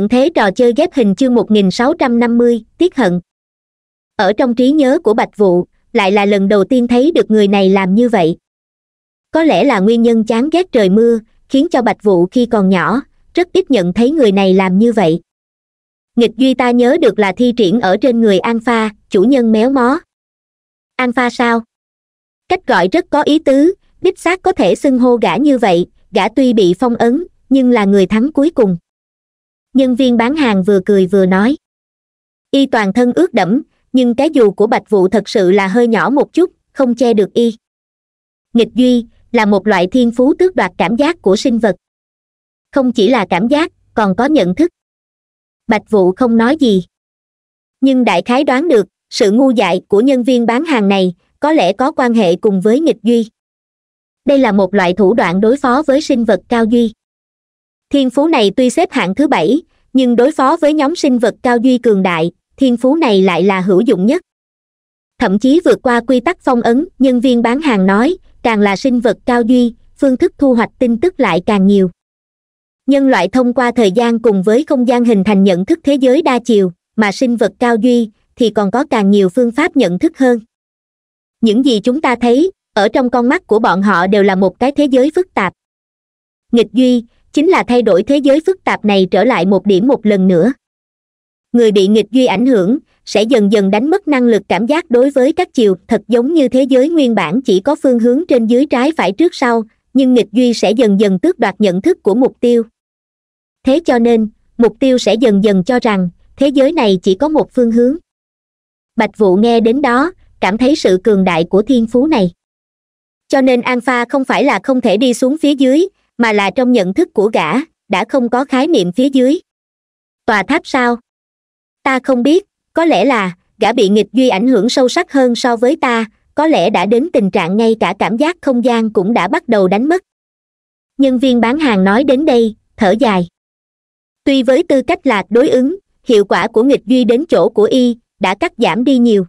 tận thế trò chơi ghép hình chương 1650, tiết hận ở trong trí nhớ của bạch vụ lại là lần đầu tiên thấy được người này làm như vậy có lẽ là nguyên nhân chán ghét trời mưa khiến cho bạch vụ khi còn nhỏ rất ít nhận thấy người này làm như vậy nghịch duy ta nhớ được là thi triển ở trên người an pha chủ nhân méo mó an pha sao cách gọi rất có ý tứ đích xác có thể xưng hô gã như vậy gã tuy bị phong ấn nhưng là người thắng cuối cùng nhân viên bán hàng vừa cười vừa nói y toàn thân ướt đẫm nhưng cái dù của bạch Vũ thật sự là hơi nhỏ một chút không che được y nghịch duy là một loại thiên phú tước đoạt cảm giác của sinh vật không chỉ là cảm giác còn có nhận thức bạch Vũ không nói gì nhưng đại khái đoán được sự ngu dại của nhân viên bán hàng này có lẽ có quan hệ cùng với nghịch duy đây là một loại thủ đoạn đối phó với sinh vật cao duy thiên phú này tuy xếp hạng thứ bảy nhưng đối phó với nhóm sinh vật cao duy cường đại thiên phú này lại là hữu dụng nhất thậm chí vượt qua quy tắc phong ấn nhân viên bán hàng nói càng là sinh vật cao duy phương thức thu hoạch tin tức lại càng nhiều nhân loại thông qua thời gian cùng với không gian hình thành nhận thức thế giới đa chiều mà sinh vật cao duy thì còn có càng nhiều phương pháp nhận thức hơn những gì chúng ta thấy ở trong con mắt của bọn họ đều là một cái thế giới phức tạp nghịch duy chính là thay đổi thế giới phức tạp này trở lại một điểm một lần nữa người bị nghịch duy ảnh hưởng sẽ dần dần đánh mất năng lực cảm giác đối với các chiều thật giống như thế giới nguyên bản chỉ có phương hướng trên dưới trái phải trước sau nhưng nghịch duy sẽ dần dần tước đoạt nhận thức của mục tiêu thế cho nên mục tiêu sẽ dần dần cho rằng thế giới này chỉ có một phương hướng bạch vụ nghe đến đó cảm thấy sự cường đại của thiên phú này cho nên alpha không phải là không thể đi xuống phía dưới mà là trong nhận thức của gã đã không có khái niệm phía dưới tòa tháp sao ta không biết có lẽ là gã bị nghịch duy ảnh hưởng sâu sắc hơn so với ta có lẽ đã đến tình trạng ngay cả cảm giác không gian cũng đã bắt đầu đánh mất nhân viên bán hàng nói đến đây thở dài tuy với tư cách là đối ứng hiệu quả của nghịch duy đến chỗ của y đã cắt giảm đi nhiều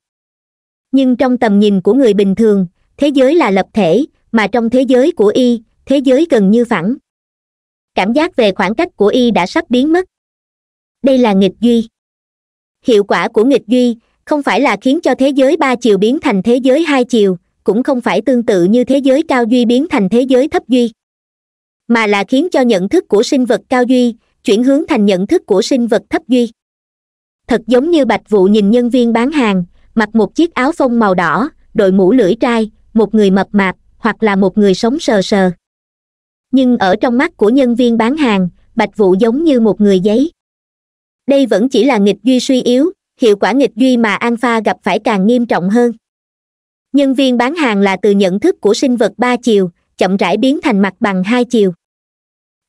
nhưng trong tầm nhìn của người bình thường thế giới là lập thể mà trong thế giới của y thế giới gần như phẳng cảm giác về khoảng cách của y đã sắp biến mất đây là nghịch duy hiệu quả của nghịch duy không phải là khiến cho thế giới ba chiều biến thành thế giới hai chiều cũng không phải tương tự như thế giới cao duy biến thành thế giới thấp duy mà là khiến cho nhận thức của sinh vật cao duy chuyển hướng thành nhận thức của sinh vật thấp duy thật giống như bạch vụ nhìn nhân viên bán hàng mặc một chiếc áo phông màu đỏ đội mũ lưỡi trai một người mập mạp hoặc là một người sống sờ sờ nhưng ở trong mắt của nhân viên bán hàng bạch vụ giống như một người giấy đây vẫn chỉ là nghịch duy suy yếu hiệu quả nghịch duy mà alpha gặp phải càng nghiêm trọng hơn nhân viên bán hàng là từ nhận thức của sinh vật ba chiều chậm rãi biến thành mặt bằng hai chiều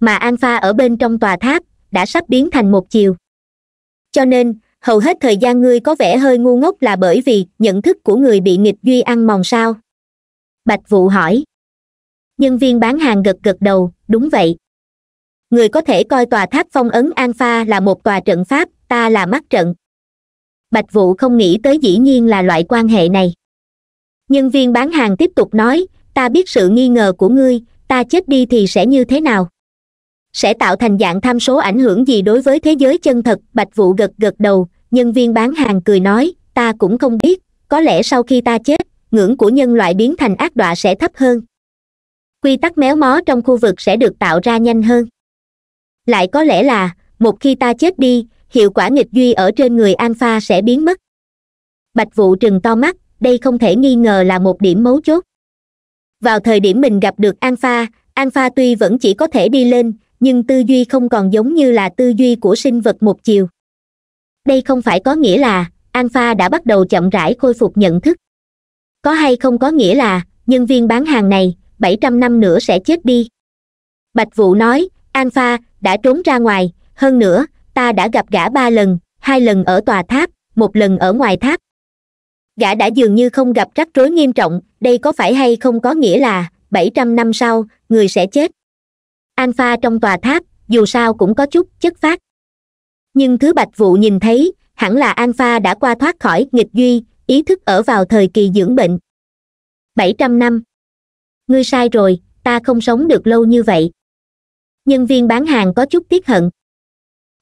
mà alpha ở bên trong tòa tháp đã sắp biến thành một chiều cho nên hầu hết thời gian ngươi có vẻ hơi ngu ngốc là bởi vì nhận thức của người bị nghịch duy ăn mòn sao bạch vụ hỏi nhân viên bán hàng gật gật đầu đúng vậy người có thể coi tòa tháp phong ấn Alpha là một tòa trận pháp ta là mắt trận bạch Vũ không nghĩ tới dĩ nhiên là loại quan hệ này nhân viên bán hàng tiếp tục nói ta biết sự nghi ngờ của ngươi ta chết đi thì sẽ như thế nào sẽ tạo thành dạng tham số ảnh hưởng gì đối với thế giới chân thật bạch Vũ gật gật đầu nhân viên bán hàng cười nói ta cũng không biết có lẽ sau khi ta chết ngưỡng của nhân loại biến thành ác đọa sẽ thấp hơn quy tắc méo mó trong khu vực sẽ được tạo ra nhanh hơn lại có lẽ là một khi ta chết đi hiệu quả nghịch duy ở trên người alpha sẽ biến mất bạch vụ trừng to mắt đây không thể nghi ngờ là một điểm mấu chốt vào thời điểm mình gặp được alpha alpha tuy vẫn chỉ có thể đi lên nhưng tư duy không còn giống như là tư duy của sinh vật một chiều đây không phải có nghĩa là alpha đã bắt đầu chậm rãi khôi phục nhận thức có hay không có nghĩa là nhân viên bán hàng này bảy trăm năm nữa sẽ chết đi bạch Vũ nói alpha đã trốn ra ngoài hơn nữa ta đã gặp gã ba lần hai lần ở tòa tháp một lần ở ngoài tháp gã đã dường như không gặp rắc rối nghiêm trọng đây có phải hay không có nghĩa là bảy trăm năm sau người sẽ chết alpha trong tòa tháp dù sao cũng có chút chất phát nhưng thứ bạch Vũ nhìn thấy hẳn là alpha đã qua thoát khỏi nghịch duy ý thức ở vào thời kỳ dưỡng bệnh bảy trăm năm ngươi sai rồi ta không sống được lâu như vậy nhân viên bán hàng có chút tiếc hận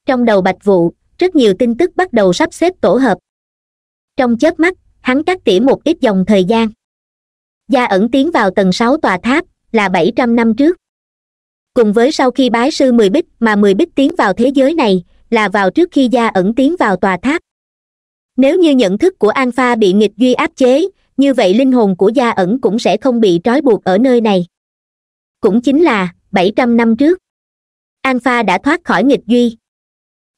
trong đầu bạch vụ rất nhiều tin tức bắt đầu sắp xếp tổ hợp trong chớp mắt hắn cắt tỉa một ít dòng thời gian gia ẩn tiến vào tầng sáu tòa tháp là bảy trăm năm trước cùng với sau khi bái sư mười bích mà mười bích tiến vào thế giới này là vào trước khi gia ẩn tiến vào tòa tháp nếu như nhận thức của alpha bị nghịch duy áp chế như vậy linh hồn của gia ẩn cũng sẽ không bị trói buộc ở nơi này cũng chính là bảy trăm năm trước an pha đã thoát khỏi nghịch duy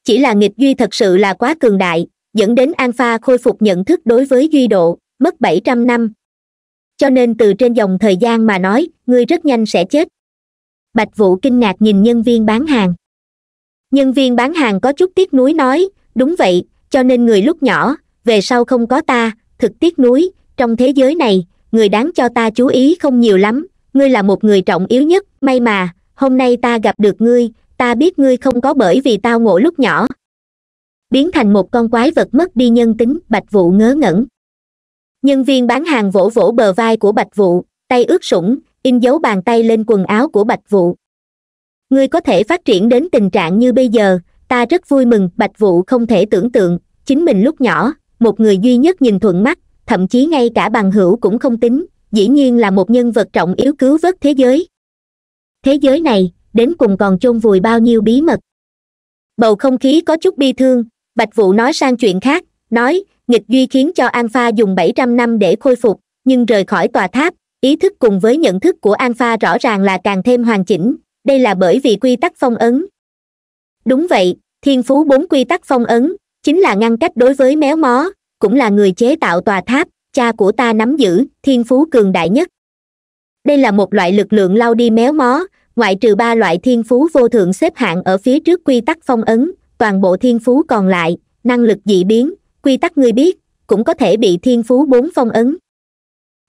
chỉ là nghịch duy thật sự là quá cường đại dẫn đến an pha khôi phục nhận thức đối với duy độ mất bảy trăm năm cho nên từ trên dòng thời gian mà nói ngươi rất nhanh sẽ chết bạch vũ kinh ngạc nhìn nhân viên bán hàng nhân viên bán hàng có chút tiếc nuối nói đúng vậy cho nên người lúc nhỏ về sau không có ta thực tiếc nuối trong thế giới này người đáng cho ta chú ý không nhiều lắm ngươi là một người trọng yếu nhất may mà hôm nay ta gặp được ngươi ta biết ngươi không có bởi vì tao ngộ lúc nhỏ biến thành một con quái vật mất đi nhân tính bạch vụ ngớ ngẩn nhân viên bán hàng vỗ vỗ bờ vai của bạch vụ tay ướt sũng in dấu bàn tay lên quần áo của bạch vụ ngươi có thể phát triển đến tình trạng như bây giờ ta rất vui mừng bạch vụ không thể tưởng tượng chính mình lúc nhỏ một người duy nhất nhìn thuận mắt thậm chí ngay cả bằng hữu cũng không tính dĩ nhiên là một nhân vật trọng yếu cứu vớt thế giới thế giới này đến cùng còn chôn vùi bao nhiêu bí mật bầu không khí có chút bi thương bạch vũ nói sang chuyện khác nói nghịch duy khiến cho alpha dùng bảy trăm năm để khôi phục nhưng rời khỏi tòa tháp ý thức cùng với nhận thức của alpha rõ ràng là càng thêm hoàn chỉnh đây là bởi vì quy tắc phong ấn đúng vậy thiên phú bốn quy tắc phong ấn chính là ngăn cách đối với méo mó cũng là người chế tạo tòa tháp cha của ta nắm giữ thiên phú cường đại nhất đây là một loại lực lượng lau đi méo mó ngoại trừ ba loại thiên phú vô thượng xếp hạng ở phía trước quy tắc phong ấn toàn bộ thiên phú còn lại năng lực dị biến quy tắc ngươi biết cũng có thể bị thiên phú bốn phong ấn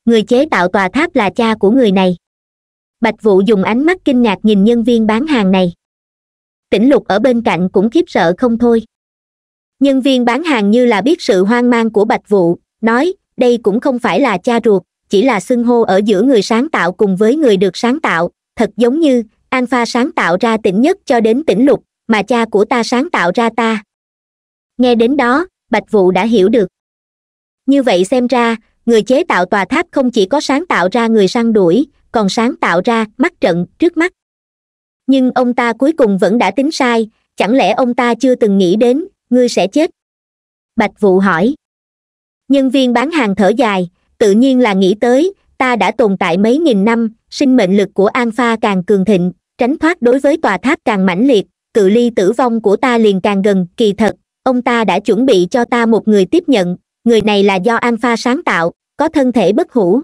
người chế tạo tòa tháp là cha của người này bạch vũ dùng ánh mắt kinh ngạc nhìn nhân viên bán hàng này tỉnh lục ở bên cạnh cũng khiếp sợ không thôi nhân viên bán hàng như là biết sự hoang mang của bạch vụ nói đây cũng không phải là cha ruột chỉ là xưng hô ở giữa người sáng tạo cùng với người được sáng tạo thật giống như alpha sáng tạo ra tỉnh nhất cho đến tỉnh lục mà cha của ta sáng tạo ra ta nghe đến đó bạch vụ đã hiểu được như vậy xem ra người chế tạo tòa tháp không chỉ có sáng tạo ra người săn đuổi còn sáng tạo ra mắt trận trước mắt nhưng ông ta cuối cùng vẫn đã tính sai chẳng lẽ ông ta chưa từng nghĩ đến ngươi sẽ chết bạch vụ hỏi nhân viên bán hàng thở dài tự nhiên là nghĩ tới ta đã tồn tại mấy nghìn năm sinh mệnh lực của alpha càng cường thịnh tránh thoát đối với tòa tháp càng mãnh liệt cự ly tử vong của ta liền càng gần kỳ thật ông ta đã chuẩn bị cho ta một người tiếp nhận người này là do alpha sáng tạo có thân thể bất hủ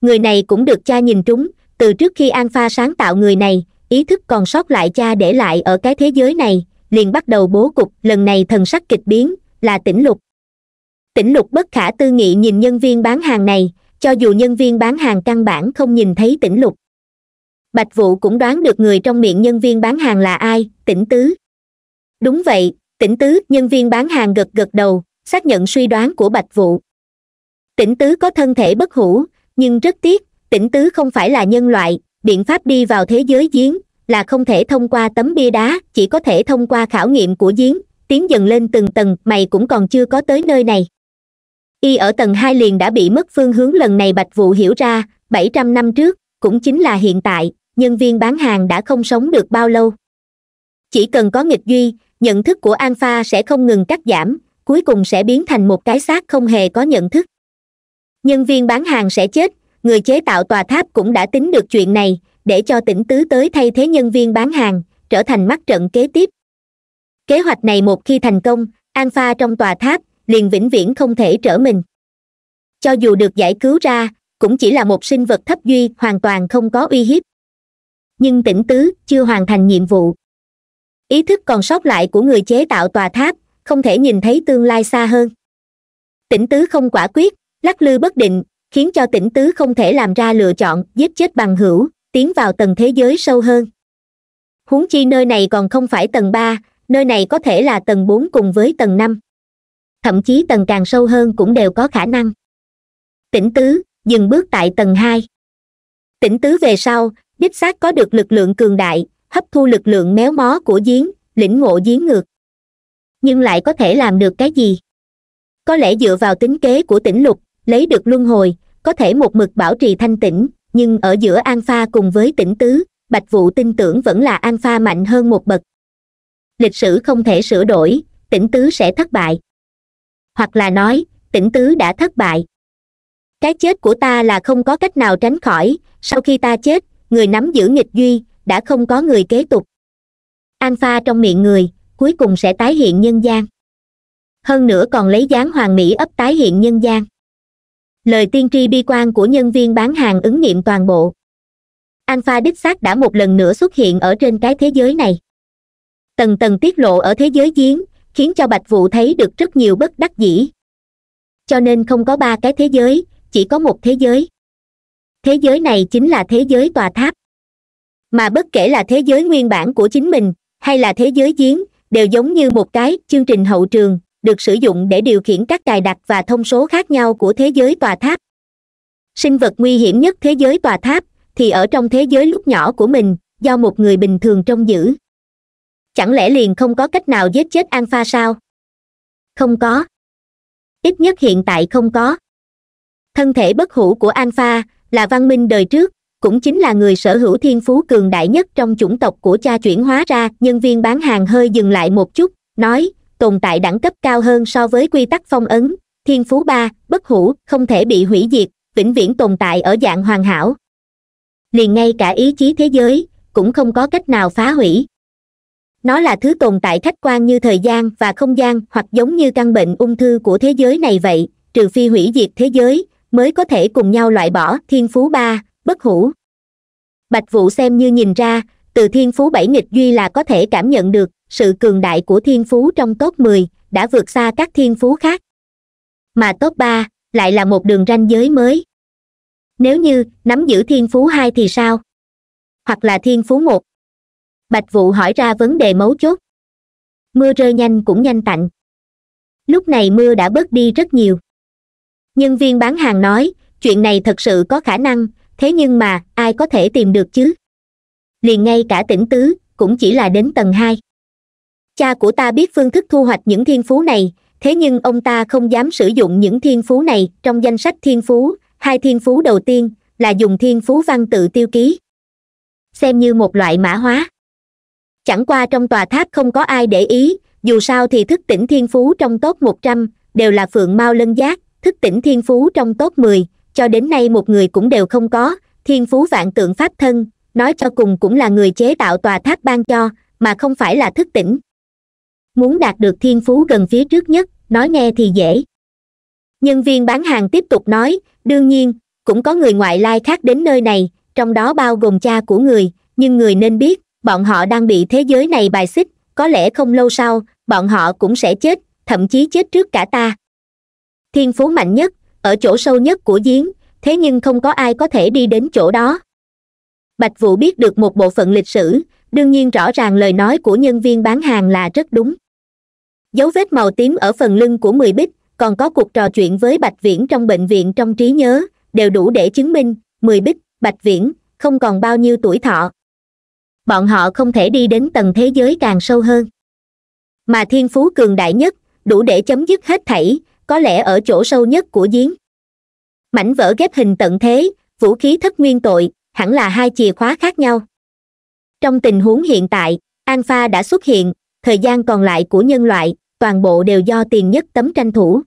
người này cũng được cha nhìn trúng từ trước khi alpha sáng tạo người này ý thức còn sót lại cha để lại ở cái thế giới này liền bắt đầu bố cục lần này thần sắc kịch biến là tỉnh lục tỉnh lục bất khả tư nghị nhìn nhân viên bán hàng này cho dù nhân viên bán hàng căn bản không nhìn thấy tỉnh lục bạch vụ cũng đoán được người trong miệng nhân viên bán hàng là ai tỉnh tứ đúng vậy tỉnh tứ nhân viên bán hàng gật gật đầu xác nhận suy đoán của bạch vụ tỉnh tứ có thân thể bất hủ nhưng rất tiếc tỉnh tứ không phải là nhân loại biện pháp đi vào thế giới giếng là không thể thông qua tấm bia đá chỉ có thể thông qua khảo nghiệm của giếng tiến dần lên từng tầng mày cũng còn chưa có tới nơi này y ở tầng hai liền đã bị mất phương hướng lần này bạch Vũ hiểu ra bảy trăm năm trước cũng chính là hiện tại nhân viên bán hàng đã không sống được bao lâu chỉ cần có nghịch duy nhận thức của alpha sẽ không ngừng cắt giảm cuối cùng sẽ biến thành một cái xác không hề có nhận thức nhân viên bán hàng sẽ chết người chế tạo tòa tháp cũng đã tính được chuyện này để cho tỉnh tứ tới thay thế nhân viên bán hàng trở thành mắt trận kế tiếp kế hoạch này một khi thành công alpha trong tòa tháp liền vĩnh viễn không thể trở mình cho dù được giải cứu ra cũng chỉ là một sinh vật thấp duy hoàn toàn không có uy hiếp nhưng tỉnh tứ chưa hoàn thành nhiệm vụ ý thức còn sót lại của người chế tạo tòa tháp không thể nhìn thấy tương lai xa hơn tỉnh tứ không quả quyết lắc lư bất định khiến cho tỉnh tứ không thể làm ra lựa chọn giết chết bằng hữu tiến vào tầng thế giới sâu hơn huống chi nơi này còn không phải tầng ba nơi này có thể là tầng bốn cùng với tầng năm thậm chí tầng càng sâu hơn cũng đều có khả năng tỉnh tứ dừng bước tại tầng hai tỉnh tứ về sau đích xác có được lực lượng cường đại hấp thu lực lượng méo mó của giếng lĩnh ngộ giếng ngược nhưng lại có thể làm được cái gì có lẽ dựa vào tính kế của tỉnh lục lấy được luân hồi có thể một mực bảo trì thanh tĩnh nhưng ở giữa alpha cùng với tỉnh tứ bạch Vũ tin tưởng vẫn là alpha mạnh hơn một bậc lịch sử không thể sửa đổi tỉnh tứ sẽ thất bại hoặc là nói tỉnh tứ đã thất bại cái chết của ta là không có cách nào tránh khỏi sau khi ta chết người nắm giữ nghịch duy đã không có người kế tục alpha trong miệng người cuối cùng sẽ tái hiện nhân gian hơn nữa còn lấy dáng hoàng mỹ ấp tái hiện nhân gian lời tiên tri bi quan của nhân viên bán hàng ứng nghiệm toàn bộ alpha đích xác đã một lần nữa xuất hiện ở trên cái thế giới này tầng tầng tiết lộ ở thế giới giếng khiến cho bạch vũ thấy được rất nhiều bất đắc dĩ cho nên không có ba cái thế giới chỉ có một thế giới thế giới này chính là thế giới tòa tháp mà bất kể là thế giới nguyên bản của chính mình hay là thế giới giếng đều giống như một cái chương trình hậu trường được sử dụng để điều khiển các cài đặt và thông số khác nhau của thế giới tòa tháp sinh vật nguy hiểm nhất thế giới tòa tháp thì ở trong thế giới lúc nhỏ của mình do một người bình thường trông giữ chẳng lẽ liền không có cách nào giết chết alpha sao không có ít nhất hiện tại không có thân thể bất hủ của alpha là văn minh đời trước cũng chính là người sở hữu thiên phú cường đại nhất trong chủng tộc của cha chuyển hóa ra nhân viên bán hàng hơi dừng lại một chút nói tồn tại đẳng cấp cao hơn so với quy tắc phong ấn thiên phú ba bất hủ không thể bị hủy diệt vĩnh viễn tồn tại ở dạng hoàn hảo liền ngay cả ý chí thế giới cũng không có cách nào phá hủy nó là thứ tồn tại khách quan như thời gian và không gian hoặc giống như căn bệnh ung thư của thế giới này vậy trừ phi hủy diệt thế giới mới có thể cùng nhau loại bỏ thiên phú ba bất hủ bạch vũ xem như nhìn ra từ thiên phú bảy nghịch duy là có thể cảm nhận được sự cường đại của thiên phú trong top 10 đã vượt xa các thiên phú khác mà top 3 lại là một đường ranh giới mới nếu như nắm giữ thiên phú hai thì sao hoặc là thiên phú một bạch Vũ hỏi ra vấn đề mấu chốt mưa rơi nhanh cũng nhanh tạnh lúc này mưa đã bớt đi rất nhiều nhân viên bán hàng nói chuyện này thật sự có khả năng thế nhưng mà ai có thể tìm được chứ liền ngay cả tỉnh tứ cũng chỉ là đến tầng hai cha của ta biết phương thức thu hoạch những thiên phú này thế nhưng ông ta không dám sử dụng những thiên phú này trong danh sách thiên phú hai thiên phú đầu tiên là dùng thiên phú văn tự tiêu ký xem như một loại mã hóa chẳng qua trong tòa tháp không có ai để ý dù sao thì thức tỉnh thiên phú trong top một trăm đều là phượng mau lân giác thức tỉnh thiên phú trong top mười cho đến nay một người cũng đều không có thiên phú vạn tượng pháp thân nói cho cùng cũng là người chế tạo tòa tháp ban cho mà không phải là thức tỉnh muốn đạt được thiên phú gần phía trước nhất nói nghe thì dễ nhân viên bán hàng tiếp tục nói đương nhiên cũng có người ngoại lai khác đến nơi này trong đó bao gồm cha của người nhưng người nên biết bọn họ đang bị thế giới này bài xích có lẽ không lâu sau bọn họ cũng sẽ chết thậm chí chết trước cả ta thiên phú mạnh nhất ở chỗ sâu nhất của giếng thế nhưng không có ai có thể đi đến chỗ đó bạch Vũ biết được một bộ phận lịch sử đương nhiên rõ ràng lời nói của nhân viên bán hàng là rất đúng dấu vết màu tím ở phần lưng của mười bích còn có cuộc trò chuyện với bạch viễn trong bệnh viện trong trí nhớ đều đủ để chứng minh mười bích bạch viễn không còn bao nhiêu tuổi thọ bọn họ không thể đi đến tầng thế giới càng sâu hơn mà thiên phú cường đại nhất đủ để chấm dứt hết thảy có lẽ ở chỗ sâu nhất của giếng mảnh vỡ ghép hình tận thế vũ khí thất nguyên tội hẳn là hai chìa khóa khác nhau trong tình huống hiện tại alpha đã xuất hiện thời gian còn lại của nhân loại toàn bộ đều do tiền nhất tấm tranh thủ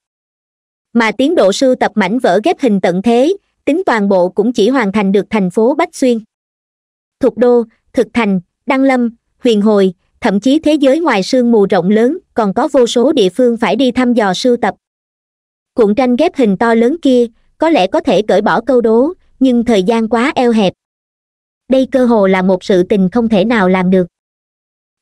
mà tiến độ sưu tập mảnh vỡ ghép hình tận thế tính toàn bộ cũng chỉ hoàn thành được thành phố bách xuyên thục đô thực thành đăng lâm huyền hồi thậm chí thế giới ngoài sương mù rộng lớn còn có vô số địa phương phải đi thăm dò sưu tập cuộn tranh ghép hình to lớn kia có lẽ có thể cởi bỏ câu đố nhưng thời gian quá eo hẹp đây cơ hồ là một sự tình không thể nào làm được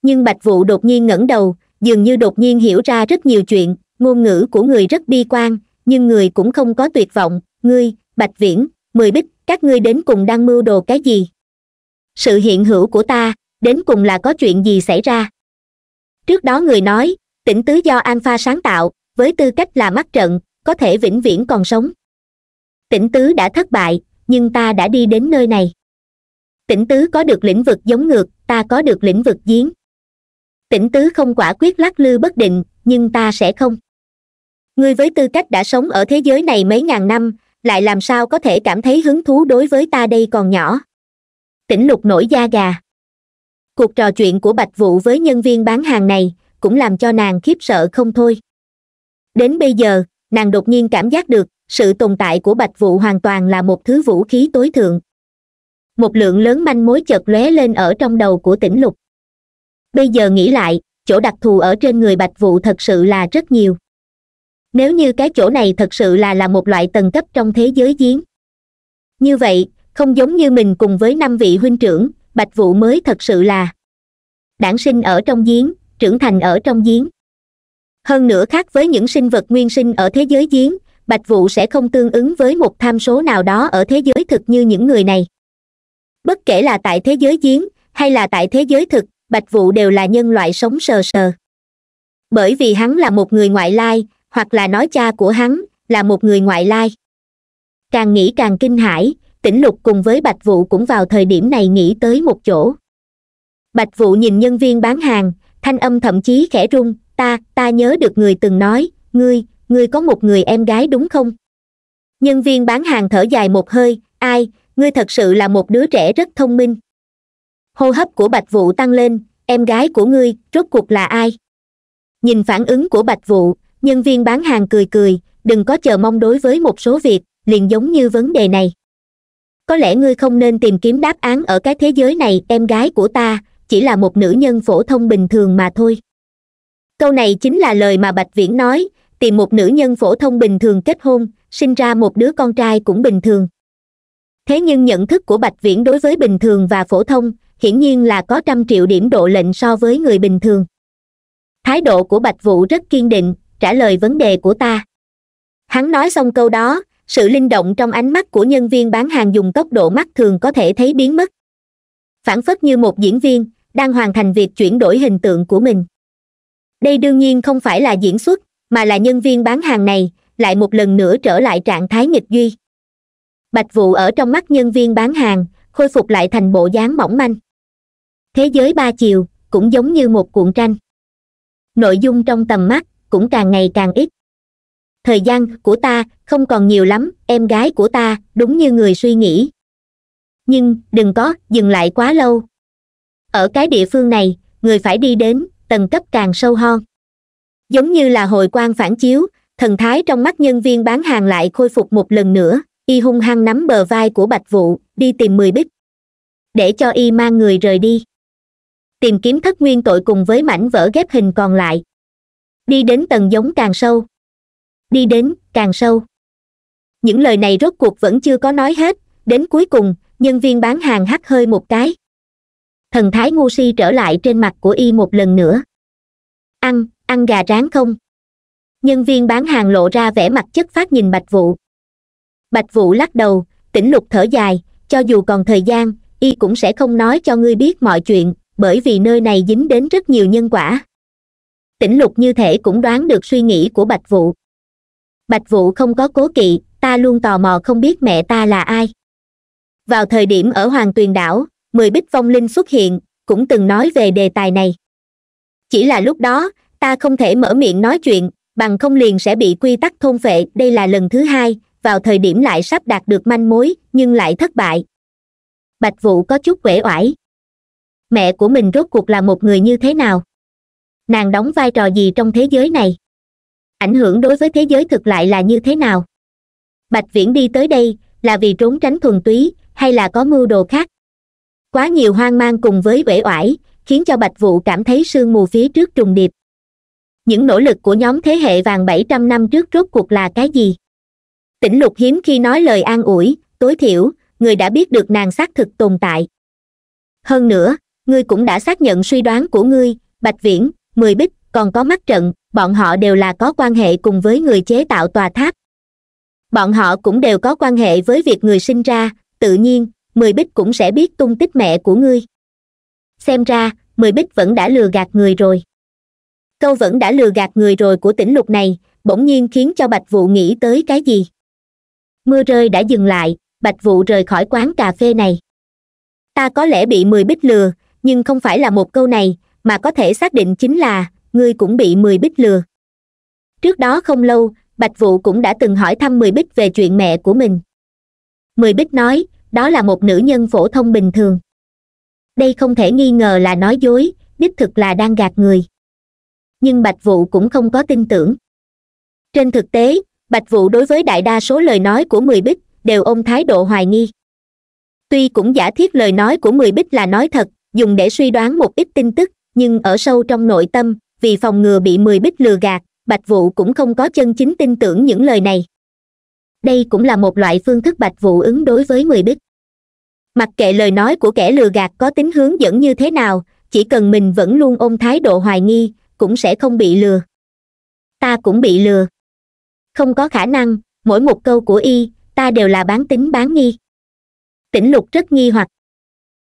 nhưng bạch Vũ đột nhiên ngẩng đầu dường như đột nhiên hiểu ra rất nhiều chuyện ngôn ngữ của người rất bi quan nhưng người cũng không có tuyệt vọng ngươi bạch viễn mười bích các ngươi đến cùng đang mưu đồ cái gì sự hiện hữu của ta đến cùng là có chuyện gì xảy ra trước đó người nói tỉnh tứ do alpha sáng tạo với tư cách là mắt trận có thể vĩnh viễn còn sống tỉnh tứ đã thất bại nhưng ta đã đi đến nơi này tỉnh tứ có được lĩnh vực giống ngược ta có được lĩnh vực giếng tỉnh tứ không quả quyết lắc lư bất định nhưng ta sẽ không ngươi với tư cách đã sống ở thế giới này mấy ngàn năm lại làm sao có thể cảm thấy hứng thú đối với ta đây còn nhỏ tỉnh lục nổi da gà cuộc trò chuyện của bạch Vũ với nhân viên bán hàng này cũng làm cho nàng khiếp sợ không thôi đến bây giờ nàng đột nhiên cảm giác được sự tồn tại của bạch Vũ hoàn toàn là một thứ vũ khí tối thượng một lượng lớn manh mối chợt lóe lên ở trong đầu của tỉnh lục bây giờ nghĩ lại chỗ đặc thù ở trên người bạch vụ thật sự là rất nhiều nếu như cái chỗ này thật sự là là một loại tầng cấp trong thế giới giếng như vậy không giống như mình cùng với năm vị huynh trưởng bạch vụ mới thật sự là đản sinh ở trong giếng trưởng thành ở trong giếng hơn nữa khác với những sinh vật nguyên sinh ở thế giới giếng bạch vụ sẽ không tương ứng với một tham số nào đó ở thế giới thực như những người này bất kể là tại thế giới giếng hay là tại thế giới thực bạch vụ đều là nhân loại sống sờ sờ bởi vì hắn là một người ngoại lai hoặc là nói cha của hắn là một người ngoại lai càng nghĩ càng kinh hãi tỉnh lục cùng với bạch vụ cũng vào thời điểm này nghĩ tới một chỗ bạch vụ nhìn nhân viên bán hàng thanh âm thậm chí khẽ rung ta ta nhớ được người từng nói ngươi ngươi có một người em gái đúng không nhân viên bán hàng thở dài một hơi ai ngươi thật sự là một đứa trẻ rất thông minh hô hấp của bạch Vũ tăng lên em gái của ngươi rốt cuộc là ai nhìn phản ứng của bạch Vũ, nhân viên bán hàng cười cười đừng có chờ mong đối với một số việc liền giống như vấn đề này có lẽ ngươi không nên tìm kiếm đáp án ở cái thế giới này em gái của ta chỉ là một nữ nhân phổ thông bình thường mà thôi câu này chính là lời mà bạch viễn nói tìm một nữ nhân phổ thông bình thường kết hôn sinh ra một đứa con trai cũng bình thường thế nhưng nhận thức của bạch viễn đối với bình thường và phổ thông hiển nhiên là có trăm triệu điểm độ lệnh so với người bình thường thái độ của bạch vũ rất kiên định trả lời vấn đề của ta hắn nói xong câu đó sự linh động trong ánh mắt của nhân viên bán hàng dùng tốc độ mắt thường có thể thấy biến mất phản phất như một diễn viên đang hoàn thành việc chuyển đổi hình tượng của mình đây đương nhiên không phải là diễn xuất mà là nhân viên bán hàng này lại một lần nữa trở lại trạng thái nghịch duy bạch vụ ở trong mắt nhân viên bán hàng khôi phục lại thành bộ dáng mỏng manh thế giới ba chiều cũng giống như một cuộn tranh nội dung trong tầm mắt cũng càng ngày càng ít thời gian của ta không còn nhiều lắm em gái của ta đúng như người suy nghĩ nhưng đừng có dừng lại quá lâu ở cái địa phương này người phải đi đến tầng cấp càng sâu hơn giống như là hồi quan phản chiếu thần thái trong mắt nhân viên bán hàng lại khôi phục một lần nữa y hung hăng nắm bờ vai của bạch vụ đi tìm mười bích để cho y mang người rời đi tìm kiếm thất nguyên tội cùng với mảnh vỡ ghép hình còn lại đi đến tầng giống càng sâu đi đến càng sâu những lời này rốt cuộc vẫn chưa có nói hết đến cuối cùng nhân viên bán hàng hắt hơi một cái thần thái ngu si trở lại trên mặt của y một lần nữa ăn ăn gà rán không nhân viên bán hàng lộ ra vẻ mặt chất phát nhìn bạch vụ bạch vũ lắc đầu tỉnh lục thở dài cho dù còn thời gian y cũng sẽ không nói cho ngươi biết mọi chuyện bởi vì nơi này dính đến rất nhiều nhân quả tỉnh lục như thể cũng đoán được suy nghĩ của bạch Vũ. bạch Vũ không có cố kỵ ta luôn tò mò không biết mẹ ta là ai vào thời điểm ở hoàng tuyền đảo mười bích vong linh xuất hiện cũng từng nói về đề tài này chỉ là lúc đó ta không thể mở miệng nói chuyện bằng không liền sẽ bị quy tắc thôn phệ đây là lần thứ hai vào thời điểm lại sắp đạt được manh mối nhưng lại thất bại bạch vũ có chút uể oải mẹ của mình rốt cuộc là một người như thế nào nàng đóng vai trò gì trong thế giới này ảnh hưởng đối với thế giới thực lại là như thế nào bạch viễn đi tới đây là vì trốn tránh thuần túy hay là có mưu đồ khác quá nhiều hoang mang cùng với uể oải khiến cho bạch vụ cảm thấy sương mù phía trước trùng điệp những nỗ lực của nhóm thế hệ vàng bảy trăm năm trước rốt cuộc là cái gì tỉnh lục hiếm khi nói lời an ủi tối thiểu người đã biết được nàng xác thực tồn tại hơn nữa ngươi cũng đã xác nhận suy đoán của ngươi bạch viễn mười bích còn có mắt trận bọn họ đều là có quan hệ cùng với người chế tạo tòa tháp bọn họ cũng đều có quan hệ với việc người sinh ra tự nhiên mười bích cũng sẽ biết tung tích mẹ của ngươi xem ra mười bích vẫn đã lừa gạt người rồi câu vẫn đã lừa gạt người rồi của tỉnh lục này bỗng nhiên khiến cho bạch Vũ nghĩ tới cái gì mưa rơi đã dừng lại bạch vụ rời khỏi quán cà phê này ta có lẽ bị mười bích lừa nhưng không phải là một câu này mà có thể xác định chính là ngươi cũng bị mười bích lừa trước đó không lâu bạch vụ cũng đã từng hỏi thăm mười bích về chuyện mẹ của mình mười bích nói đó là một nữ nhân phổ thông bình thường đây không thể nghi ngờ là nói dối đích thực là đang gạt người nhưng bạch vụ cũng không có tin tưởng trên thực tế bạch vũ đối với đại đa số lời nói của người bích đều ôm thái độ hoài nghi tuy cũng giả thiết lời nói của người bích là nói thật dùng để suy đoán một ít tin tức nhưng ở sâu trong nội tâm vì phòng ngừa bị mười bích lừa gạt bạch vũ cũng không có chân chính tin tưởng những lời này đây cũng là một loại phương thức bạch vũ ứng đối với mười bích mặc kệ lời nói của kẻ lừa gạt có tính hướng dẫn như thế nào chỉ cần mình vẫn luôn ôm thái độ hoài nghi cũng sẽ không bị lừa ta cũng bị lừa không có khả năng mỗi một câu của y ta đều là bán tính bán nghi tỉnh lục rất nghi hoặc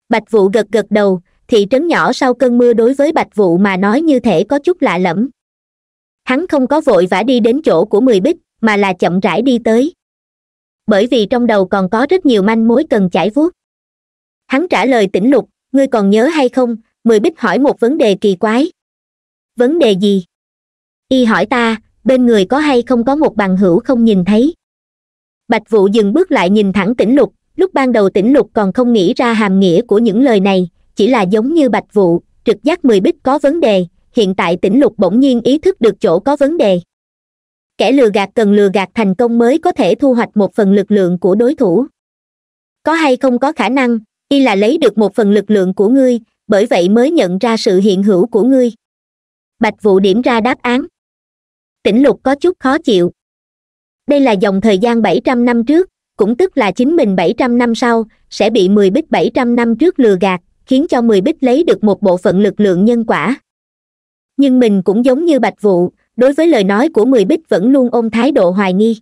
bạch vụ gật gật đầu thị trấn nhỏ sau cơn mưa đối với bạch vụ mà nói như thể có chút lạ lẫm hắn không có vội vã đi đến chỗ của mười bích mà là chậm rãi đi tới bởi vì trong đầu còn có rất nhiều manh mối cần chải vuốt hắn trả lời tỉnh lục ngươi còn nhớ hay không mười bích hỏi một vấn đề kỳ quái vấn đề gì y hỏi ta bên người có hay không có một bằng hữu không nhìn thấy bạch vũ dừng bước lại nhìn thẳng tỉnh lục lúc ban đầu tỉnh lục còn không nghĩ ra hàm nghĩa của những lời này chỉ là giống như bạch vũ trực giác mười bích có vấn đề hiện tại tỉnh lục bỗng nhiên ý thức được chỗ có vấn đề kẻ lừa gạt cần lừa gạt thành công mới có thể thu hoạch một phần lực lượng của đối thủ có hay không có khả năng y là lấy được một phần lực lượng của ngươi bởi vậy mới nhận ra sự hiện hữu của ngươi bạch vũ điểm ra đáp án tỉnh lục có chút khó chịu đây là dòng thời gian bảy trăm năm trước cũng tức là chính mình bảy trăm năm sau sẽ bị mười bích bảy trăm năm trước lừa gạt khiến cho mười bích lấy được một bộ phận lực lượng nhân quả nhưng mình cũng giống như bạch vụ đối với lời nói của mười bích vẫn luôn ôm thái độ hoài nghi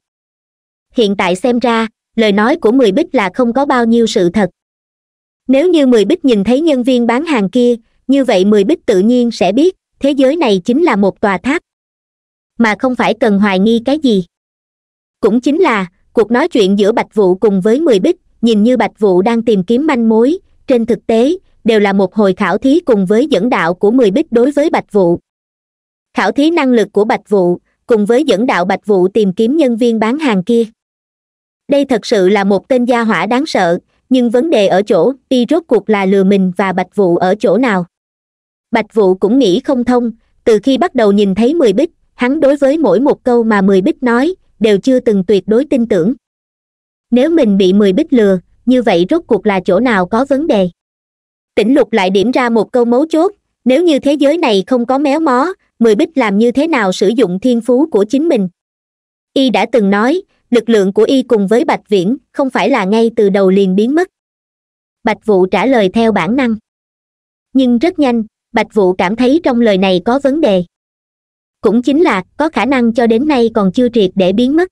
hiện tại xem ra lời nói của mười bích là không có bao nhiêu sự thật nếu như mười bích nhìn thấy nhân viên bán hàng kia như vậy mười bích tự nhiên sẽ biết thế giới này chính là một tòa tháp mà không phải cần hoài nghi cái gì cũng chính là cuộc nói chuyện giữa bạch vũ cùng với mười bích nhìn như bạch vũ đang tìm kiếm manh mối trên thực tế đều là một hồi khảo thí cùng với dẫn đạo của mười bích đối với bạch vũ khảo thí năng lực của bạch vũ cùng với dẫn đạo bạch vũ tìm kiếm nhân viên bán hàng kia đây thật sự là một tên gia hỏa đáng sợ nhưng vấn đề ở chỗ y rốt cuộc là lừa mình và bạch vũ ở chỗ nào bạch vũ cũng nghĩ không thông từ khi bắt đầu nhìn thấy mười bích hắn đối với mỗi một câu mà mười bích nói đều chưa từng tuyệt đối tin tưởng nếu mình bị mười bích lừa như vậy rốt cuộc là chỗ nào có vấn đề tỉnh lục lại điểm ra một câu mấu chốt nếu như thế giới này không có méo mó mười bích làm như thế nào sử dụng thiên phú của chính mình y đã từng nói lực lượng của y cùng với bạch viễn không phải là ngay từ đầu liền biến mất bạch vụ trả lời theo bản năng nhưng rất nhanh bạch vụ cảm thấy trong lời này có vấn đề cũng chính là có khả năng cho đến nay còn chưa triệt để biến mất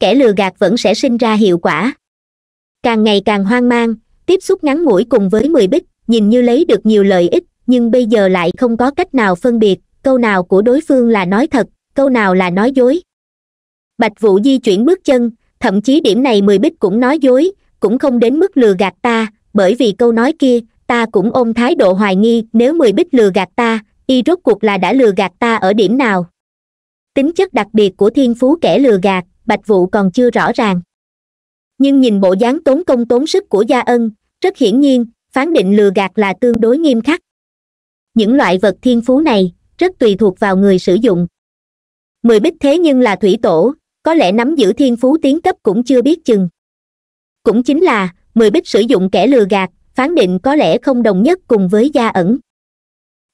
kẻ lừa gạt vẫn sẽ sinh ra hiệu quả càng ngày càng hoang mang tiếp xúc ngắn ngủi cùng với mười bích nhìn như lấy được nhiều lợi ích nhưng bây giờ lại không có cách nào phân biệt câu nào của đối phương là nói thật câu nào là nói dối bạch vũ di chuyển bước chân thậm chí điểm này mười bích cũng nói dối cũng không đến mức lừa gạt ta bởi vì câu nói kia ta cũng ôm thái độ hoài nghi nếu mười bích lừa gạt ta y rốt cuộc là đã lừa gạt ta ở điểm nào tính chất đặc biệt của thiên phú kẻ lừa gạt bạch vụ còn chưa rõ ràng nhưng nhìn bộ dáng tốn công tốn sức của gia ân rất hiển nhiên phán định lừa gạt là tương đối nghiêm khắc những loại vật thiên phú này rất tùy thuộc vào người sử dụng mười bích thế nhưng là thủy tổ có lẽ nắm giữ thiên phú tiến cấp cũng chưa biết chừng cũng chính là mười bích sử dụng kẻ lừa gạt phán định có lẽ không đồng nhất cùng với gia ẩn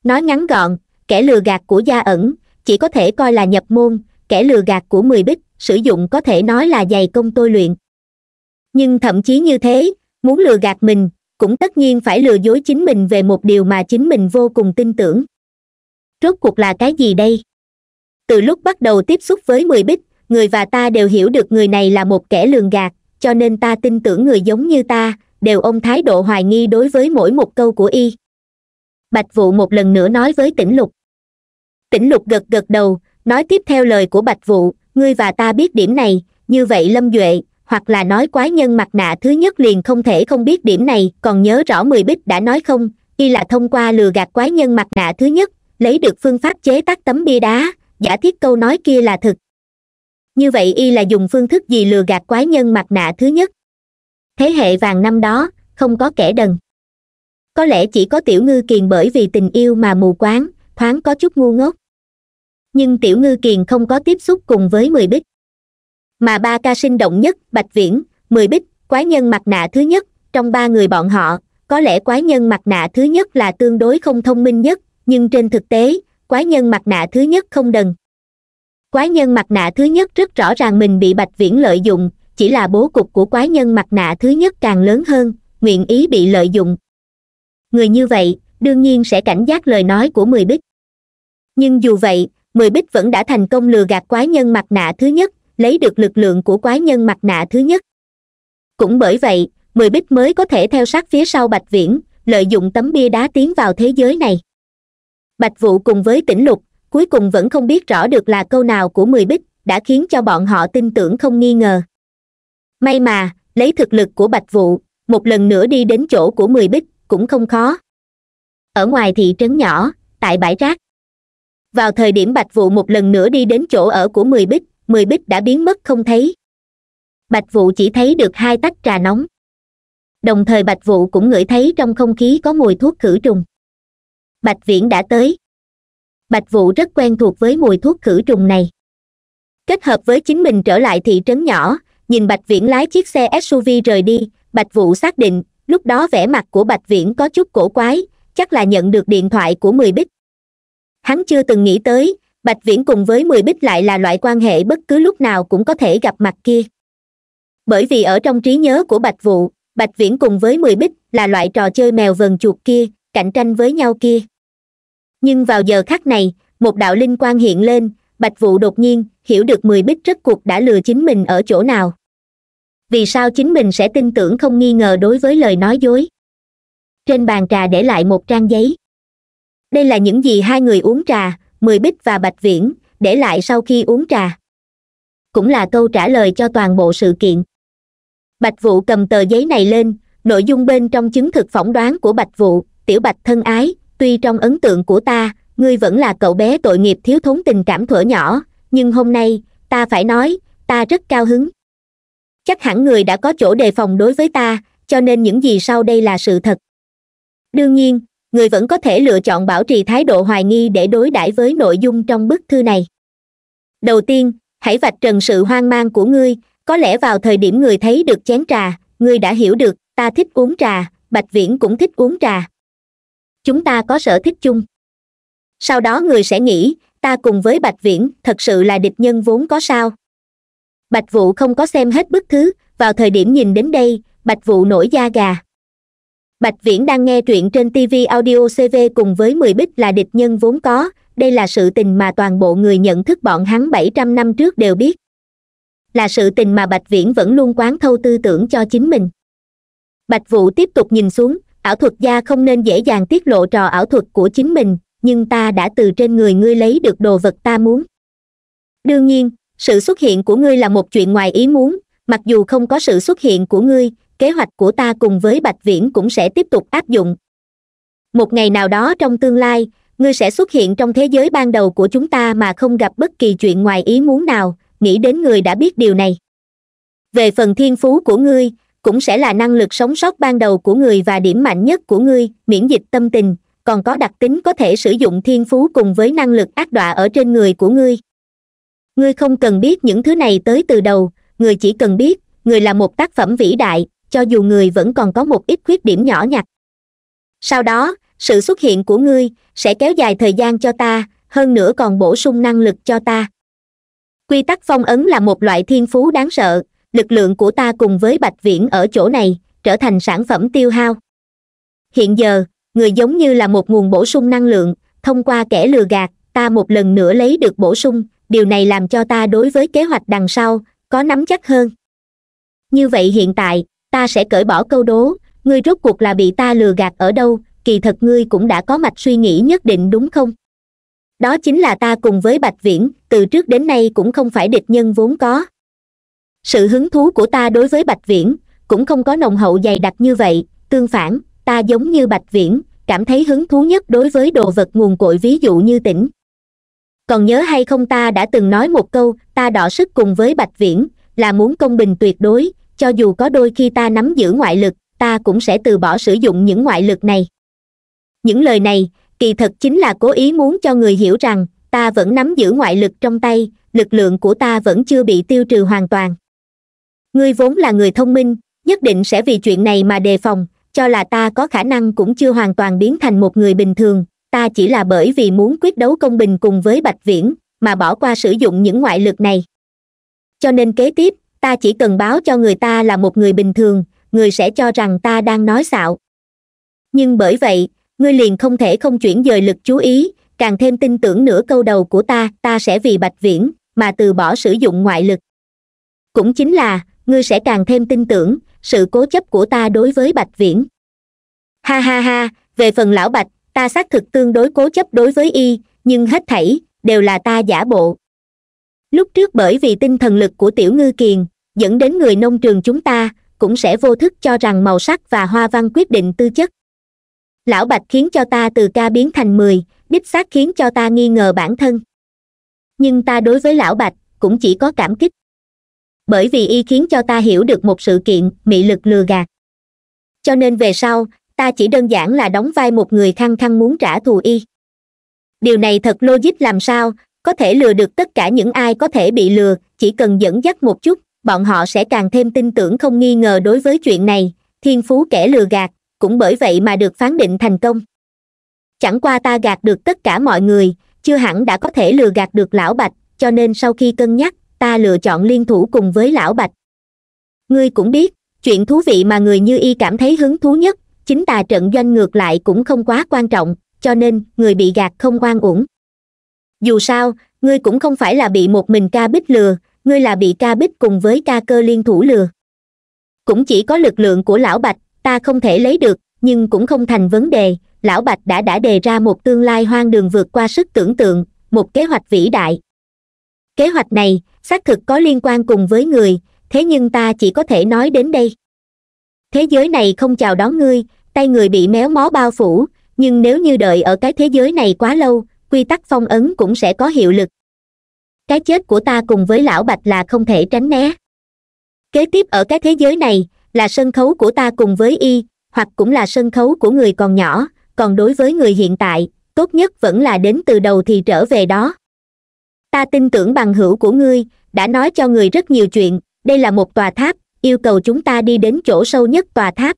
nói ngắn gọn kẻ lừa gạt của gia ẩn chỉ có thể coi là nhập môn kẻ lừa gạt của mười bích sử dụng có thể nói là dày công tôi luyện nhưng thậm chí như thế muốn lừa gạt mình cũng tất nhiên phải lừa dối chính mình về một điều mà chính mình vô cùng tin tưởng rốt cuộc là cái gì đây từ lúc bắt đầu tiếp xúc với mười bích người và ta đều hiểu được người này là một kẻ lường gạt cho nên ta tin tưởng người giống như ta đều ôm thái độ hoài nghi đối với mỗi một câu của y bạch vụ một lần nữa nói với tỉnh lục tỉnh lục gật gật đầu nói tiếp theo lời của bạch vụ ngươi và ta biết điểm này như vậy lâm duệ hoặc là nói quái nhân mặt nạ thứ nhất liền không thể không biết điểm này còn nhớ rõ mười bích đã nói không y là thông qua lừa gạt quái nhân mặt nạ thứ nhất lấy được phương pháp chế tác tấm bia đá giả thiết câu nói kia là thật, như vậy y là dùng phương thức gì lừa gạt quái nhân mặt nạ thứ nhất thế hệ vàng năm đó không có kẻ đần có lẽ chỉ có tiểu ngư kiền bởi vì tình yêu mà mù quáng thoáng có chút ngu ngốc nhưng tiểu ngư kiền không có tiếp xúc cùng với mười bích mà ba ca sinh động nhất bạch viễn mười bích quái nhân mặt nạ thứ nhất trong ba người bọn họ có lẽ quái nhân mặt nạ thứ nhất là tương đối không thông minh nhất nhưng trên thực tế quái nhân mặt nạ thứ nhất không đần quái nhân mặt nạ thứ nhất rất rõ ràng mình bị bạch viễn lợi dụng chỉ là bố cục của quái nhân mặt nạ thứ nhất càng lớn hơn nguyện ý bị lợi dụng người như vậy đương nhiên sẽ cảnh giác lời nói của mười bích nhưng dù vậy mười bích vẫn đã thành công lừa gạt quái nhân mặt nạ thứ nhất lấy được lực lượng của quái nhân mặt nạ thứ nhất cũng bởi vậy mười bích mới có thể theo sát phía sau bạch viễn lợi dụng tấm bia đá tiến vào thế giới này bạch vụ cùng với tỉnh lục cuối cùng vẫn không biết rõ được là câu nào của mười bích đã khiến cho bọn họ tin tưởng không nghi ngờ may mà lấy thực lực của bạch vụ một lần nữa đi đến chỗ của mười bích cũng không khó ở ngoài thị trấn nhỏ tại bãi rác vào thời điểm bạch vụ một lần nữa đi đến chỗ ở của mười bích mười bích đã biến mất không thấy bạch vụ chỉ thấy được hai tách trà nóng đồng thời bạch vụ cũng ngửi thấy trong không khí có mùi thuốc khử trùng bạch viễn đã tới bạch vụ rất quen thuộc với mùi thuốc khử trùng này kết hợp với chính mình trở lại thị trấn nhỏ nhìn bạch viễn lái chiếc xe suv rời đi bạch vụ xác định lúc đó vẻ mặt của bạch viễn có chút cổ quái chắc là nhận được điện thoại của mười bích hắn chưa từng nghĩ tới bạch viễn cùng với mười bích lại là loại quan hệ bất cứ lúc nào cũng có thể gặp mặt kia bởi vì ở trong trí nhớ của bạch vụ bạch viễn cùng với mười bích là loại trò chơi mèo vần chuột kia cạnh tranh với nhau kia nhưng vào giờ khắc này một đạo linh quan hiện lên bạch vụ đột nhiên hiểu được mười bích rất cuộc đã lừa chính mình ở chỗ nào vì sao chính mình sẽ tin tưởng không nghi ngờ đối với lời nói dối trên bàn trà để lại một trang giấy đây là những gì hai người uống trà mười bích và bạch viễn để lại sau khi uống trà cũng là câu trả lời cho toàn bộ sự kiện bạch vũ cầm tờ giấy này lên nội dung bên trong chứng thực phỏng đoán của bạch vũ tiểu bạch thân ái tuy trong ấn tượng của ta ngươi vẫn là cậu bé tội nghiệp thiếu thốn tình cảm thuở nhỏ nhưng hôm nay ta phải nói ta rất cao hứng chắc hẳn người đã có chỗ đề phòng đối với ta cho nên những gì sau đây là sự thật đương nhiên người vẫn có thể lựa chọn bảo trì thái độ hoài nghi để đối đãi với nội dung trong bức thư này đầu tiên hãy vạch trần sự hoang mang của ngươi có lẽ vào thời điểm người thấy được chén trà ngươi đã hiểu được ta thích uống trà bạch viễn cũng thích uống trà chúng ta có sở thích chung sau đó người sẽ nghĩ ta cùng với bạch viễn thật sự là địch nhân vốn có sao bạch Vũ không có xem hết bức thứ vào thời điểm nhìn đến đây bạch Vũ nổi da gà bạch viễn đang nghe truyện trên tv audio cv cùng với mười bích là địch nhân vốn có đây là sự tình mà toàn bộ người nhận thức bọn hắn bảy trăm năm trước đều biết là sự tình mà bạch viễn vẫn luôn quán thâu tư tưởng cho chính mình bạch Vũ tiếp tục nhìn xuống ảo thuật gia không nên dễ dàng tiết lộ trò ảo thuật của chính mình nhưng ta đã từ trên người ngươi lấy được đồ vật ta muốn đương nhiên sự xuất hiện của ngươi là một chuyện ngoài ý muốn mặc dù không có sự xuất hiện của ngươi kế hoạch của ta cùng với bạch viễn cũng sẽ tiếp tục áp dụng một ngày nào đó trong tương lai ngươi sẽ xuất hiện trong thế giới ban đầu của chúng ta mà không gặp bất kỳ chuyện ngoài ý muốn nào nghĩ đến người đã biết điều này về phần thiên phú của ngươi cũng sẽ là năng lực sống sót ban đầu của người và điểm mạnh nhất của ngươi miễn dịch tâm tình còn có đặc tính có thể sử dụng thiên phú cùng với năng lực ác đọa ở trên người của ngươi ngươi không cần biết những thứ này tới từ đầu người chỉ cần biết người là một tác phẩm vĩ đại cho dù người vẫn còn có một ít khuyết điểm nhỏ nhặt sau đó sự xuất hiện của ngươi sẽ kéo dài thời gian cho ta hơn nữa còn bổ sung năng lực cho ta quy tắc phong ấn là một loại thiên phú đáng sợ lực lượng của ta cùng với bạch viễn ở chỗ này trở thành sản phẩm tiêu hao hiện giờ người giống như là một nguồn bổ sung năng lượng thông qua kẻ lừa gạt ta một lần nữa lấy được bổ sung điều này làm cho ta đối với kế hoạch đằng sau có nắm chắc hơn như vậy hiện tại ta sẽ cởi bỏ câu đố ngươi rốt cuộc là bị ta lừa gạt ở đâu kỳ thật ngươi cũng đã có mạch suy nghĩ nhất định đúng không đó chính là ta cùng với bạch viễn từ trước đến nay cũng không phải địch nhân vốn có sự hứng thú của ta đối với bạch viễn cũng không có nồng hậu dày đặc như vậy tương phản ta giống như bạch viễn cảm thấy hứng thú nhất đối với đồ vật nguồn cội ví dụ như tỉnh còn nhớ hay không ta đã từng nói một câu ta đỏ sức cùng với bạch viễn là muốn công bình tuyệt đối cho dù có đôi khi ta nắm giữ ngoại lực ta cũng sẽ từ bỏ sử dụng những ngoại lực này những lời này kỳ thật chính là cố ý muốn cho người hiểu rằng ta vẫn nắm giữ ngoại lực trong tay lực lượng của ta vẫn chưa bị tiêu trừ hoàn toàn ngươi vốn là người thông minh nhất định sẽ vì chuyện này mà đề phòng cho là ta có khả năng cũng chưa hoàn toàn biến thành một người bình thường ta chỉ là bởi vì muốn quyết đấu công bình cùng với bạch viễn mà bỏ qua sử dụng những ngoại lực này cho nên kế tiếp ta chỉ cần báo cho người ta là một người bình thường người sẽ cho rằng ta đang nói xạo nhưng bởi vậy ngươi liền không thể không chuyển dời lực chú ý càng thêm tin tưởng nửa câu đầu của ta ta sẽ vì bạch viễn mà từ bỏ sử dụng ngoại lực cũng chính là ngươi sẽ càng thêm tin tưởng sự cố chấp của ta đối với bạch viễn ha ha ha về phần lão bạch ta xác thực tương đối cố chấp đối với y nhưng hết thảy đều là ta giả bộ lúc trước bởi vì tinh thần lực của tiểu ngư kiền dẫn đến người nông trường chúng ta cũng sẽ vô thức cho rằng màu sắc và hoa văn quyết định tư chất lão bạch khiến cho ta từ ca biến thành mười đích xác khiến cho ta nghi ngờ bản thân nhưng ta đối với lão bạch cũng chỉ có cảm kích bởi vì y khiến cho ta hiểu được một sự kiện mị lực lừa gạt cho nên về sau ta chỉ đơn giản là đóng vai một người khăng khăng muốn trả thù y điều này thật logic làm sao có thể lừa được tất cả những ai có thể bị lừa chỉ cần dẫn dắt một chút bọn họ sẽ càng thêm tin tưởng không nghi ngờ đối với chuyện này thiên phú kẻ lừa gạt cũng bởi vậy mà được phán định thành công chẳng qua ta gạt được tất cả mọi người chưa hẳn đã có thể lừa gạt được lão bạch cho nên sau khi cân nhắc ta lựa chọn liên thủ cùng với lão bạch ngươi cũng biết chuyện thú vị mà người như y cảm thấy hứng thú nhất chính tà trận doanh ngược lại cũng không quá quan trọng cho nên người bị gạt không oan uổng dù sao ngươi cũng không phải là bị một mình ca bích lừa ngươi là bị ca bích cùng với ca cơ liên thủ lừa cũng chỉ có lực lượng của lão bạch ta không thể lấy được nhưng cũng không thành vấn đề lão bạch đã đã đề ra một tương lai hoang đường vượt qua sức tưởng tượng một kế hoạch vĩ đại kế hoạch này xác thực có liên quan cùng với người thế nhưng ta chỉ có thể nói đến đây thế giới này không chào đón ngươi tay người bị méo mó bao phủ nhưng nếu như đợi ở cái thế giới này quá lâu quy tắc phong ấn cũng sẽ có hiệu lực cái chết của ta cùng với lão bạch là không thể tránh né kế tiếp ở cái thế giới này là sân khấu của ta cùng với y hoặc cũng là sân khấu của người còn nhỏ còn đối với người hiện tại tốt nhất vẫn là đến từ đầu thì trở về đó ta tin tưởng bằng hữu của ngươi đã nói cho người rất nhiều chuyện đây là một tòa tháp yêu cầu chúng ta đi đến chỗ sâu nhất tòa tháp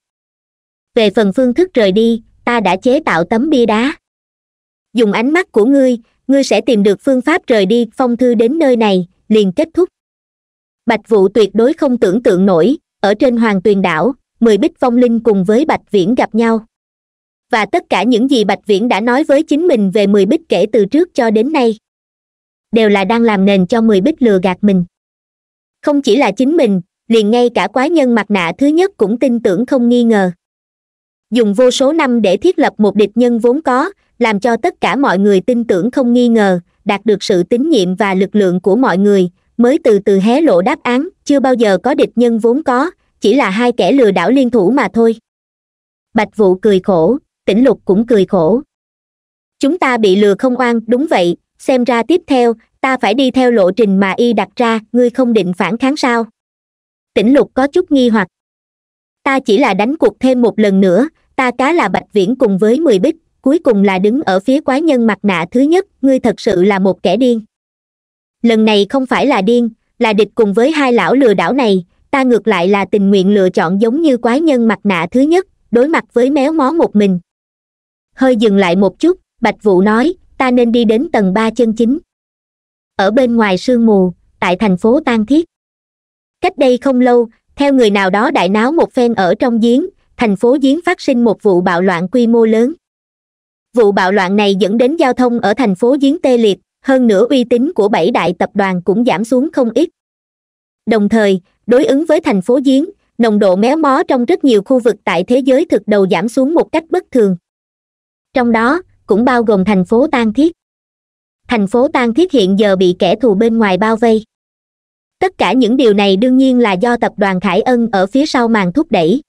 về phần phương thức rời đi ta đã chế tạo tấm bia đá dùng ánh mắt của ngươi ngươi sẽ tìm được phương pháp rời đi phong thư đến nơi này liền kết thúc bạch Vũ tuyệt đối không tưởng tượng nổi ở trên hoàng tuyền đảo mười bích phong linh cùng với bạch viễn gặp nhau và tất cả những gì bạch viễn đã nói với chính mình về mười bích kể từ trước cho đến nay đều là đang làm nền cho mười bích lừa gạt mình không chỉ là chính mình liền ngay cả quái nhân mặt nạ thứ nhất cũng tin tưởng không nghi ngờ dùng vô số năm để thiết lập một địch nhân vốn có làm cho tất cả mọi người tin tưởng không nghi ngờ đạt được sự tín nhiệm và lực lượng của mọi người mới từ từ hé lộ đáp án chưa bao giờ có địch nhân vốn có chỉ là hai kẻ lừa đảo liên thủ mà thôi bạch Vũ cười khổ tỉnh lục cũng cười khổ chúng ta bị lừa không oan đúng vậy xem ra tiếp theo ta phải đi theo lộ trình mà y đặt ra ngươi không định phản kháng sao tỉnh lục có chút nghi hoặc ta chỉ là đánh cuộc thêm một lần nữa ta cá là bạch viễn cùng với mười bích cuối cùng là đứng ở phía quái nhân mặt nạ thứ nhất ngươi thật sự là một kẻ điên lần này không phải là điên là địch cùng với hai lão lừa đảo này ta ngược lại là tình nguyện lựa chọn giống như quái nhân mặt nạ thứ nhất đối mặt với méo mó một mình hơi dừng lại một chút bạch vũ nói ta nên đi đến tầng ba chân chính ở bên ngoài sương mù tại thành phố tan thiết cách đây không lâu theo người nào đó đại náo một phen ở trong giếng thành phố Giếng phát sinh một vụ bạo loạn quy mô lớn. Vụ bạo loạn này dẫn đến giao thông ở thành phố Giếng tê liệt, hơn nữa uy tín của bảy đại tập đoàn cũng giảm xuống không ít. Đồng thời, đối ứng với thành phố Giếng, nồng độ méo mó trong rất nhiều khu vực tại thế giới thực đầu giảm xuống một cách bất thường. Trong đó, cũng bao gồm thành phố Tan Thiết. Thành phố Tan Thiết hiện giờ bị kẻ thù bên ngoài bao vây. Tất cả những điều này đương nhiên là do tập đoàn Khải Ân ở phía sau màn thúc đẩy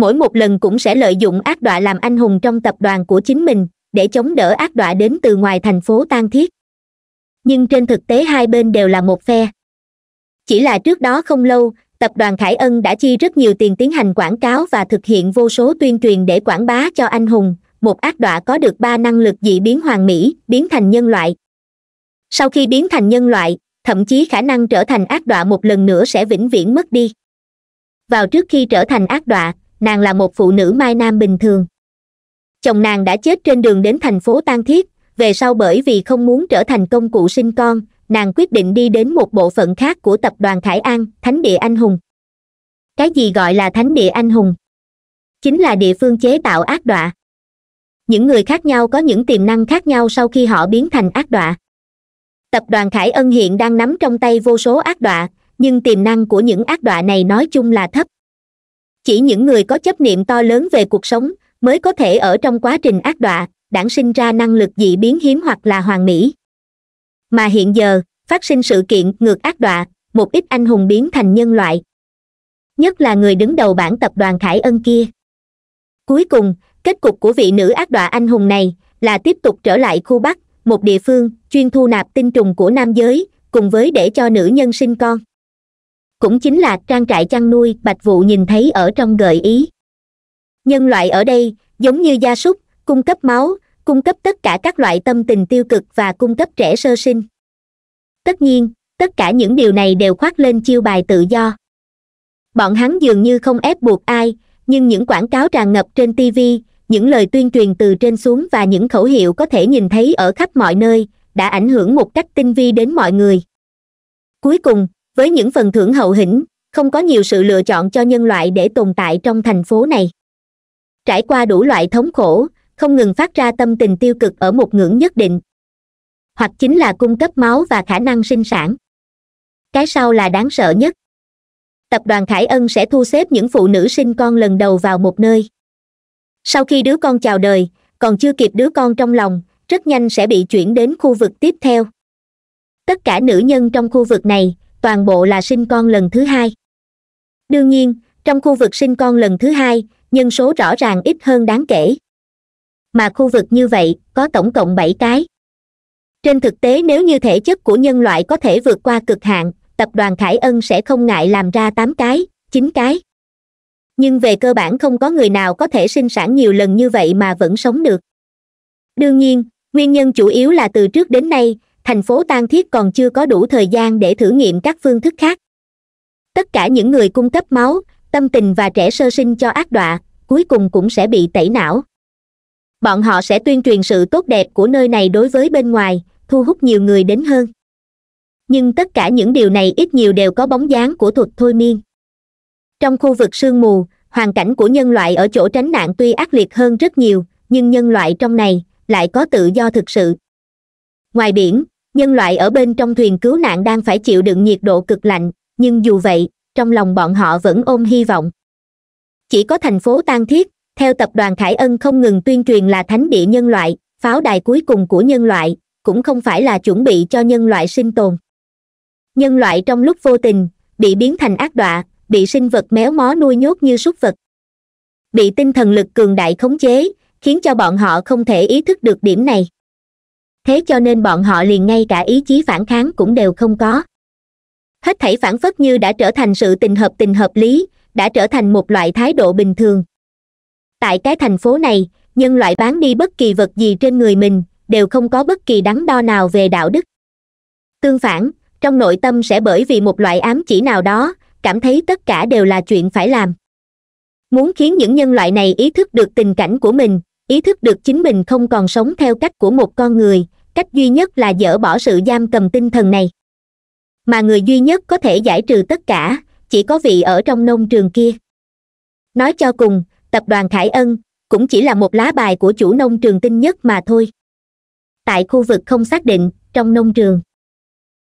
mỗi một lần cũng sẽ lợi dụng ác đọa làm anh hùng trong tập đoàn của chính mình để chống đỡ ác đọa đến từ ngoài thành phố tan thiết nhưng trên thực tế hai bên đều là một phe chỉ là trước đó không lâu tập đoàn khải ân đã chi rất nhiều tiền tiến hành quảng cáo và thực hiện vô số tuyên truyền để quảng bá cho anh hùng một ác đọa có được ba năng lực dị biến hoàng mỹ biến thành nhân loại sau khi biến thành nhân loại thậm chí khả năng trở thành ác đọa một lần nữa sẽ vĩnh viễn mất đi vào trước khi trở thành ác đọa nàng là một phụ nữ mai nam bình thường chồng nàng đã chết trên đường đến thành phố tan thiết về sau bởi vì không muốn trở thành công cụ sinh con nàng quyết định đi đến một bộ phận khác của tập đoàn khải an thánh địa anh hùng cái gì gọi là thánh địa anh hùng chính là địa phương chế tạo ác đọa những người khác nhau có những tiềm năng khác nhau sau khi họ biến thành ác đọa tập đoàn khải ân hiện đang nắm trong tay vô số ác đọa nhưng tiềm năng của những ác đọa này nói chung là thấp chỉ những người có chấp niệm to lớn về cuộc sống mới có thể ở trong quá trình ác đọa đản sinh ra năng lực dị biến hiếm hoặc là hoàn mỹ mà hiện giờ phát sinh sự kiện ngược ác đọa một ít anh hùng biến thành nhân loại nhất là người đứng đầu bản tập đoàn khải ân kia cuối cùng kết cục của vị nữ ác đọa anh hùng này là tiếp tục trở lại khu bắc một địa phương chuyên thu nạp tinh trùng của nam giới cùng với để cho nữ nhân sinh con cũng chính là trang trại chăn nuôi bạch vụ nhìn thấy ở trong gợi ý nhân loại ở đây giống như gia súc cung cấp máu cung cấp tất cả các loại tâm tình tiêu cực và cung cấp trẻ sơ sinh tất nhiên tất cả những điều này đều khoác lên chiêu bài tự do bọn hắn dường như không ép buộc ai nhưng những quảng cáo tràn ngập trên tv những lời tuyên truyền từ trên xuống và những khẩu hiệu có thể nhìn thấy ở khắp mọi nơi đã ảnh hưởng một cách tinh vi đến mọi người cuối cùng với những phần thưởng hậu hĩnh không có nhiều sự lựa chọn cho nhân loại để tồn tại trong thành phố này trải qua đủ loại thống khổ không ngừng phát ra tâm tình tiêu cực ở một ngưỡng nhất định hoặc chính là cung cấp máu và khả năng sinh sản cái sau là đáng sợ nhất tập đoàn khải ân sẽ thu xếp những phụ nữ sinh con lần đầu vào một nơi sau khi đứa con chào đời còn chưa kịp đứa con trong lòng rất nhanh sẽ bị chuyển đến khu vực tiếp theo tất cả nữ nhân trong khu vực này toàn bộ là sinh con lần thứ hai đương nhiên trong khu vực sinh con lần thứ hai nhân số rõ ràng ít hơn đáng kể mà khu vực như vậy có tổng cộng bảy cái trên thực tế nếu như thể chất của nhân loại có thể vượt qua cực hạn tập đoàn khải ân sẽ không ngại làm ra tám cái chín cái nhưng về cơ bản không có người nào có thể sinh sản nhiều lần như vậy mà vẫn sống được đương nhiên nguyên nhân chủ yếu là từ trước đến nay thành phố tan thiết còn chưa có đủ thời gian để thử nghiệm các phương thức khác tất cả những người cung cấp máu tâm tình và trẻ sơ sinh cho ác đọa cuối cùng cũng sẽ bị tẩy não bọn họ sẽ tuyên truyền sự tốt đẹp của nơi này đối với bên ngoài thu hút nhiều người đến hơn nhưng tất cả những điều này ít nhiều đều có bóng dáng của thuật thôi miên trong khu vực sương mù hoàn cảnh của nhân loại ở chỗ tránh nạn tuy ác liệt hơn rất nhiều nhưng nhân loại trong này lại có tự do thực sự ngoài biển nhân loại ở bên trong thuyền cứu nạn đang phải chịu đựng nhiệt độ cực lạnh nhưng dù vậy trong lòng bọn họ vẫn ôm hy vọng chỉ có thành phố tan thiết theo tập đoàn khải ân không ngừng tuyên truyền là thánh địa nhân loại pháo đài cuối cùng của nhân loại cũng không phải là chuẩn bị cho nhân loại sinh tồn nhân loại trong lúc vô tình bị biến thành ác đọa bị sinh vật méo mó nuôi nhốt như súc vật bị tinh thần lực cường đại khống chế khiến cho bọn họ không thể ý thức được điểm này thế cho nên bọn họ liền ngay cả ý chí phản kháng cũng đều không có hết thảy phản phất như đã trở thành sự tình hợp tình hợp lý đã trở thành một loại thái độ bình thường tại cái thành phố này nhân loại bán đi bất kỳ vật gì trên người mình đều không có bất kỳ đắn đo nào về đạo đức tương phản trong nội tâm sẽ bởi vì một loại ám chỉ nào đó cảm thấy tất cả đều là chuyện phải làm muốn khiến những nhân loại này ý thức được tình cảnh của mình ý thức được chính mình không còn sống theo cách của một con người cách duy nhất là dỡ bỏ sự giam cầm tinh thần này mà người duy nhất có thể giải trừ tất cả chỉ có vị ở trong nông trường kia nói cho cùng tập đoàn khải ân cũng chỉ là một lá bài của chủ nông trường tinh nhất mà thôi tại khu vực không xác định trong nông trường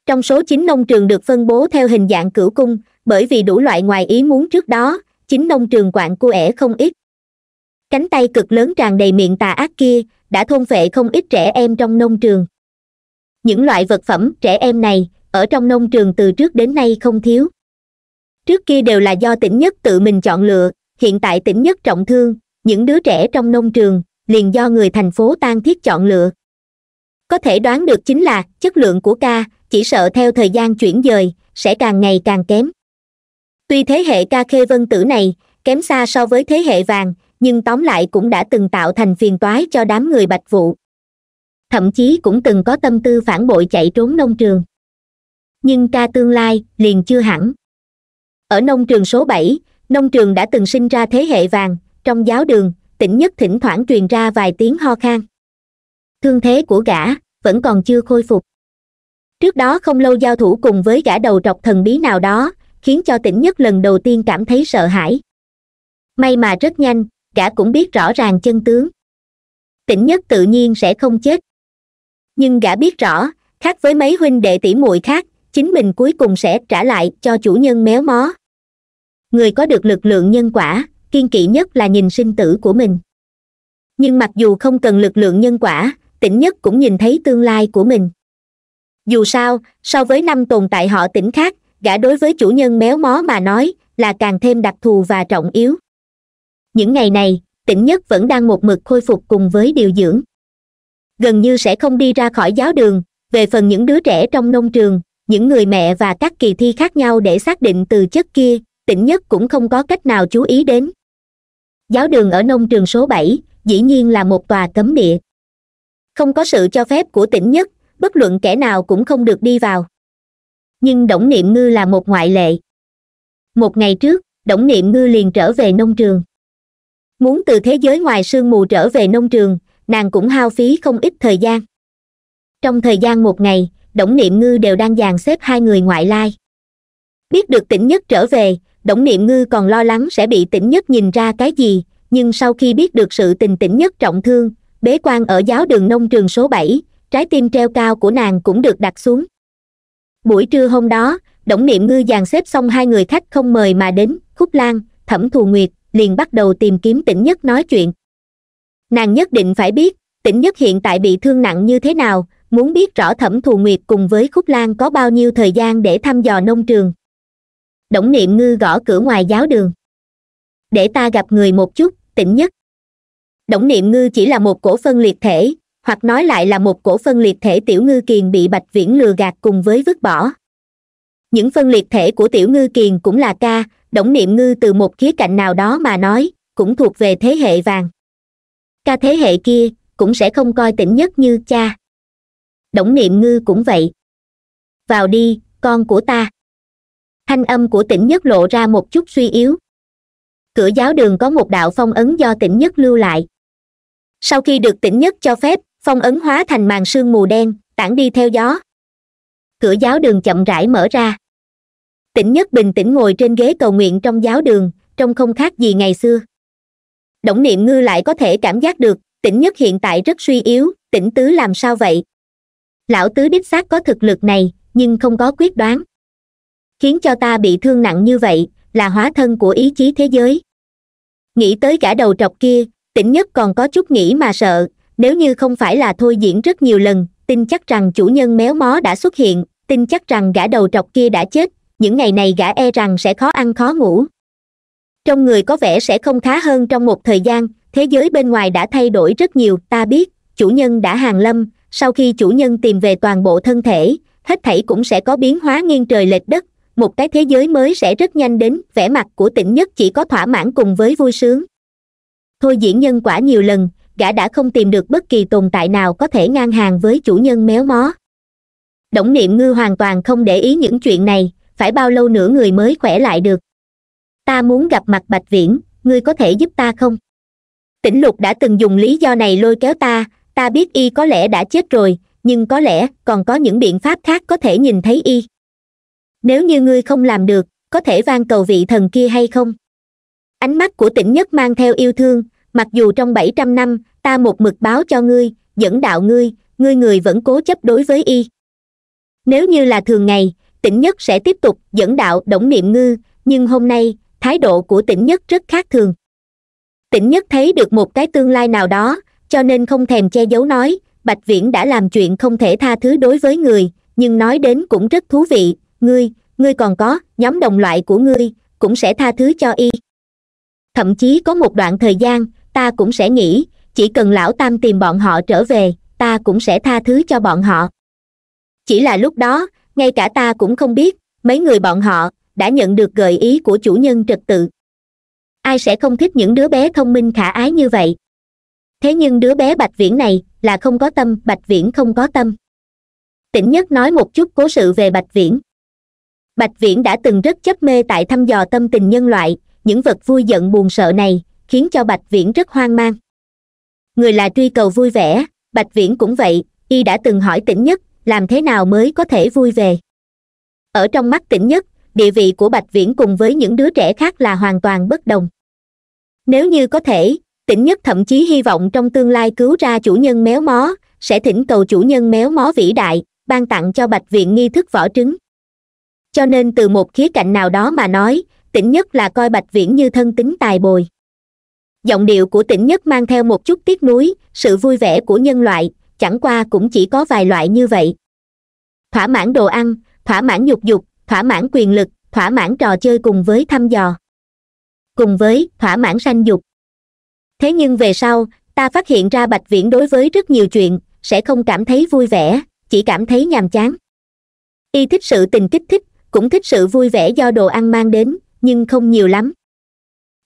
trong số chín nông trường được phân bố theo hình dạng cửu cung bởi vì đủ loại ngoài ý muốn trước đó chín nông trường quạng cu ẻ không ít cánh tay cực lớn tràn đầy miệng tà ác kia đã thôn vệ không ít trẻ em trong nông trường những loại vật phẩm trẻ em này ở trong nông trường từ trước đến nay không thiếu trước kia đều là do tỉnh nhất tự mình chọn lựa hiện tại tỉnh nhất trọng thương những đứa trẻ trong nông trường liền do người thành phố tan thiết chọn lựa có thể đoán được chính là chất lượng của ca chỉ sợ theo thời gian chuyển dời sẽ càng ngày càng kém tuy thế hệ ca khê vân tử này kém xa so với thế hệ vàng nhưng tóm lại cũng đã từng tạo thành phiền toái cho đám người bạch vụ thậm chí cũng từng có tâm tư phản bội chạy trốn nông trường nhưng ca tương lai liền chưa hẳn ở nông trường số bảy nông trường đã từng sinh ra thế hệ vàng trong giáo đường tỉnh nhất thỉnh thoảng truyền ra vài tiếng ho khan thương thế của gã vẫn còn chưa khôi phục trước đó không lâu giao thủ cùng với gã đầu trọc thần bí nào đó khiến cho tỉnh nhất lần đầu tiên cảm thấy sợ hãi may mà rất nhanh gã cũng biết rõ ràng chân tướng tỉnh nhất tự nhiên sẽ không chết nhưng gã biết rõ khác với mấy huynh đệ tỷ muội khác chính mình cuối cùng sẽ trả lại cho chủ nhân méo mó người có được lực lượng nhân quả kiên kỵ nhất là nhìn sinh tử của mình nhưng mặc dù không cần lực lượng nhân quả tỉnh nhất cũng nhìn thấy tương lai của mình dù sao so với năm tồn tại họ tỉnh khác gã đối với chủ nhân méo mó mà nói là càng thêm đặc thù và trọng yếu những ngày này tỉnh nhất vẫn đang một mực khôi phục cùng với điều dưỡng gần như sẽ không đi ra khỏi giáo đường về phần những đứa trẻ trong nông trường những người mẹ và các kỳ thi khác nhau để xác định từ chất kia tỉnh nhất cũng không có cách nào chú ý đến giáo đường ở nông trường số bảy dĩ nhiên là một tòa cấm địa không có sự cho phép của tỉnh nhất bất luận kẻ nào cũng không được đi vào nhưng đổng niệm ngư là một ngoại lệ một ngày trước đổng niệm ngư liền trở về nông trường muốn từ thế giới ngoài sương mù trở về nông trường nàng cũng hao phí không ít thời gian trong thời gian một ngày đổng niệm ngư đều đang dàn xếp hai người ngoại lai biết được tỉnh nhất trở về đổng niệm ngư còn lo lắng sẽ bị tỉnh nhất nhìn ra cái gì nhưng sau khi biết được sự tình tỉnh nhất trọng thương bế quan ở giáo đường nông trường số bảy trái tim treo cao của nàng cũng được đặt xuống buổi trưa hôm đó đổng niệm ngư dàn xếp xong hai người khách không mời mà đến khúc lan thẩm thù nguyệt liền bắt đầu tìm kiếm tỉnh nhất nói chuyện nàng nhất định phải biết tỉnh nhất hiện tại bị thương nặng như thế nào muốn biết rõ thẩm thù nguyệt cùng với khúc lan có bao nhiêu thời gian để thăm dò nông trường đổng niệm ngư gõ cửa ngoài giáo đường để ta gặp người một chút tỉnh nhất đổng niệm ngư chỉ là một cổ phân liệt thể hoặc nói lại là một cổ phân liệt thể tiểu ngư kiền bị bạch viễn lừa gạt cùng với vứt bỏ những phân liệt thể của tiểu ngư kiền cũng là ca đổng niệm ngư từ một khía cạnh nào đó mà nói cũng thuộc về thế hệ vàng ca thế hệ kia cũng sẽ không coi tỉnh nhất như cha đổng niệm ngư cũng vậy vào đi con của ta thanh âm của tỉnh nhất lộ ra một chút suy yếu cửa giáo đường có một đạo phong ấn do tỉnh nhất lưu lại sau khi được tỉnh nhất cho phép phong ấn hóa thành màn sương mù đen tản đi theo gió cửa giáo đường chậm rãi mở ra tỉnh nhất bình tĩnh ngồi trên ghế cầu nguyện trong giáo đường trông không khác gì ngày xưa đổng niệm ngư lại có thể cảm giác được tỉnh nhất hiện tại rất suy yếu tỉnh tứ làm sao vậy lão tứ đích xác có thực lực này nhưng không có quyết đoán khiến cho ta bị thương nặng như vậy là hóa thân của ý chí thế giới nghĩ tới cả đầu trọc kia tỉnh nhất còn có chút nghĩ mà sợ nếu như không phải là thôi diễn rất nhiều lần tin chắc rằng chủ nhân méo mó đã xuất hiện tin chắc rằng gã đầu trọc kia đã chết những ngày này gã e rằng sẽ khó ăn khó ngủ trong người có vẻ sẽ không khá hơn trong một thời gian thế giới bên ngoài đã thay đổi rất nhiều ta biết chủ nhân đã hàng lâm sau khi chủ nhân tìm về toàn bộ thân thể hết thảy cũng sẽ có biến hóa nghiêng trời lệch đất một cái thế giới mới sẽ rất nhanh đến vẻ mặt của tỉnh nhất chỉ có thỏa mãn cùng với vui sướng thôi diễn nhân quả nhiều lần gã đã không tìm được bất kỳ tồn tại nào có thể ngang hàng với chủ nhân méo mó động niệm ngư hoàn toàn không để ý những chuyện này phải bao lâu nữa người mới khỏe lại được ta muốn gặp mặt bạch viễn ngươi có thể giúp ta không tỉnh lục đã từng dùng lý do này lôi kéo ta ta biết y có lẽ đã chết rồi nhưng có lẽ còn có những biện pháp khác có thể nhìn thấy y nếu như ngươi không làm được có thể van cầu vị thần kia hay không ánh mắt của tỉnh nhất mang theo yêu thương mặc dù trong bảy trăm năm ta một mực báo cho ngươi dẫn đạo ngươi ngươi người vẫn cố chấp đối với y nếu như là thường ngày tỉnh nhất sẽ tiếp tục dẫn đạo đổng niệm ngư nhưng hôm nay thái độ của tỉnh nhất rất khác thường tỉnh nhất thấy được một cái tương lai nào đó cho nên không thèm che giấu nói bạch viễn đã làm chuyện không thể tha thứ đối với người nhưng nói đến cũng rất thú vị ngươi ngươi còn có nhóm đồng loại của ngươi cũng sẽ tha thứ cho y thậm chí có một đoạn thời gian ta cũng sẽ nghĩ chỉ cần lão tam tìm bọn họ trở về ta cũng sẽ tha thứ cho bọn họ chỉ là lúc đó ngay cả ta cũng không biết mấy người bọn họ đã nhận được gợi ý của chủ nhân trật tự ai sẽ không thích những đứa bé thông minh khả ái như vậy thế nhưng đứa bé bạch viễn này là không có tâm bạch viễn không có tâm tỉnh nhất nói một chút cố sự về bạch viễn bạch viễn đã từng rất chấp mê tại thăm dò tâm tình nhân loại những vật vui giận buồn sợ này khiến cho bạch viễn rất hoang mang người là truy cầu vui vẻ bạch viễn cũng vậy y đã từng hỏi tỉnh nhất làm thế nào mới có thể vui về ở trong mắt tỉnh nhất địa vị của bạch viễn cùng với những đứa trẻ khác là hoàn toàn bất đồng nếu như có thể tỉnh nhất thậm chí hy vọng trong tương lai cứu ra chủ nhân méo mó sẽ thỉnh cầu chủ nhân méo mó vĩ đại ban tặng cho bạch viện nghi thức vỏ trứng cho nên từ một khía cạnh nào đó mà nói tỉnh nhất là coi bạch viễn như thân tính tài bồi giọng điệu của tỉnh nhất mang theo một chút tiếc nuối sự vui vẻ của nhân loại chẳng qua cũng chỉ có vài loại như vậy thỏa mãn đồ ăn thỏa mãn nhục dục thỏa mãn quyền lực thỏa mãn trò chơi cùng với thăm dò cùng với thỏa mãn sanh dục thế nhưng về sau ta phát hiện ra bạch viễn đối với rất nhiều chuyện sẽ không cảm thấy vui vẻ chỉ cảm thấy nhàm chán y thích sự tình kích thích cũng thích sự vui vẻ do đồ ăn mang đến nhưng không nhiều lắm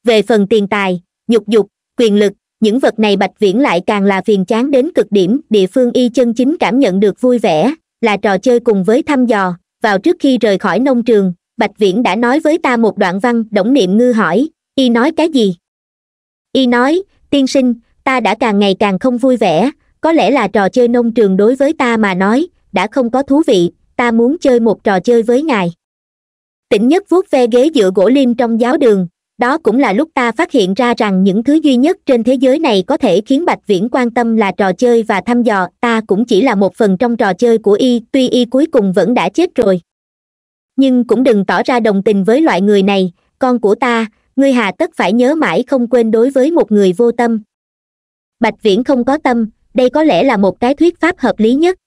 về phần tiền tài nhục dục quyền lực những vật này bạch viễn lại càng là phiền chán đến cực điểm địa phương y chân chính cảm nhận được vui vẻ là trò chơi cùng với thăm dò vào trước khi rời khỏi nông trường bạch viễn đã nói với ta một đoạn văn đổng niệm ngư hỏi y nói cái gì y nói tiên sinh ta đã càng ngày càng không vui vẻ có lẽ là trò chơi nông trường đối với ta mà nói đã không có thú vị ta muốn chơi một trò chơi với ngài tĩnh nhất vuốt ve ghế dựa gỗ lim trong giáo đường đó cũng là lúc ta phát hiện ra rằng những thứ duy nhất trên thế giới này có thể khiến bạch viễn quan tâm là trò chơi và thăm dò ta cũng chỉ là một phần trong trò chơi của y tuy y cuối cùng vẫn đã chết rồi nhưng cũng đừng tỏ ra đồng tình với loại người này con của ta ngươi hà tất phải nhớ mãi không quên đối với một người vô tâm bạch viễn không có tâm đây có lẽ là một cái thuyết pháp hợp lý nhất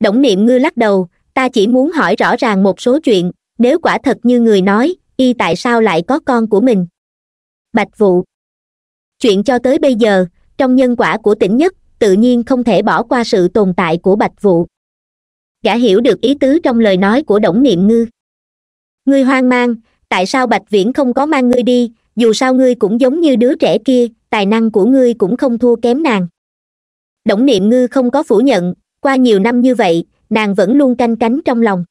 đổng niệm ngư lắc đầu ta chỉ muốn hỏi rõ ràng một số chuyện nếu quả thật như người nói y tại sao lại có con của mình bạch vụ chuyện cho tới bây giờ trong nhân quả của tỉnh nhất tự nhiên không thể bỏ qua sự tồn tại của bạch vụ gã hiểu được ý tứ trong lời nói của đổng niệm ngư ngươi hoang mang tại sao bạch viễn không có mang ngươi đi dù sao ngươi cũng giống như đứa trẻ kia tài năng của ngươi cũng không thua kém nàng đổng niệm ngư không có phủ nhận qua nhiều năm như vậy nàng vẫn luôn canh cánh trong lòng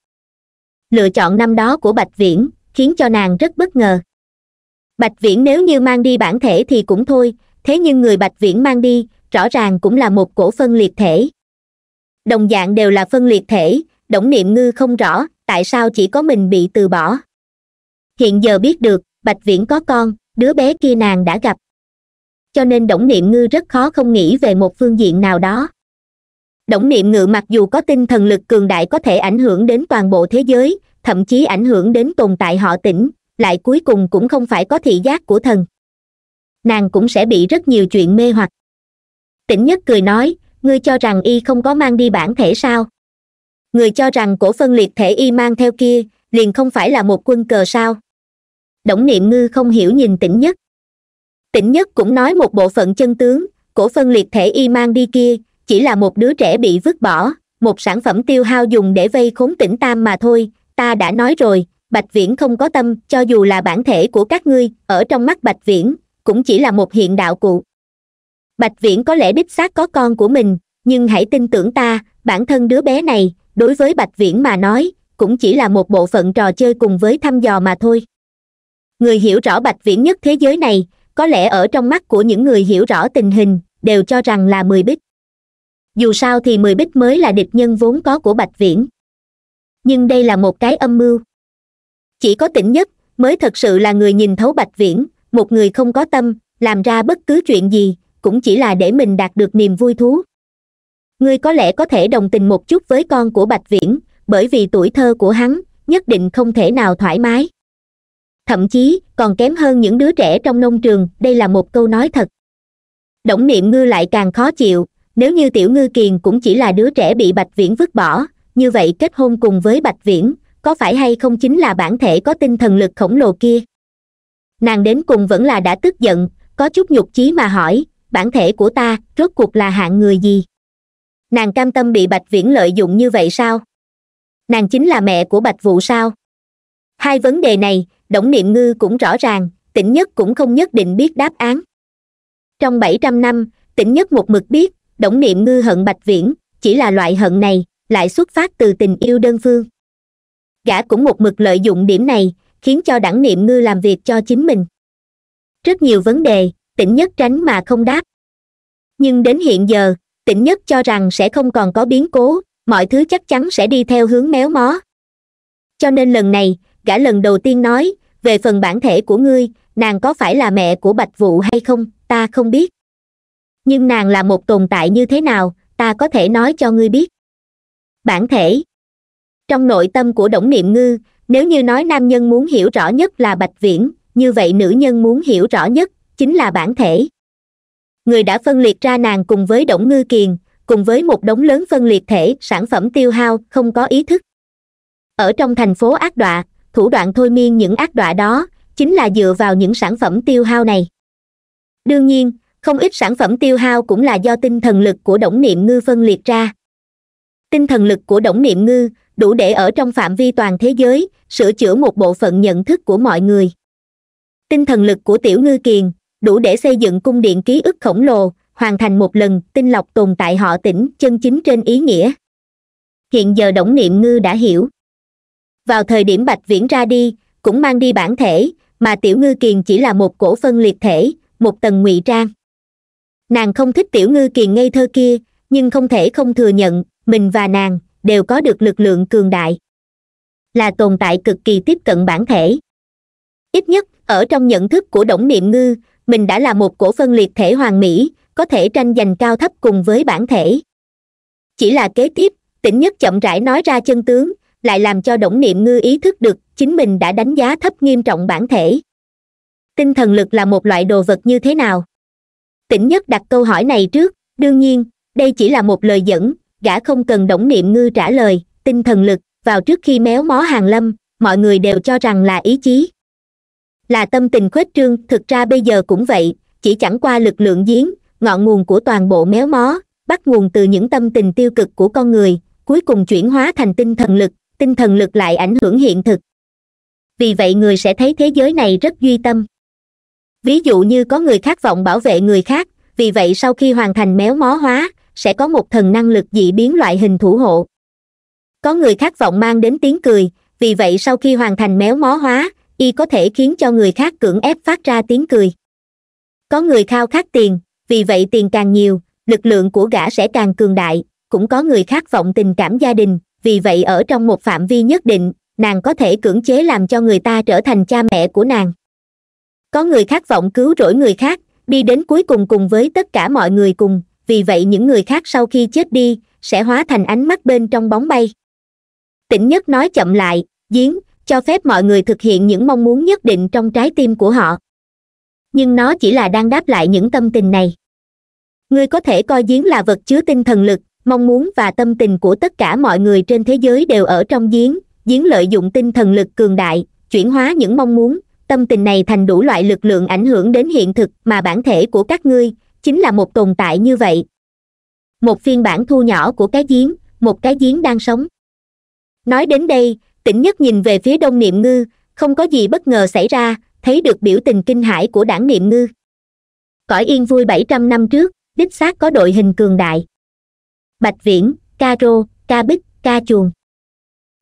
lựa chọn năm đó của bạch viễn khiến cho nàng rất bất ngờ bạch viễn nếu như mang đi bản thể thì cũng thôi thế nhưng người bạch viễn mang đi rõ ràng cũng là một cổ phân liệt thể đồng dạng đều là phân liệt thể đổng niệm ngư không rõ tại sao chỉ có mình bị từ bỏ hiện giờ biết được bạch viễn có con đứa bé kia nàng đã gặp cho nên đổng niệm ngư rất khó không nghĩ về một phương diện nào đó đổng niệm Ngư mặc dù có tinh thần lực cường đại có thể ảnh hưởng đến toàn bộ thế giới thậm chí ảnh hưởng đến tồn tại họ tỉnh lại cuối cùng cũng không phải có thị giác của thần nàng cũng sẽ bị rất nhiều chuyện mê hoặc tỉnh nhất cười nói ngươi cho rằng y không có mang đi bản thể sao người cho rằng cổ phân liệt thể y mang theo kia liền không phải là một quân cờ sao đổng niệm ngư không hiểu nhìn tỉnh nhất tỉnh nhất cũng nói một bộ phận chân tướng cổ phân liệt thể y mang đi kia chỉ là một đứa trẻ bị vứt bỏ một sản phẩm tiêu hao dùng để vây khốn tỉnh tam mà thôi ta đã nói rồi bạch viễn không có tâm cho dù là bản thể của các ngươi ở trong mắt bạch viễn cũng chỉ là một hiện đạo cụ bạch viễn có lẽ đích xác có con của mình nhưng hãy tin tưởng ta bản thân đứa bé này đối với bạch viễn mà nói cũng chỉ là một bộ phận trò chơi cùng với thăm dò mà thôi người hiểu rõ bạch viễn nhất thế giới này có lẽ ở trong mắt của những người hiểu rõ tình hình đều cho rằng là mười bích dù sao thì mười bích mới là địch nhân vốn có của bạch viễn nhưng đây là một cái âm mưu chỉ có tỉnh nhất mới thật sự là người nhìn thấu bạch viễn một người không có tâm làm ra bất cứ chuyện gì cũng chỉ là để mình đạt được niềm vui thú ngươi có lẽ có thể đồng tình một chút với con của bạch viễn bởi vì tuổi thơ của hắn nhất định không thể nào thoải mái thậm chí còn kém hơn những đứa trẻ trong nông trường đây là một câu nói thật động niệm ngư lại càng khó chịu nếu như tiểu ngư kiền cũng chỉ là đứa trẻ bị bạch viễn vứt bỏ như vậy kết hôn cùng với bạch viễn có phải hay không chính là bản thể có tinh thần lực khổng lồ kia nàng đến cùng vẫn là đã tức giận có chút nhục chí mà hỏi bản thể của ta rốt cuộc là hạng người gì nàng cam tâm bị bạch viễn lợi dụng như vậy sao nàng chính là mẹ của bạch vũ sao hai vấn đề này đổng niệm ngư cũng rõ ràng tỉnh nhất cũng không nhất định biết đáp án trong bảy trăm năm tỉnh nhất một mực biết đổng niệm ngư hận bạch viễn chỉ là loại hận này lại xuất phát từ tình yêu đơn phương gã cũng một mực lợi dụng điểm này khiến cho đẳng niệm ngư làm việc cho chính mình rất nhiều vấn đề tỉnh nhất tránh mà không đáp nhưng đến hiện giờ tỉnh nhất cho rằng sẽ không còn có biến cố mọi thứ chắc chắn sẽ đi theo hướng méo mó cho nên lần này gã lần đầu tiên nói về phần bản thể của ngươi nàng có phải là mẹ của bạch vụ hay không ta không biết nhưng nàng là một tồn tại như thế nào ta có thể nói cho ngươi biết bản thể trong nội tâm của đổng niệm ngư nếu như nói nam nhân muốn hiểu rõ nhất là bạch viễn như vậy nữ nhân muốn hiểu rõ nhất chính là bản thể người đã phân liệt ra nàng cùng với đổng ngư kiền cùng với một đống lớn phân liệt thể sản phẩm tiêu hao không có ý thức ở trong thành phố ác đọa thủ đoạn thôi miên những ác đọa đó chính là dựa vào những sản phẩm tiêu hao này đương nhiên không ít sản phẩm tiêu hao cũng là do tinh thần lực của đổng niệm ngư phân liệt ra tinh thần lực của đổng niệm ngư đủ để ở trong phạm vi toàn thế giới sửa chữa một bộ phận nhận thức của mọi người tinh thần lực của tiểu ngư kiền đủ để xây dựng cung điện ký ức khổng lồ hoàn thành một lần tinh lọc tồn tại họ tỉnh chân chính trên ý nghĩa hiện giờ đổng niệm ngư đã hiểu vào thời điểm bạch viễn ra đi cũng mang đi bản thể mà tiểu ngư kiền chỉ là một cổ phân liệt thể một tầng ngụy trang nàng không thích tiểu ngư kiền ngây thơ kia nhưng không thể không thừa nhận mình và nàng đều có được lực lượng cường đại là tồn tại cực kỳ tiếp cận bản thể ít nhất ở trong nhận thức của đổng niệm ngư mình đã là một cổ phân liệt thể hoàn mỹ có thể tranh giành cao thấp cùng với bản thể chỉ là kế tiếp tỉnh nhất chậm rãi nói ra chân tướng lại làm cho đổng niệm ngư ý thức được chính mình đã đánh giá thấp nghiêm trọng bản thể tinh thần lực là một loại đồ vật như thế nào tỉnh nhất đặt câu hỏi này trước đương nhiên đây chỉ là một lời dẫn gã không cần đổng niệm ngư trả lời tinh thần lực vào trước khi méo mó hàng lâm mọi người đều cho rằng là ý chí là tâm tình khuếch trương thực ra bây giờ cũng vậy chỉ chẳng qua lực lượng giếng ngọn nguồn của toàn bộ méo mó bắt nguồn từ những tâm tình tiêu cực của con người cuối cùng chuyển hóa thành tinh thần lực tinh thần lực lại ảnh hưởng hiện thực vì vậy người sẽ thấy thế giới này rất duy tâm ví dụ như có người khát vọng bảo vệ người khác vì vậy sau khi hoàn thành méo mó hóa sẽ có một thần năng lực dị biến loại hình thủ hộ có người khát vọng mang đến tiếng cười vì vậy sau khi hoàn thành méo mó hóa y có thể khiến cho người khác cưỡng ép phát ra tiếng cười có người khao khát tiền vì vậy tiền càng nhiều lực lượng của gã sẽ càng cường đại cũng có người khát vọng tình cảm gia đình vì vậy ở trong một phạm vi nhất định nàng có thể cưỡng chế làm cho người ta trở thành cha mẹ của nàng có người khát vọng cứu rỗi người khác đi đến cuối cùng cùng với tất cả mọi người cùng vì vậy những người khác sau khi chết đi sẽ hóa thành ánh mắt bên trong bóng bay tỉnh nhất nói chậm lại giếng cho phép mọi người thực hiện những mong muốn nhất định trong trái tim của họ nhưng nó chỉ là đang đáp lại những tâm tình này ngươi có thể coi giếng là vật chứa tinh thần lực mong muốn và tâm tình của tất cả mọi người trên thế giới đều ở trong giếng giếng lợi dụng tinh thần lực cường đại chuyển hóa những mong muốn tâm tình này thành đủ loại lực lượng ảnh hưởng đến hiện thực mà bản thể của các ngươi chính là một tồn tại như vậy một phiên bản thu nhỏ của cái giếng một cái giếng đang sống nói đến đây tỉnh nhất nhìn về phía đông niệm ngư không có gì bất ngờ xảy ra thấy được biểu tình kinh hãi của đảng niệm ngư cõi yên vui bảy trăm năm trước đích xác có đội hình cường đại bạch viễn ca rô ca bích ca chuồng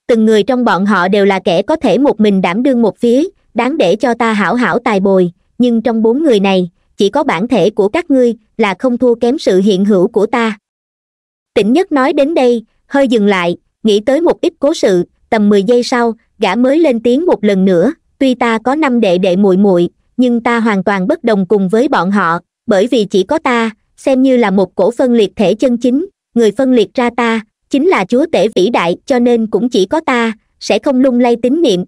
từng người trong bọn họ đều là kẻ có thể một mình đảm đương một phía đáng để cho ta hảo hảo tài bồi nhưng trong bốn người này chỉ có bản thể của các ngươi là không thua kém sự hiện hữu của ta tỉnh nhất nói đến đây hơi dừng lại nghĩ tới một ít cố sự tầm mười giây sau gã mới lên tiếng một lần nữa tuy ta có năm đệ đệ muội muội nhưng ta hoàn toàn bất đồng cùng với bọn họ bởi vì chỉ có ta xem như là một cổ phân liệt thể chân chính người phân liệt ra ta chính là chúa tể vĩ đại cho nên cũng chỉ có ta sẽ không lung lay tín niệm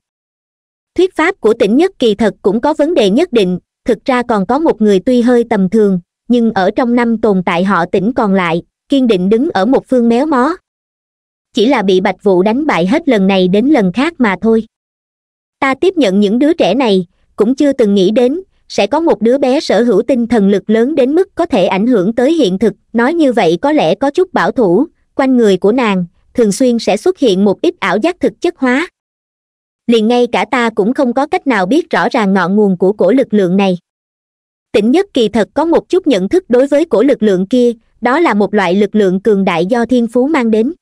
thuyết pháp của tỉnh nhất kỳ thật cũng có vấn đề nhất định thực ra còn có một người tuy hơi tầm thường nhưng ở trong năm tồn tại họ tỉnh còn lại kiên định đứng ở một phương méo mó chỉ là bị bạch vũ đánh bại hết lần này đến lần khác mà thôi ta tiếp nhận những đứa trẻ này cũng chưa từng nghĩ đến sẽ có một đứa bé sở hữu tinh thần lực lớn đến mức có thể ảnh hưởng tới hiện thực nói như vậy có lẽ có chút bảo thủ quanh người của nàng thường xuyên sẽ xuất hiện một ít ảo giác thực chất hóa liền ngay cả ta cũng không có cách nào biết rõ ràng ngọn nguồn của cổ lực lượng này tỉnh nhất kỳ thật có một chút nhận thức đối với cổ lực lượng kia đó là một loại lực lượng cường đại do thiên phú mang đến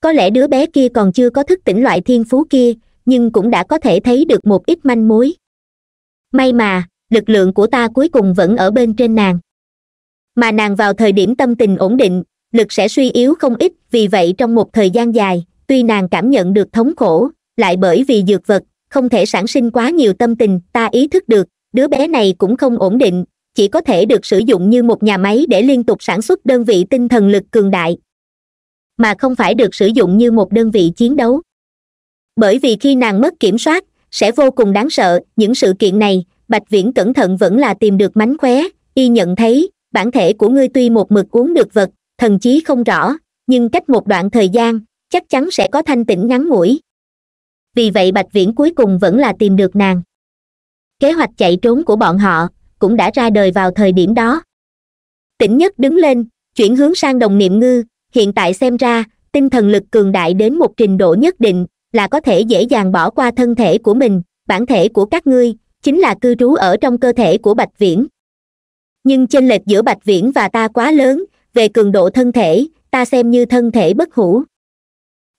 có lẽ đứa bé kia còn chưa có thức tỉnh loại thiên phú kia nhưng cũng đã có thể thấy được một ít manh mối may mà lực lượng của ta cuối cùng vẫn ở bên trên nàng mà nàng vào thời điểm tâm tình ổn định lực sẽ suy yếu không ít vì vậy trong một thời gian dài tuy nàng cảm nhận được thống khổ lại bởi vì dược vật không thể sản sinh quá nhiều tâm tình ta ý thức được đứa bé này cũng không ổn định chỉ có thể được sử dụng như một nhà máy để liên tục sản xuất đơn vị tinh thần lực cường đại mà không phải được sử dụng như một đơn vị chiến đấu bởi vì khi nàng mất kiểm soát sẽ vô cùng đáng sợ những sự kiện này bạch viễn cẩn thận vẫn là tìm được mánh khóe y nhận thấy bản thể của ngươi tuy một mực uống được vật thần chí không rõ nhưng cách một đoạn thời gian chắc chắn sẽ có thanh tĩnh ngắn ngủi vì vậy bạch viễn cuối cùng vẫn là tìm được nàng kế hoạch chạy trốn của bọn họ cũng đã ra đời vào thời điểm đó tỉnh nhất đứng lên chuyển hướng sang đồng niệm ngư hiện tại xem ra tinh thần lực cường đại đến một trình độ nhất định là có thể dễ dàng bỏ qua thân thể của mình bản thể của các ngươi chính là cư trú ở trong cơ thể của bạch viễn nhưng chênh lệch giữa bạch viễn và ta quá lớn về cường độ thân thể ta xem như thân thể bất hủ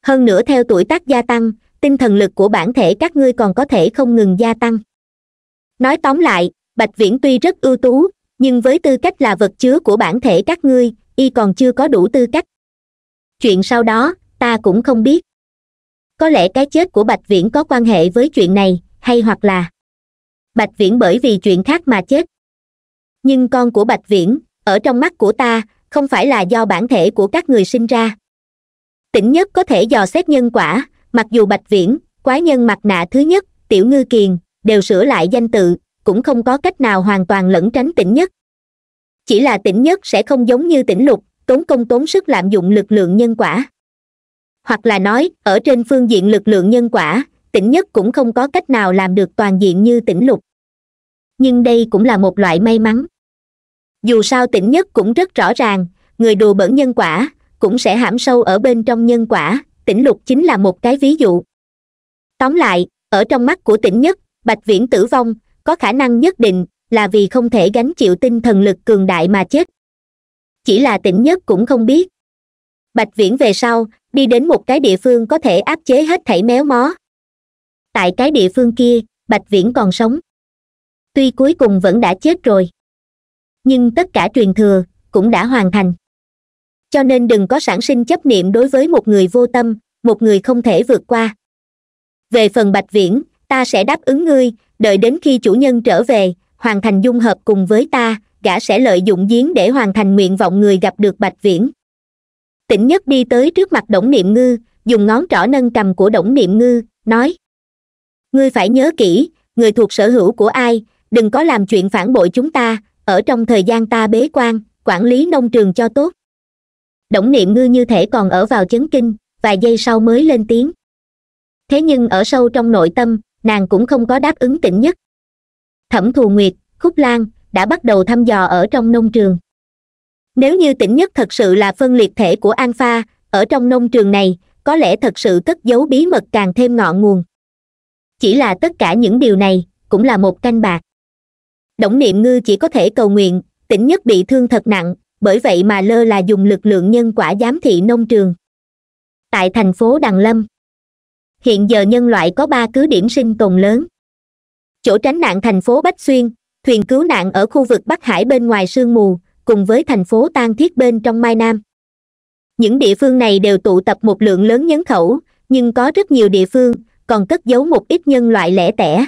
hơn nữa theo tuổi tác gia tăng tinh thần lực của bản thể các ngươi còn có thể không ngừng gia tăng nói tóm lại bạch viễn tuy rất ưu tú nhưng với tư cách là vật chứa của bản thể các ngươi y còn chưa có đủ tư cách chuyện sau đó ta cũng không biết có lẽ cái chết của bạch viễn có quan hệ với chuyện này hay hoặc là bạch viễn bởi vì chuyện khác mà chết nhưng con của bạch viễn ở trong mắt của ta không phải là do bản thể của các người sinh ra tỉnh nhất có thể dò xét nhân quả mặc dù bạch viễn quái nhân mặt nạ thứ nhất tiểu ngư kiền đều sửa lại danh tự cũng không có cách nào hoàn toàn lẩn tránh tỉnh nhất chỉ là tỉnh nhất sẽ không giống như tỉnh lục tốn công tốn sức lạm dụng lực lượng nhân quả hoặc là nói ở trên phương diện lực lượng nhân quả tỉnh nhất cũng không có cách nào làm được toàn diện như tỉnh lục nhưng đây cũng là một loại may mắn dù sao tỉnh nhất cũng rất rõ ràng người đùa bẩn nhân quả cũng sẽ hãm sâu ở bên trong nhân quả tỉnh lục chính là một cái ví dụ tóm lại ở trong mắt của tỉnh nhất bạch viễn tử vong có khả năng nhất định là vì không thể gánh chịu tinh thần lực cường đại mà chết chỉ là tỉnh nhất cũng không biết bạch viễn về sau đi đến một cái địa phương có thể áp chế hết thảy méo mó tại cái địa phương kia bạch viễn còn sống tuy cuối cùng vẫn đã chết rồi nhưng tất cả truyền thừa cũng đã hoàn thành cho nên đừng có sản sinh chấp niệm đối với một người vô tâm một người không thể vượt qua về phần bạch viễn ta sẽ đáp ứng ngươi đợi đến khi chủ nhân trở về hoàn thành dung hợp cùng với ta gã sẽ lợi dụng giếng để hoàn thành nguyện vọng người gặp được bạch viễn tỉnh nhất đi tới trước mặt đổng niệm ngư dùng ngón trỏ nâng cầm của đổng niệm ngư nói ngươi phải nhớ kỹ người thuộc sở hữu của ai đừng có làm chuyện phản bội chúng ta ở trong thời gian ta bế quan quản lý nông trường cho tốt đổng niệm ngư như thể còn ở vào chấn kinh vài giây sau mới lên tiếng thế nhưng ở sâu trong nội tâm nàng cũng không có đáp ứng tỉnh nhất thẩm thù nguyệt khúc lan đã bắt đầu thăm dò ở trong nông trường nếu như tỉnh nhất thật sự là phân liệt thể của an pha ở trong nông trường này có lẽ thật sự cất giấu bí mật càng thêm ngọn nguồn chỉ là tất cả những điều này cũng là một canh bạc đổng niệm ngư chỉ có thể cầu nguyện tỉnh nhất bị thương thật nặng bởi vậy mà lơ là dùng lực lượng nhân quả giám thị nông trường tại thành phố đằng lâm hiện giờ nhân loại có ba cứ điểm sinh tồn lớn chỗ tránh nạn thành phố bách xuyên thuyền cứu nạn ở khu vực bắc hải bên ngoài sương mù cùng với thành phố tan thiết bên trong mai nam những địa phương này đều tụ tập một lượng lớn nhân khẩu nhưng có rất nhiều địa phương còn cất giấu một ít nhân loại lẻ tẻ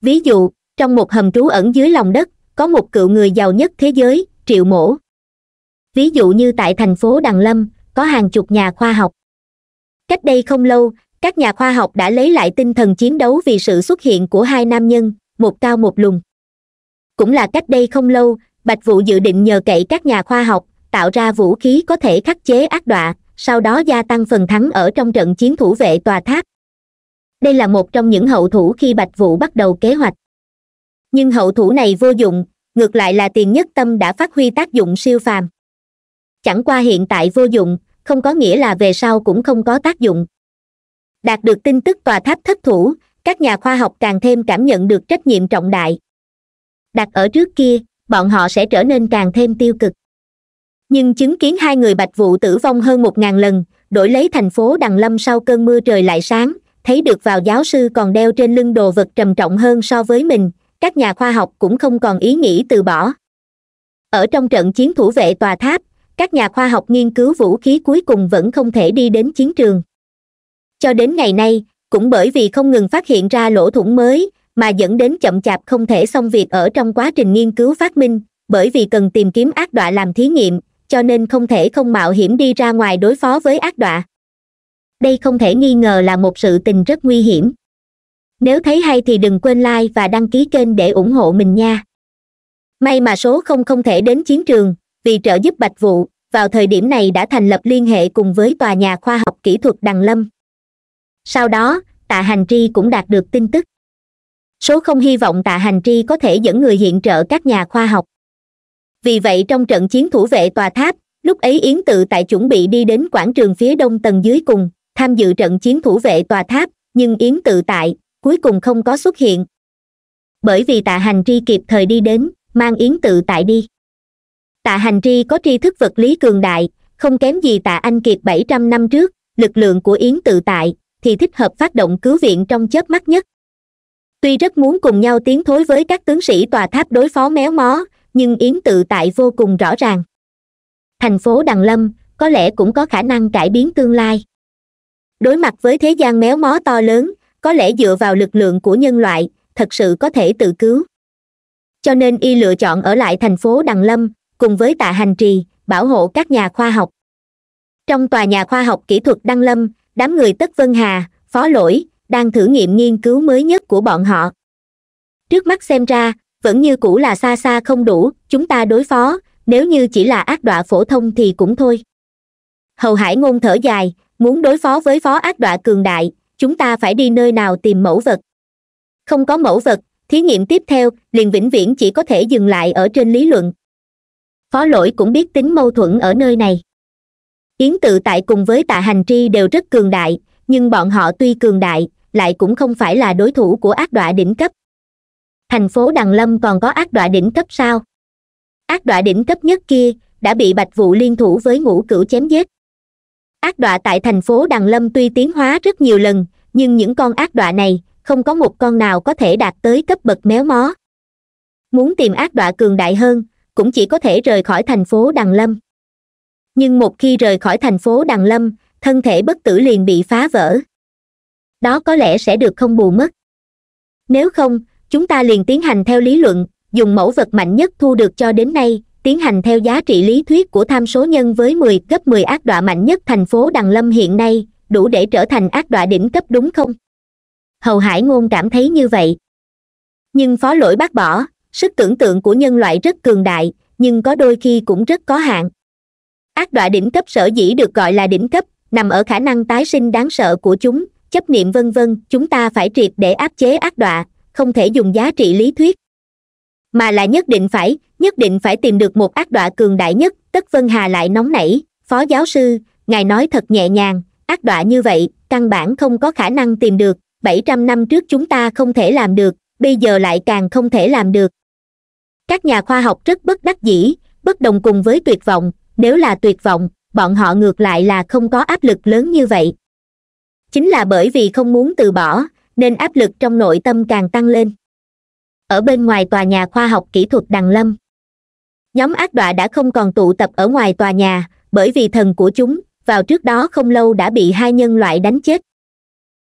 ví dụ trong một hầm trú ẩn dưới lòng đất có một cựu người giàu nhất thế giới triệu mổ ví dụ như tại thành phố đằng lâm có hàng chục nhà khoa học cách đây không lâu các nhà khoa học đã lấy lại tinh thần chiến đấu vì sự xuất hiện của hai nam nhân một cao một lùn cũng là cách đây không lâu bạch vụ dự định nhờ cậy các nhà khoa học tạo ra vũ khí có thể khắc chế ác đọa sau đó gia tăng phần thắng ở trong trận chiến thủ vệ tòa tháp đây là một trong những hậu thủ khi bạch vụ bắt đầu kế hoạch nhưng hậu thủ này vô dụng ngược lại là tiền nhất tâm đã phát huy tác dụng siêu phàm chẳng qua hiện tại vô dụng không có nghĩa là về sau cũng không có tác dụng đạt được tin tức tòa tháp thất thủ các nhà khoa học càng thêm cảm nhận được trách nhiệm trọng đại đặt ở trước kia bọn họ sẽ trở nên càng thêm tiêu cực nhưng chứng kiến hai người bạch vụ tử vong hơn một ngàn lần đổi lấy thành phố đằng lâm sau cơn mưa trời lại sáng thấy được vào giáo sư còn đeo trên lưng đồ vật trầm trọng hơn so với mình các nhà khoa học cũng không còn ý nghĩ từ bỏ ở trong trận chiến thủ vệ tòa tháp các nhà khoa học nghiên cứu vũ khí cuối cùng vẫn không thể đi đến chiến trường cho đến ngày nay cũng bởi vì không ngừng phát hiện ra lỗ thủng mới mà dẫn đến chậm chạp không thể xong việc ở trong quá trình nghiên cứu phát minh bởi vì cần tìm kiếm ác đọa làm thí nghiệm cho nên không thể không mạo hiểm đi ra ngoài đối phó với ác đọa đây không thể nghi ngờ là một sự tình rất nguy hiểm nếu thấy hay thì đừng quên like và đăng ký kênh để ủng hộ mình nha may mà số không không thể đến chiến trường vì trợ giúp bạch vụ vào thời điểm này đã thành lập liên hệ cùng với tòa nhà khoa học kỹ thuật đằng lâm sau đó tạ hành tri cũng đạt được tin tức số không hy vọng tạ hành tri có thể dẫn người hiện trợ các nhà khoa học vì vậy trong trận chiến thủ vệ tòa tháp lúc ấy yến tự tại chuẩn bị đi đến quảng trường phía đông tầng dưới cùng tham dự trận chiến thủ vệ tòa tháp nhưng yến tự tại cuối cùng không có xuất hiện bởi vì tạ hành tri kịp thời đi đến mang yến tự tại đi tạ hành tri có tri thức vật lý cường đại không kém gì tạ anh kiệt bảy trăm năm trước lực lượng của yến tự tại thì thích hợp phát động cứu viện trong chớp mắt nhất tuy rất muốn cùng nhau tiến thối với các tướng sĩ tòa tháp đối phó méo mó nhưng yến tự tại vô cùng rõ ràng thành phố đằng lâm có lẽ cũng có khả năng cải biến tương lai đối mặt với thế gian méo mó to lớn có lẽ dựa vào lực lượng của nhân loại thật sự có thể tự cứu cho nên y lựa chọn ở lại thành phố đằng lâm cùng với tạ hành trì bảo hộ các nhà khoa học trong tòa nhà khoa học kỹ thuật đăng lâm đám người tất vân hà phó lỗi đang thử nghiệm nghiên cứu mới nhất của bọn họ trước mắt xem ra vẫn như cũ là xa xa không đủ chúng ta đối phó nếu như chỉ là ác đọa phổ thông thì cũng thôi hầu hải ngôn thở dài muốn đối phó với phó ác đọa cường đại chúng ta phải đi nơi nào tìm mẫu vật không có mẫu vật thí nghiệm tiếp theo liền vĩnh viễn chỉ có thể dừng lại ở trên lý luận phó lỗi cũng biết tính mâu thuẫn ở nơi này yến tự tại cùng với tạ hành tri đều rất cường đại nhưng bọn họ tuy cường đại lại cũng không phải là đối thủ của ác đọa đỉnh cấp thành phố đằng lâm còn có ác đọa đỉnh cấp sao ác đọa đỉnh cấp nhất kia đã bị bạch vụ liên thủ với ngũ cửu chém giết ác đọa tại thành phố đằng lâm tuy tiến hóa rất nhiều lần nhưng những con ác đọa này không có một con nào có thể đạt tới cấp bậc méo mó muốn tìm ác đọa cường đại hơn cũng chỉ có thể rời khỏi thành phố đằng lâm nhưng một khi rời khỏi thành phố đằng lâm thân thể bất tử liền bị phá vỡ đó có lẽ sẽ được không bù mất nếu không chúng ta liền tiến hành theo lý luận dùng mẫu vật mạnh nhất thu được cho đến nay tiến hành theo giá trị lý thuyết của tham số nhân với mười gấp mười ác đọa mạnh nhất thành phố đằng lâm hiện nay đủ để trở thành ác đọa đỉnh cấp đúng không hầu hải ngôn cảm thấy như vậy nhưng phó lỗi bác bỏ sức tưởng tượng của nhân loại rất cường đại nhưng có đôi khi cũng rất có hạn ác đọa đỉnh cấp sở dĩ được gọi là đỉnh cấp nằm ở khả năng tái sinh đáng sợ của chúng chấp niệm vân vân chúng ta phải triệt để áp chế ác đọa không thể dùng giá trị lý thuyết mà là nhất định phải nhất định phải tìm được một ác đọa cường đại nhất tất vân hà lại nóng nảy phó giáo sư ngài nói thật nhẹ nhàng ác đọa như vậy căn bản không có khả năng tìm được bảy trăm năm trước chúng ta không thể làm được bây giờ lại càng không thể làm được các nhà khoa học rất bất đắc dĩ bất đồng cùng với tuyệt vọng nếu là tuyệt vọng bọn họ ngược lại là không có áp lực lớn như vậy chính là bởi vì không muốn từ bỏ nên áp lực trong nội tâm càng tăng lên ở bên ngoài tòa nhà khoa học kỹ thuật đằng lâm nhóm ác đọa đã không còn tụ tập ở ngoài tòa nhà bởi vì thần của chúng vào trước đó không lâu đã bị hai nhân loại đánh chết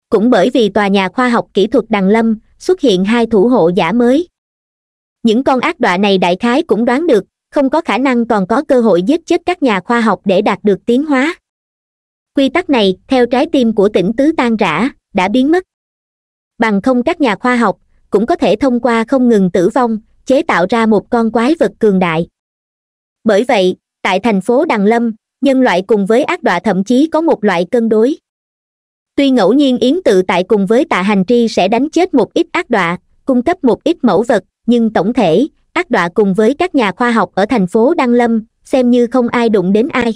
cũng bởi vì tòa nhà khoa học kỹ thuật đằng lâm xuất hiện hai thủ hộ giả mới những con ác đọa này đại khái cũng đoán được không có khả năng còn có cơ hội giết chết các nhà khoa học để đạt được tiến hóa quy tắc này theo trái tim của tỉnh tứ tan rã đã biến mất bằng không các nhà khoa học cũng có thể thông qua không ngừng tử vong chế tạo ra một con quái vật cường đại bởi vậy tại thành phố đằng lâm nhân loại cùng với ác đọa thậm chí có một loại cân đối tuy ngẫu nhiên yến tự tại cùng với tạ hành tri sẽ đánh chết một ít ác đọa cung cấp một ít mẫu vật nhưng tổng thể ác đọa cùng với các nhà khoa học ở thành phố đăng lâm xem như không ai đụng đến ai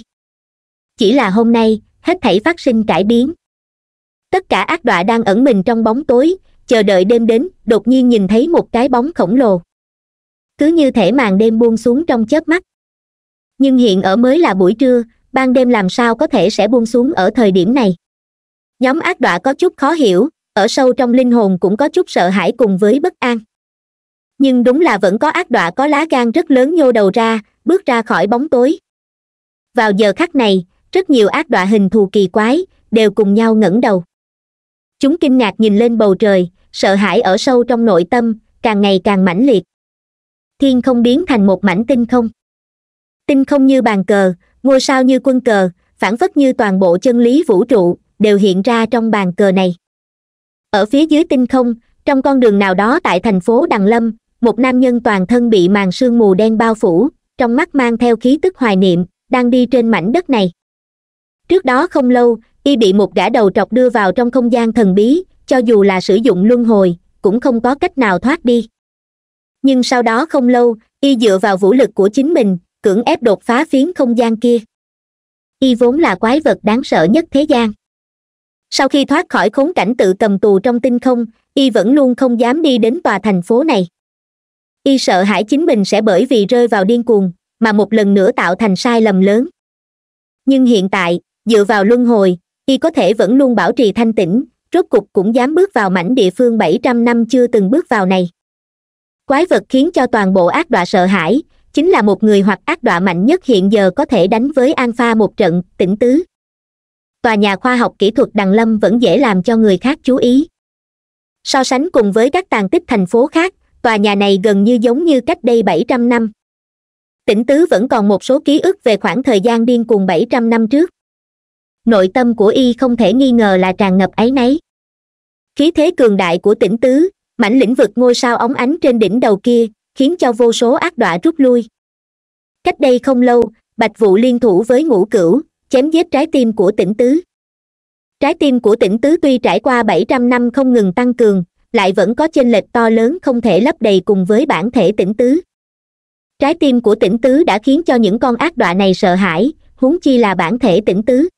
chỉ là hôm nay hết thảy phát sinh cải biến tất cả ác đọa đang ẩn mình trong bóng tối chờ đợi đêm đến đột nhiên nhìn thấy một cái bóng khổng lồ cứ như thể màn đêm buông xuống trong chớp mắt nhưng hiện ở mới là buổi trưa ban đêm làm sao có thể sẽ buông xuống ở thời điểm này nhóm ác đọa có chút khó hiểu ở sâu trong linh hồn cũng có chút sợ hãi cùng với bất an nhưng đúng là vẫn có ác đọa có lá gan rất lớn nhô đầu ra bước ra khỏi bóng tối vào giờ khắc này rất nhiều ác đọa hình thù kỳ quái đều cùng nhau ngẩng đầu chúng kinh ngạc nhìn lên bầu trời sợ hãi ở sâu trong nội tâm càng ngày càng mãnh liệt thiên không biến thành một mảnh tinh không tinh không như bàn cờ ngôi sao như quân cờ phản phất như toàn bộ chân lý vũ trụ đều hiện ra trong bàn cờ này ở phía dưới tinh không trong con đường nào đó tại thành phố đằng lâm một nam nhân toàn thân bị màn sương mù đen bao phủ trong mắt mang theo khí tức hoài niệm đang đi trên mảnh đất này trước đó không lâu y bị một gã đầu trọc đưa vào trong không gian thần bí cho dù là sử dụng luân hồi cũng không có cách nào thoát đi nhưng sau đó không lâu y dựa vào vũ lực của chính mình cưỡng ép đột phá phiến không gian kia y vốn là quái vật đáng sợ nhất thế gian sau khi thoát khỏi khốn cảnh tự cầm tù trong tinh không y vẫn luôn không dám đi đến tòa thành phố này y sợ hãi chính mình sẽ bởi vì rơi vào điên cuồng mà một lần nữa tạo thành sai lầm lớn nhưng hiện tại dựa vào luân hồi y có thể vẫn luôn bảo trì thanh tĩnh rốt cục cũng dám bước vào mảnh địa phương bảy trăm năm chưa từng bước vào này quái vật khiến cho toàn bộ ác đọa sợ hãi chính là một người hoặc ác đọa mạnh nhất hiện giờ có thể đánh với alpha một trận tỉnh tứ tòa nhà khoa học kỹ thuật đằng lâm vẫn dễ làm cho người khác chú ý so sánh cùng với các tàn tích thành phố khác tòa nhà này gần như giống như cách đây bảy trăm năm tỉnh tứ vẫn còn một số ký ức về khoảng thời gian điên cuồng bảy trăm năm trước nội tâm của y không thể nghi ngờ là tràn ngập ấy nấy. khí thế cường đại của tỉnh tứ mảnh lĩnh vực ngôi sao óng ánh trên đỉnh đầu kia khiến cho vô số ác đọa rút lui cách đây không lâu bạch Vũ liên thủ với ngũ cửu chém giết trái tim của tỉnh tứ trái tim của tỉnh tứ tuy trải qua bảy trăm năm không ngừng tăng cường lại vẫn có chênh lệch to lớn không thể lấp đầy cùng với bản thể tỉnh tứ trái tim của tỉnh tứ đã khiến cho những con ác đọa này sợ hãi huống chi là bản thể tỉnh tứ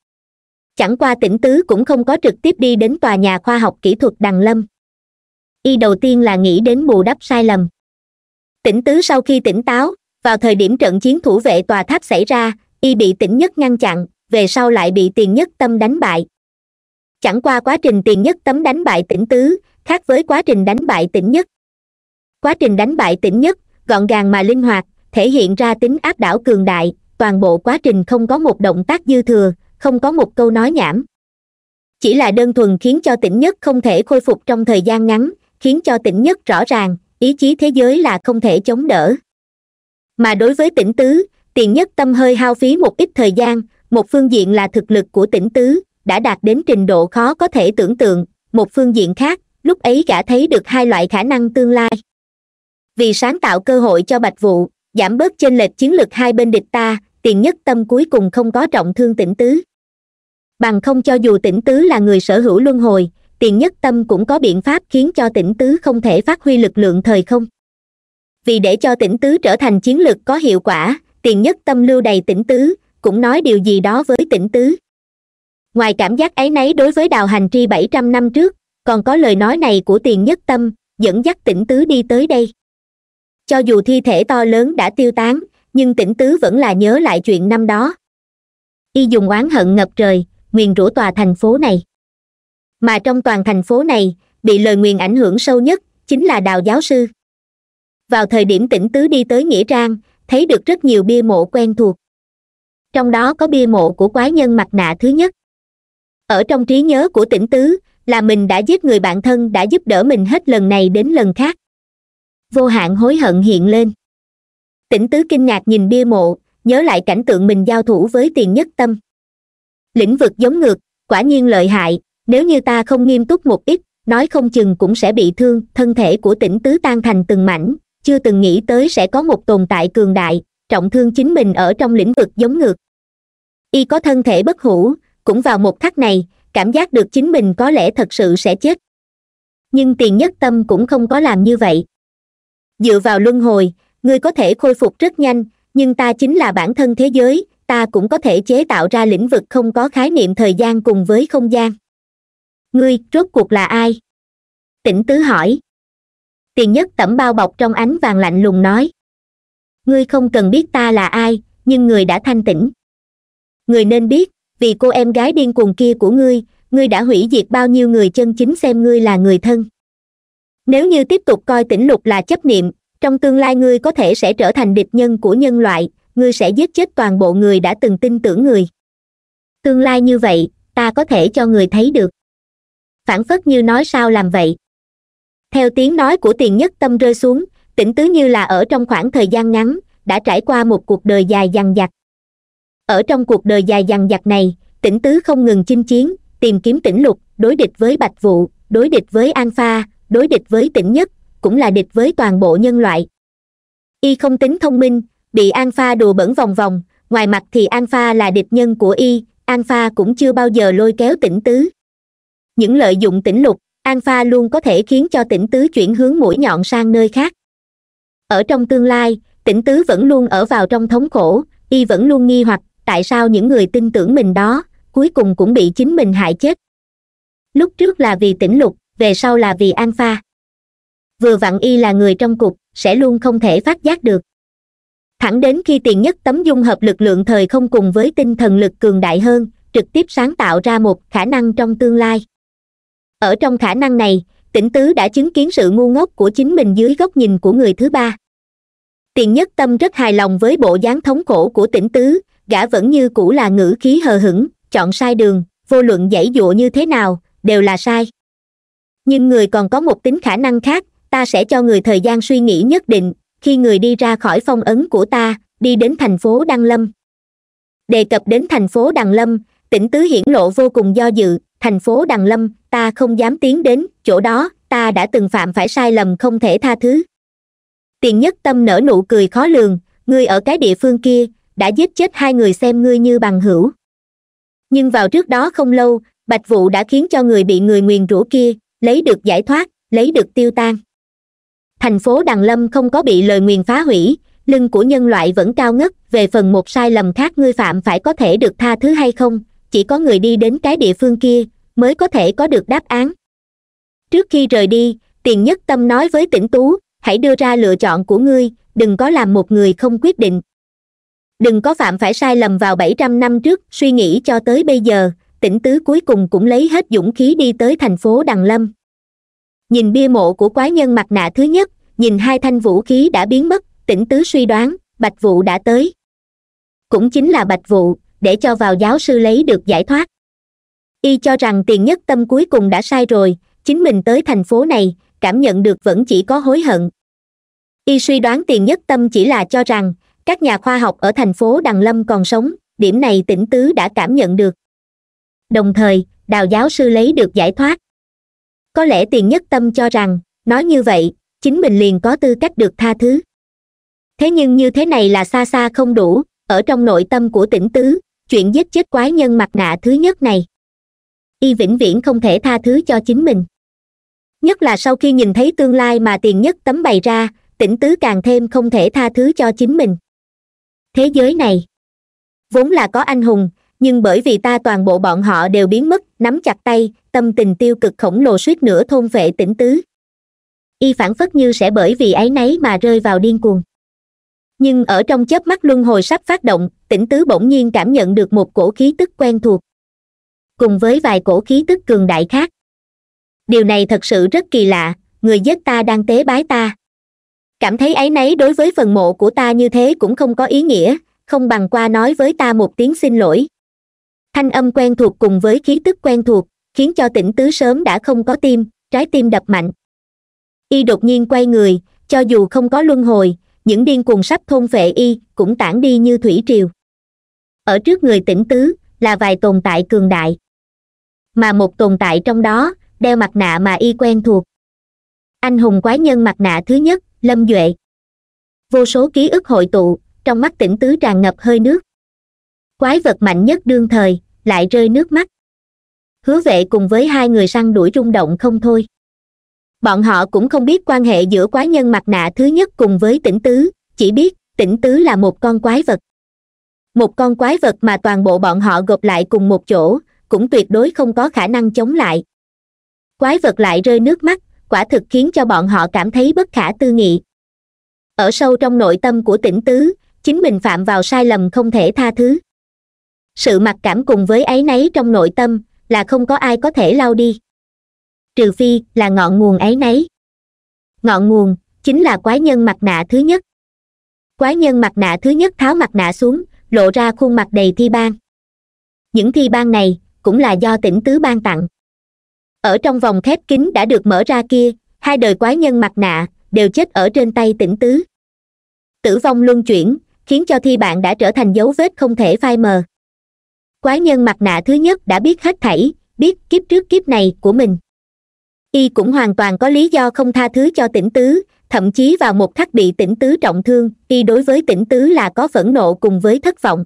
chẳng qua tỉnh tứ cũng không có trực tiếp đi đến tòa nhà khoa học kỹ thuật đằng lâm y đầu tiên là nghĩ đến bù đắp sai lầm tỉnh tứ sau khi tỉnh táo vào thời điểm trận chiến thủ vệ tòa tháp xảy ra y bị tỉnh nhất ngăn chặn về sau lại bị tiền nhất tâm đánh bại chẳng qua quá trình tiền nhất tấm đánh bại tỉnh tứ khác với quá trình đánh bại tỉnh nhất quá trình đánh bại tỉnh nhất gọn gàng mà linh hoạt thể hiện ra tính áp đảo cường đại toàn bộ quá trình không có một động tác dư thừa không có một câu nói nhảm chỉ là đơn thuần khiến cho tỉnh nhất không thể khôi phục trong thời gian ngắn khiến cho tỉnh nhất rõ ràng ý chí thế giới là không thể chống đỡ mà đối với tỉnh tứ tiền nhất tâm hơi hao phí một ít thời gian một phương diện là thực lực của tỉnh tứ đã đạt đến trình độ khó có thể tưởng tượng một phương diện khác lúc ấy gã thấy được hai loại khả năng tương lai vì sáng tạo cơ hội cho bạch vụ giảm bớt chênh lệch chiến lược hai bên địch ta tiền nhất tâm cuối cùng không có trọng thương tỉnh tứ bằng không cho dù tỉnh tứ là người sở hữu luân hồi tiền nhất tâm cũng có biện pháp khiến cho tỉnh tứ không thể phát huy lực lượng thời không vì để cho tỉnh tứ trở thành chiến lược có hiệu quả tiền nhất tâm lưu đầy tỉnh tứ cũng nói điều gì đó với tỉnh tứ ngoài cảm giác ấy nấy đối với đào hành tri bảy trăm năm trước còn có lời nói này của tiền nhất tâm dẫn dắt tỉnh tứ đi tới đây cho dù thi thể to lớn đã tiêu tán nhưng tỉnh tứ vẫn là nhớ lại chuyện năm đó y dùng oán hận ngập trời nguyền rủa tòa thành phố này mà trong toàn thành phố này bị lời nguyền ảnh hưởng sâu nhất chính là đào giáo sư vào thời điểm tỉnh tứ đi tới nghĩa trang thấy được rất nhiều bia mộ quen thuộc trong đó có bia mộ của quái nhân mặt nạ thứ nhất ở trong trí nhớ của tỉnh tứ là mình đã giết người bạn thân đã giúp đỡ mình hết lần này đến lần khác vô hạn hối hận hiện lên tỉnh tứ kinh ngạc nhìn bia mộ nhớ lại cảnh tượng mình giao thủ với tiền nhất tâm lĩnh vực giống ngược quả nhiên lợi hại nếu như ta không nghiêm túc một ít nói không chừng cũng sẽ bị thương thân thể của tỉnh tứ tan thành từng mảnh chưa từng nghĩ tới sẽ có một tồn tại cường đại trọng thương chính mình ở trong lĩnh vực giống ngược y có thân thể bất hủ cũng vào một khắc này cảm giác được chính mình có lẽ thật sự sẽ chết nhưng tiền nhất tâm cũng không có làm như vậy dựa vào luân hồi ngươi có thể khôi phục rất nhanh nhưng ta chính là bản thân thế giới ta cũng có thể chế tạo ra lĩnh vực không có khái niệm thời gian cùng với không gian ngươi rốt cuộc là ai tỉnh tứ hỏi tiền nhất tẩm bao bọc trong ánh vàng lạnh lùng nói ngươi không cần biết ta là ai nhưng người đã thanh tĩnh người nên biết vì cô em gái điên cuồng kia của ngươi ngươi đã hủy diệt bao nhiêu người chân chính xem ngươi là người thân nếu như tiếp tục coi tỉnh lục là chấp niệm trong tương lai ngươi có thể sẽ trở thành địch nhân của nhân loại ngươi sẽ giết chết toàn bộ người đã từng tin tưởng người tương lai như vậy ta có thể cho người thấy được phản phất như nói sao làm vậy theo tiếng nói của tiền nhất tâm rơi xuống tỉnh tứ như là ở trong khoảng thời gian ngắn đã trải qua một cuộc đời dài dằn dặc ở trong cuộc đời dài dằng dặc này tỉnh tứ không ngừng chinh chiến tìm kiếm tỉnh lục đối địch với bạch vụ đối địch với an pha đối địch với tỉnh nhất cũng là địch với toàn bộ nhân loại y không tính thông minh bị an pha đùa bẩn vòng vòng ngoài mặt thì an pha là địch nhân của y an pha cũng chưa bao giờ lôi kéo tỉnh tứ những lợi dụng tỉnh lục an pha luôn có thể khiến cho tỉnh tứ chuyển hướng mũi nhọn sang nơi khác ở trong tương lai tỉnh tứ vẫn luôn ở vào trong thống khổ y vẫn luôn nghi hoặc tại sao những người tin tưởng mình đó cuối cùng cũng bị chính mình hại chết lúc trước là vì tỉnh lục về sau là vì an pha vừa vặn y là người trong cục sẽ luôn không thể phát giác được thẳng đến khi tiền nhất tấm dung hợp lực lượng thời không cùng với tinh thần lực cường đại hơn trực tiếp sáng tạo ra một khả năng trong tương lai ở trong khả năng này tỉnh tứ đã chứng kiến sự ngu ngốc của chính mình dưới góc nhìn của người thứ ba tiền nhất tâm rất hài lòng với bộ dáng thống khổ của tỉnh tứ gã vẫn như cũ là ngữ khí hờ hững chọn sai đường vô luận dãy dụa như thế nào đều là sai nhưng người còn có một tính khả năng khác ta sẽ cho người thời gian suy nghĩ nhất định khi người đi ra khỏi phong ấn của ta đi đến thành phố đăng lâm đề cập đến thành phố đằng lâm tỉnh tứ hiển lộ vô cùng do dự thành phố đằng lâm ta không dám tiến đến chỗ đó ta đã từng phạm phải sai lầm không thể tha thứ tiền nhất tâm nở nụ cười khó lường Người ở cái địa phương kia đã giết chết hai người xem ngươi như bằng hữu nhưng vào trước đó không lâu bạch vụ đã khiến cho người bị người nguyền rủa kia lấy được giải thoát lấy được tiêu tan thành phố đằng lâm không có bị lời nguyền phá hủy lưng của nhân loại vẫn cao ngất về phần một sai lầm khác ngươi phạm phải có thể được tha thứ hay không chỉ có người đi đến cái địa phương kia mới có thể có được đáp án trước khi rời đi tiền nhất tâm nói với tỉnh tú hãy đưa ra lựa chọn của ngươi đừng có làm một người không quyết định đừng có phạm phải sai lầm vào bảy trăm năm trước suy nghĩ cho tới bây giờ tỉnh tứ cuối cùng cũng lấy hết dũng khí đi tới thành phố đằng lâm nhìn bia mộ của quái nhân mặt nạ thứ nhất nhìn hai thanh vũ khí đã biến mất tỉnh tứ suy đoán bạch vụ đã tới cũng chính là bạch vụ để cho vào giáo sư lấy được giải thoát y cho rằng tiền nhất tâm cuối cùng đã sai rồi chính mình tới thành phố này cảm nhận được vẫn chỉ có hối hận y suy đoán tiền nhất tâm chỉ là cho rằng các nhà khoa học ở thành phố đằng lâm còn sống điểm này tỉnh tứ đã cảm nhận được đồng thời đào giáo sư lấy được giải thoát có lẽ tiền nhất tâm cho rằng nói như vậy chính mình liền có tư cách được tha thứ thế nhưng như thế này là xa xa không đủ ở trong nội tâm của tỉnh tứ chuyện giết chết quái nhân mặt nạ thứ nhất này y vĩnh viễn không thể tha thứ cho chính mình nhất là sau khi nhìn thấy tương lai mà tiền nhất tấm bày ra tỉnh tứ càng thêm không thể tha thứ cho chính mình thế giới này vốn là có anh hùng nhưng bởi vì ta toàn bộ bọn họ đều biến mất nắm chặt tay tâm tình tiêu cực khổng lồ suýt nữa thôn vệ tỉnh tứ y phản phất như sẽ bởi vì áy náy mà rơi vào điên cuồng nhưng ở trong chớp mắt luân hồi sắp phát động tỉnh tứ bỗng nhiên cảm nhận được một cổ khí tức quen thuộc cùng với vài cổ khí tức cường đại khác điều này thật sự rất kỳ lạ người giết ta đang tế bái ta cảm thấy áy nấy đối với phần mộ của ta như thế cũng không có ý nghĩa không bằng qua nói với ta một tiếng xin lỗi thanh âm quen thuộc cùng với khí tức quen thuộc khiến cho tỉnh tứ sớm đã không có tim trái tim đập mạnh y đột nhiên quay người cho dù không có luân hồi những điên cuồng sắp thôn vệ y cũng tản đi như thủy triều ở trước người tỉnh tứ là vài tồn tại cường đại mà một tồn tại trong đó đeo mặt nạ mà y quen thuộc anh hùng quái nhân mặt nạ thứ nhất lâm duệ vô số ký ức hội tụ trong mắt tỉnh tứ tràn ngập hơi nước quái vật mạnh nhất đương thời lại rơi nước mắt hứa vệ cùng với hai người săn đuổi rung động không thôi bọn họ cũng không biết quan hệ giữa quái nhân mặt nạ thứ nhất cùng với tỉnh tứ chỉ biết tỉnh tứ là một con quái vật một con quái vật mà toàn bộ bọn họ gộp lại cùng một chỗ cũng tuyệt đối không có khả năng chống lại quái vật lại rơi nước mắt quả thực khiến cho bọn họ cảm thấy bất khả tư nghị ở sâu trong nội tâm của tỉnh tứ chính mình phạm vào sai lầm không thể tha thứ sự mặc cảm cùng với ấy nấy trong nội tâm là không có ai có thể lau đi trừ phi là ngọn nguồn ấy nấy. ngọn nguồn chính là quái nhân mặt nạ thứ nhất quái nhân mặt nạ thứ nhất tháo mặt nạ xuống lộ ra khuôn mặt đầy thi ban những thi ban này cũng là do tỉnh tứ ban tặng ở trong vòng khép kín đã được mở ra kia hai đời quái nhân mặt nạ đều chết ở trên tay tỉnh tứ tử vong luân chuyển khiến cho thi bạn đã trở thành dấu vết không thể phai mờ quái nhân mặt nạ thứ nhất đã biết hết thảy biết kiếp trước kiếp này của mình y cũng hoàn toàn có lý do không tha thứ cho tỉnh tứ thậm chí vào một khắc bị tỉnh tứ trọng thương y đối với tỉnh tứ là có phẫn nộ cùng với thất vọng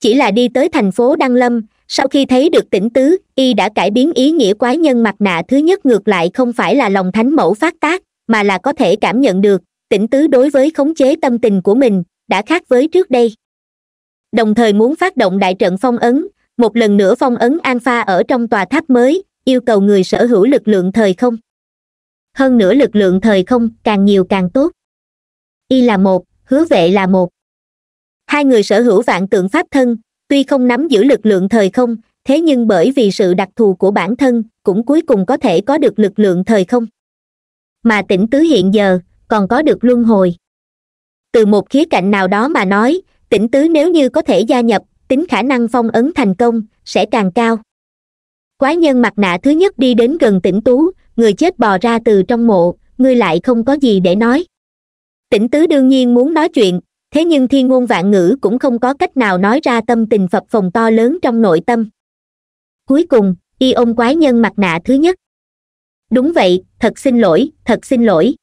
chỉ là đi tới thành phố đăng lâm sau khi thấy được tỉnh tứ y đã cải biến ý nghĩa quái nhân mặt nạ thứ nhất ngược lại không phải là lòng thánh mẫu phát tác mà là có thể cảm nhận được tỉnh tứ đối với khống chế tâm tình của mình đã khác với trước đây đồng thời muốn phát động đại trận phong ấn một lần nữa phong ấn alpha ở trong tòa tháp mới yêu cầu người sở hữu lực lượng thời không hơn nữa lực lượng thời không càng nhiều càng tốt y là một hứa vệ là một hai người sở hữu vạn tượng pháp thân tuy không nắm giữ lực lượng thời không thế nhưng bởi vì sự đặc thù của bản thân cũng cuối cùng có thể có được lực lượng thời không mà tỉnh tứ hiện giờ còn có được luân hồi từ một khía cạnh nào đó mà nói tỉnh tứ nếu như có thể gia nhập tính khả năng phong ấn thành công sẽ càng cao quái nhân mặt nạ thứ nhất đi đến gần tỉnh tú người chết bò ra từ trong mộ người lại không có gì để nói tỉnh tứ đương nhiên muốn nói chuyện thế nhưng thiên ngôn vạn ngữ cũng không có cách nào nói ra tâm tình phập phồng to lớn trong nội tâm cuối cùng y ôm quái nhân mặt nạ thứ nhất đúng vậy thật xin lỗi thật xin lỗi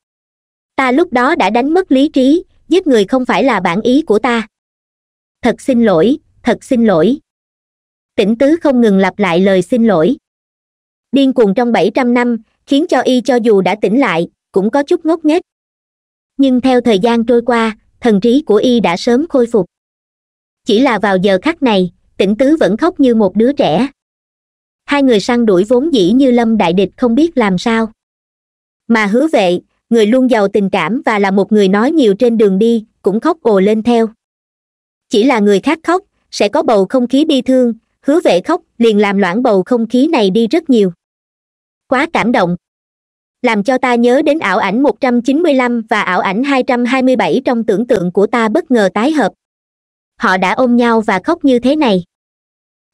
ta lúc đó đã đánh mất lý trí giết người không phải là bản ý của ta thật xin lỗi thật xin lỗi tỉnh tứ không ngừng lặp lại lời xin lỗi điên cuồng trong bảy trăm năm khiến cho y cho dù đã tỉnh lại cũng có chút ngốc nghếch nhưng theo thời gian trôi qua thần trí của y đã sớm khôi phục chỉ là vào giờ khắc này tĩnh tứ vẫn khóc như một đứa trẻ hai người săn đuổi vốn dĩ như lâm đại địch không biết làm sao mà hứa vệ người luôn giàu tình cảm và là một người nói nhiều trên đường đi cũng khóc ồ lên theo chỉ là người khác khóc sẽ có bầu không khí bi thương hứa vệ khóc liền làm loãng bầu không khí này đi rất nhiều quá cảm động làm cho ta nhớ đến ảo ảnh 195 và ảo ảnh 227 trong tưởng tượng của ta bất ngờ tái hợp họ đã ôm nhau và khóc như thế này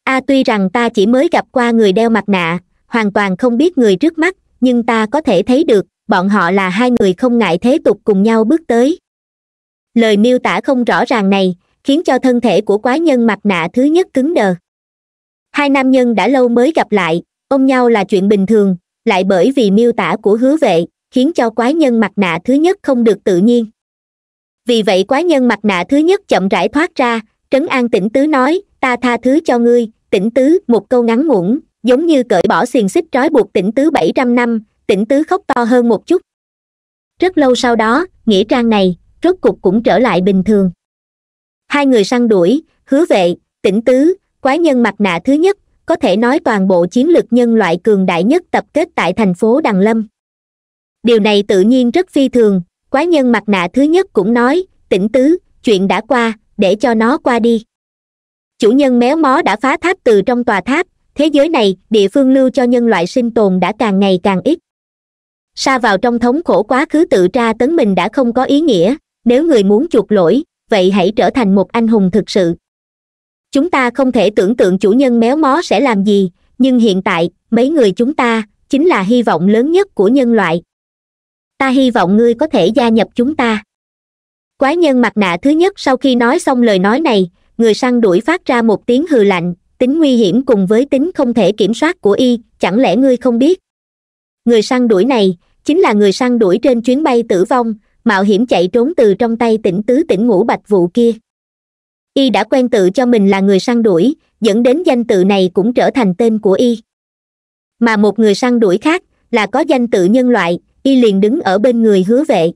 a à, tuy rằng ta chỉ mới gặp qua người đeo mặt nạ hoàn toàn không biết người trước mắt nhưng ta có thể thấy được bọn họ là hai người không ngại thế tục cùng nhau bước tới lời miêu tả không rõ ràng này khiến cho thân thể của quái nhân mặt nạ thứ nhất cứng đờ hai nam nhân đã lâu mới gặp lại ôm nhau là chuyện bình thường lại bởi vì miêu tả của hứa vệ khiến cho quái nhân mặt nạ thứ nhất không được tự nhiên vì vậy quái nhân mặt nạ thứ nhất chậm rãi thoát ra trấn an tỉnh tứ nói ta tha thứ cho ngươi tỉnh tứ một câu ngắn ngủn giống như cởi bỏ xiềng xích trói buộc tỉnh tứ bảy trăm năm tỉnh tứ khóc to hơn một chút rất lâu sau đó nghĩa trang này rốt cục cũng trở lại bình thường hai người săn đuổi hứa vệ tỉnh tứ quái nhân mặt nạ thứ nhất có thể nói toàn bộ chiến lược nhân loại cường đại nhất tập kết tại thành phố đằng lâm điều này tự nhiên rất phi thường quái nhân mặt nạ thứ nhất cũng nói tỉnh tứ chuyện đã qua để cho nó qua đi chủ nhân méo mó đã phá tháp từ trong tòa tháp thế giới này địa phương lưu cho nhân loại sinh tồn đã càng ngày càng ít sa vào trong thống khổ quá khứ tự tra tấn mình đã không có ý nghĩa nếu người muốn chuộc lỗi vậy hãy trở thành một anh hùng thực sự chúng ta không thể tưởng tượng chủ nhân méo mó sẽ làm gì nhưng hiện tại mấy người chúng ta chính là hy vọng lớn nhất của nhân loại ta hy vọng ngươi có thể gia nhập chúng ta quái nhân mặt nạ thứ nhất sau khi nói xong lời nói này người săn đuổi phát ra một tiếng hừ lạnh tính nguy hiểm cùng với tính không thể kiểm soát của y chẳng lẽ ngươi không biết người săn đuổi này chính là người săn đuổi trên chuyến bay tử vong mạo hiểm chạy trốn từ trong tay tỉnh tứ tỉnh ngũ bạch vụ kia y đã quen tự cho mình là người săn đuổi dẫn đến danh tự này cũng trở thành tên của y mà một người săn đuổi khác là có danh tự nhân loại y liền đứng ở bên người hứa vệ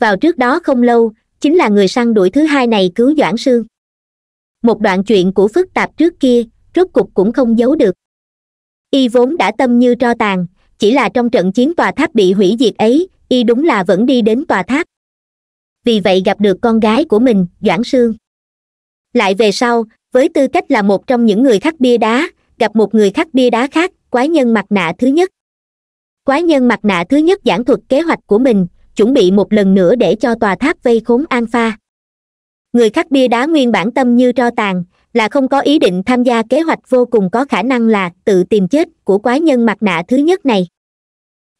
vào trước đó không lâu chính là người săn đuổi thứ hai này cứu doãn sương một đoạn chuyện của phức tạp trước kia rốt cục cũng không giấu được y vốn đã tâm như tro tàn chỉ là trong trận chiến tòa tháp bị hủy diệt ấy y đúng là vẫn đi đến tòa tháp vì vậy gặp được con gái của mình doãn sương lại về sau với tư cách là một trong những người khắc bia đá gặp một người khắc bia đá khác quái nhân mặt nạ thứ nhất quái nhân mặt nạ thứ nhất giảng thuật kế hoạch của mình chuẩn bị một lần nữa để cho tòa tháp vây khốn alpha người khắc bia đá nguyên bản tâm như tro tàn là không có ý định tham gia kế hoạch vô cùng có khả năng là tự tìm chết của quái nhân mặt nạ thứ nhất này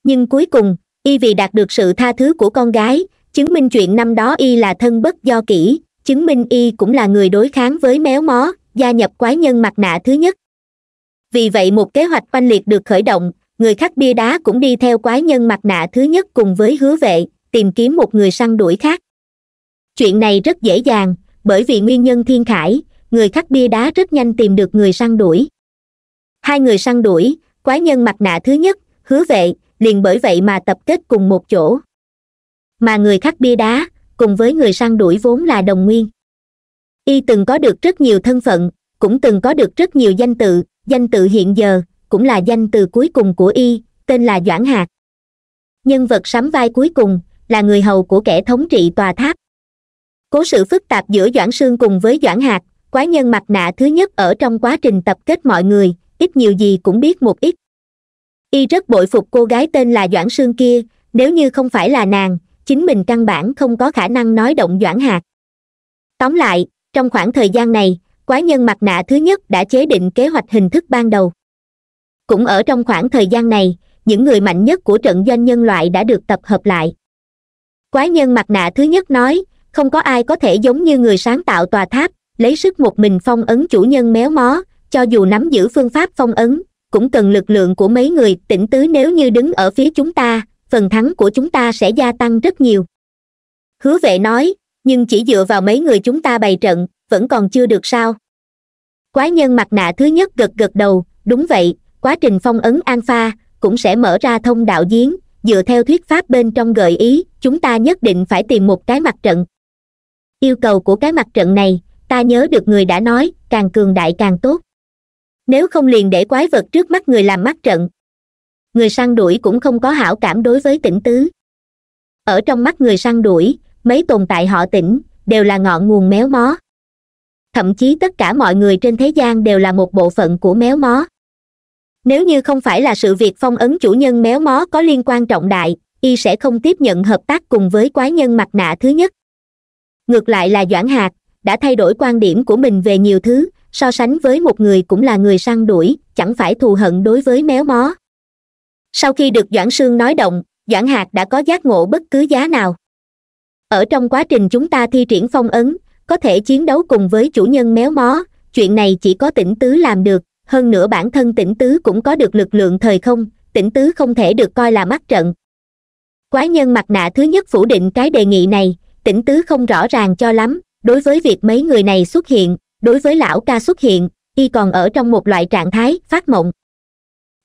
nhưng cuối cùng y vì đạt được sự tha thứ của con gái chứng minh chuyện năm đó y là thân bất do kỹ chứng minh y cũng là người đối kháng với méo mó gia nhập quái nhân mặt nạ thứ nhất vì vậy một kế hoạch quanh liệt được khởi động người khắc bia đá cũng đi theo quái nhân mặt nạ thứ nhất cùng với hứa vệ tìm kiếm một người săn đuổi khác chuyện này rất dễ dàng bởi vì nguyên nhân thiên khải người khắc bia đá rất nhanh tìm được người săn đuổi hai người săn đuổi quái nhân mặt nạ thứ nhất hứa vệ liền bởi vậy mà tập kết cùng một chỗ mà người khắc bia đá cùng với người săn đuổi vốn là đồng nguyên y từng có được rất nhiều thân phận cũng từng có được rất nhiều danh tự danh tự hiện giờ cũng là danh từ cuối cùng của y tên là doãn hạt. nhân vật sắm vai cuối cùng là người hầu của kẻ thống trị tòa tháp cố sự phức tạp giữa doãn sương cùng với doãn hạt, quái nhân mặt nạ thứ nhất ở trong quá trình tập kết mọi người ít nhiều gì cũng biết một ít y rất bội phục cô gái tên là doãn sương kia nếu như không phải là nàng chính mình căn bản không có khả năng nói động doãn hạt tóm lại trong khoảng thời gian này quái nhân mặt nạ thứ nhất đã chế định kế hoạch hình thức ban đầu cũng ở trong khoảng thời gian này những người mạnh nhất của trận doanh nhân loại đã được tập hợp lại quái nhân mặt nạ thứ nhất nói không có ai có thể giống như người sáng tạo tòa tháp lấy sức một mình phong ấn chủ nhân méo mó cho dù nắm giữ phương pháp phong ấn cũng cần lực lượng của mấy người tỉnh tứ nếu như đứng ở phía chúng ta phần thắng của chúng ta sẽ gia tăng rất nhiều hứa vệ nói nhưng chỉ dựa vào mấy người chúng ta bày trận vẫn còn chưa được sao quái nhân mặt nạ thứ nhất gật gật đầu đúng vậy quá trình phong ấn an pha cũng sẽ mở ra thông đạo giếng dựa theo thuyết pháp bên trong gợi ý chúng ta nhất định phải tìm một cái mặt trận yêu cầu của cái mặt trận này ta nhớ được người đã nói càng cường đại càng tốt nếu không liền để quái vật trước mắt người làm mắt trận người săn đuổi cũng không có hảo cảm đối với tỉnh tứ ở trong mắt người săn đuổi mấy tồn tại họ tỉnh đều là ngọn nguồn méo mó thậm chí tất cả mọi người trên thế gian đều là một bộ phận của méo mó nếu như không phải là sự việc phong ấn chủ nhân méo mó có liên quan trọng đại y sẽ không tiếp nhận hợp tác cùng với quái nhân mặt nạ thứ nhất ngược lại là doãn hạt đã thay đổi quan điểm của mình về nhiều thứ so sánh với một người cũng là người săn đuổi chẳng phải thù hận đối với méo mó sau khi được doãn sương nói động doãn hạc đã có giác ngộ bất cứ giá nào ở trong quá trình chúng ta thi triển phong ấn có thể chiến đấu cùng với chủ nhân méo mó chuyện này chỉ có tỉnh tứ làm được hơn nữa bản thân tỉnh tứ cũng có được lực lượng thời không tỉnh tứ không thể được coi là mắt trận quái nhân mặt nạ thứ nhất phủ định cái đề nghị này tỉnh tứ không rõ ràng cho lắm đối với việc mấy người này xuất hiện đối với lão ca xuất hiện y còn ở trong một loại trạng thái phát mộng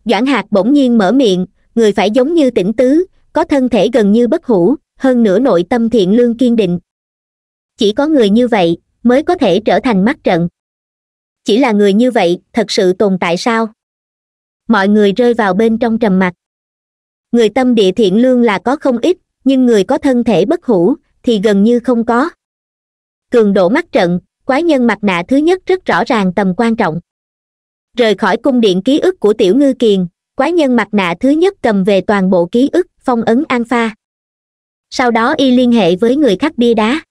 doãn hạc bỗng nhiên mở miệng người phải giống như tỉnh tứ có thân thể gần như bất hủ hơn nữa nội tâm thiện lương kiên định chỉ có người như vậy mới có thể trở thành mắt trận chỉ là người như vậy thật sự tồn tại sao mọi người rơi vào bên trong trầm mặc người tâm địa thiện lương là có không ít nhưng người có thân thể bất hủ thì gần như không có cường độ mắt trận quái nhân mặt nạ thứ nhất rất rõ ràng tầm quan trọng rời khỏi cung điện ký ức của tiểu ngư kiền quái nhân mặt nạ thứ nhất cầm về toàn bộ ký ức phong ấn an pha sau đó y liên hệ với người khắc bia đá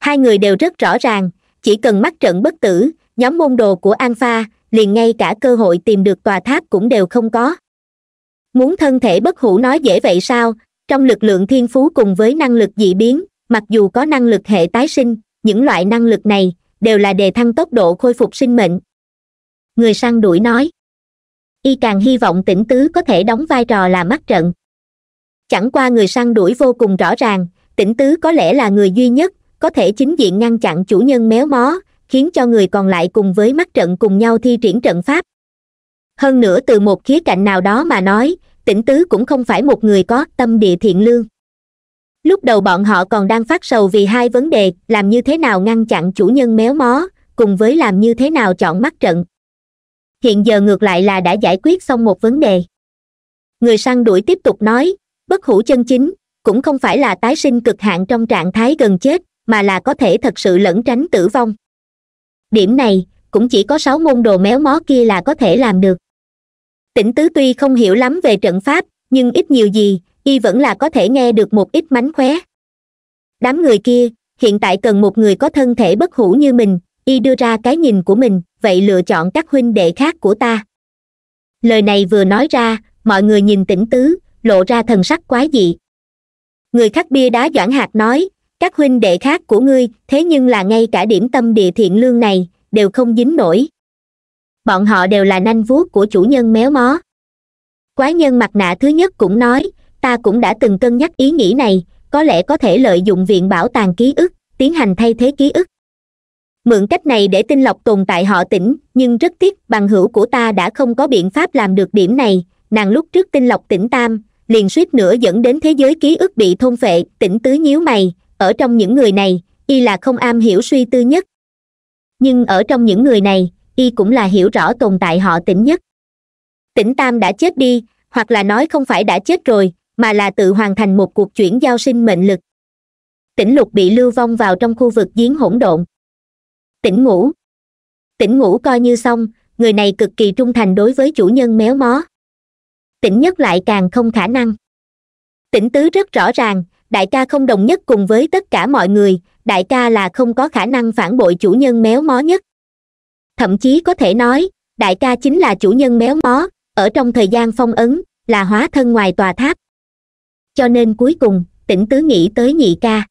hai người đều rất rõ ràng chỉ cần mắc trận bất tử nhóm môn đồ của an pha liền ngay cả cơ hội tìm được tòa tháp cũng đều không có muốn thân thể bất hủ nói dễ vậy sao trong lực lượng thiên phú cùng với năng lực dị biến mặc dù có năng lực hệ tái sinh những loại năng lực này đều là đề thăng tốc độ khôi phục sinh mệnh người săn đuổi nói y càng hy vọng tỉnh tứ có thể đóng vai trò là mắt trận chẳng qua người săn đuổi vô cùng rõ ràng tỉnh tứ có lẽ là người duy nhất có thể chính diện ngăn chặn chủ nhân méo mó khiến cho người còn lại cùng với mắt trận cùng nhau thi triển trận pháp hơn nữa từ một khía cạnh nào đó mà nói tỉnh tứ cũng không phải một người có tâm địa thiện lương lúc đầu bọn họ còn đang phát sầu vì hai vấn đề làm như thế nào ngăn chặn chủ nhân méo mó cùng với làm như thế nào chọn mắt trận hiện giờ ngược lại là đã giải quyết xong một vấn đề người săn đuổi tiếp tục nói bất hủ chân chính cũng không phải là tái sinh cực hạn trong trạng thái gần chết mà là có thể thật sự lẩn tránh tử vong điểm này cũng chỉ có sáu môn đồ méo mó kia là có thể làm được tỉnh tứ tuy không hiểu lắm về trận pháp nhưng ít nhiều gì y vẫn là có thể nghe được một ít mánh khóe đám người kia hiện tại cần một người có thân thể bất hủ như mình y đưa ra cái nhìn của mình vậy lựa chọn các huynh đệ khác của ta lời này vừa nói ra mọi người nhìn tỉnh tứ lộ ra thần sắc quái dị người khắc bia đá doãn hạt nói các huynh đệ khác của ngươi thế nhưng là ngay cả điểm tâm địa thiện lương này đều không dính nổi bọn họ đều là nanh vuốt của chủ nhân méo mó quái nhân mặt nạ thứ nhất cũng nói ta cũng đã từng cân nhắc ý nghĩ này có lẽ có thể lợi dụng viện bảo tàng ký ức tiến hành thay thế ký ức mượn cách này để tinh lọc tồn tại họ tỉnh nhưng rất tiếc bằng hữu của ta đã không có biện pháp làm được điểm này nàng lúc trước tinh lọc tỉnh tam liền suýt nữa dẫn đến thế giới ký ức bị thôn phệ tỉnh tứ nhíu mày ở trong những người này y là không am hiểu suy tư nhất nhưng ở trong những người này y cũng là hiểu rõ tồn tại họ tỉnh nhất tỉnh tam đã chết đi hoặc là nói không phải đã chết rồi mà là tự hoàn thành một cuộc chuyển giao sinh mệnh lực tỉnh lục bị lưu vong vào trong khu vực giếng hỗn độn tỉnh ngủ tỉnh ngủ coi như xong người này cực kỳ trung thành đối với chủ nhân méo mó tỉnh nhất lại càng không khả năng tỉnh tứ rất rõ ràng đại ca không đồng nhất cùng với tất cả mọi người đại ca là không có khả năng phản bội chủ nhân méo mó nhất thậm chí có thể nói đại ca chính là chủ nhân méo mó ở trong thời gian phong ấn là hóa thân ngoài tòa tháp cho nên cuối cùng tỉnh tứ nghĩ tới nhị ca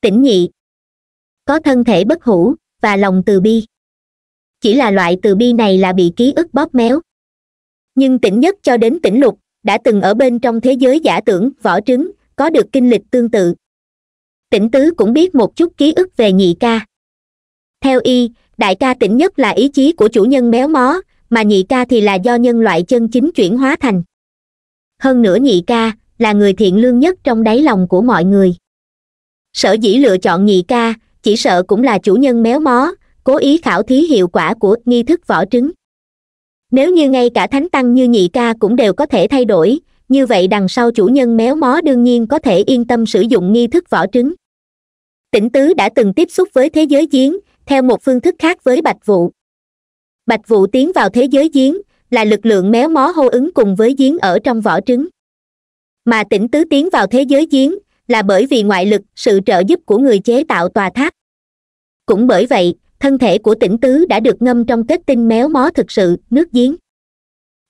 tỉnh nhị có thân thể bất hủ và lòng từ bi chỉ là loại từ bi này là bị ký ức bóp méo nhưng tỉnh nhất cho đến tỉnh lục đã từng ở bên trong thế giới giả tưởng vỏ trứng có được kinh lịch tương tự tỉnh tứ cũng biết một chút ký ức về nhị ca theo y đại ca tỉnh nhất là ý chí của chủ nhân méo mó mà nhị ca thì là do nhân loại chân chính chuyển hóa thành hơn nữa nhị ca là người thiện lương nhất trong đáy lòng của mọi người sở dĩ lựa chọn nhị ca chỉ sợ cũng là chủ nhân méo mó cố ý khảo thí hiệu quả của nghi thức vỏ trứng nếu như ngay cả thánh tăng như nhị ca cũng đều có thể thay đổi như vậy đằng sau chủ nhân méo mó đương nhiên có thể yên tâm sử dụng nghi thức vỏ trứng tỉnh tứ đã từng tiếp xúc với thế giới giếng theo một phương thức khác với bạch vụ bạch vụ tiến vào thế giới giếng là lực lượng méo mó hô ứng cùng với giếng ở trong vỏ trứng mà tỉnh tứ tiến vào thế giới giếng là bởi vì ngoại lực sự trợ giúp của người chế tạo tòa tháp cũng bởi vậy thân thể của tỉnh tứ đã được ngâm trong kết tinh méo mó thực sự nước giếng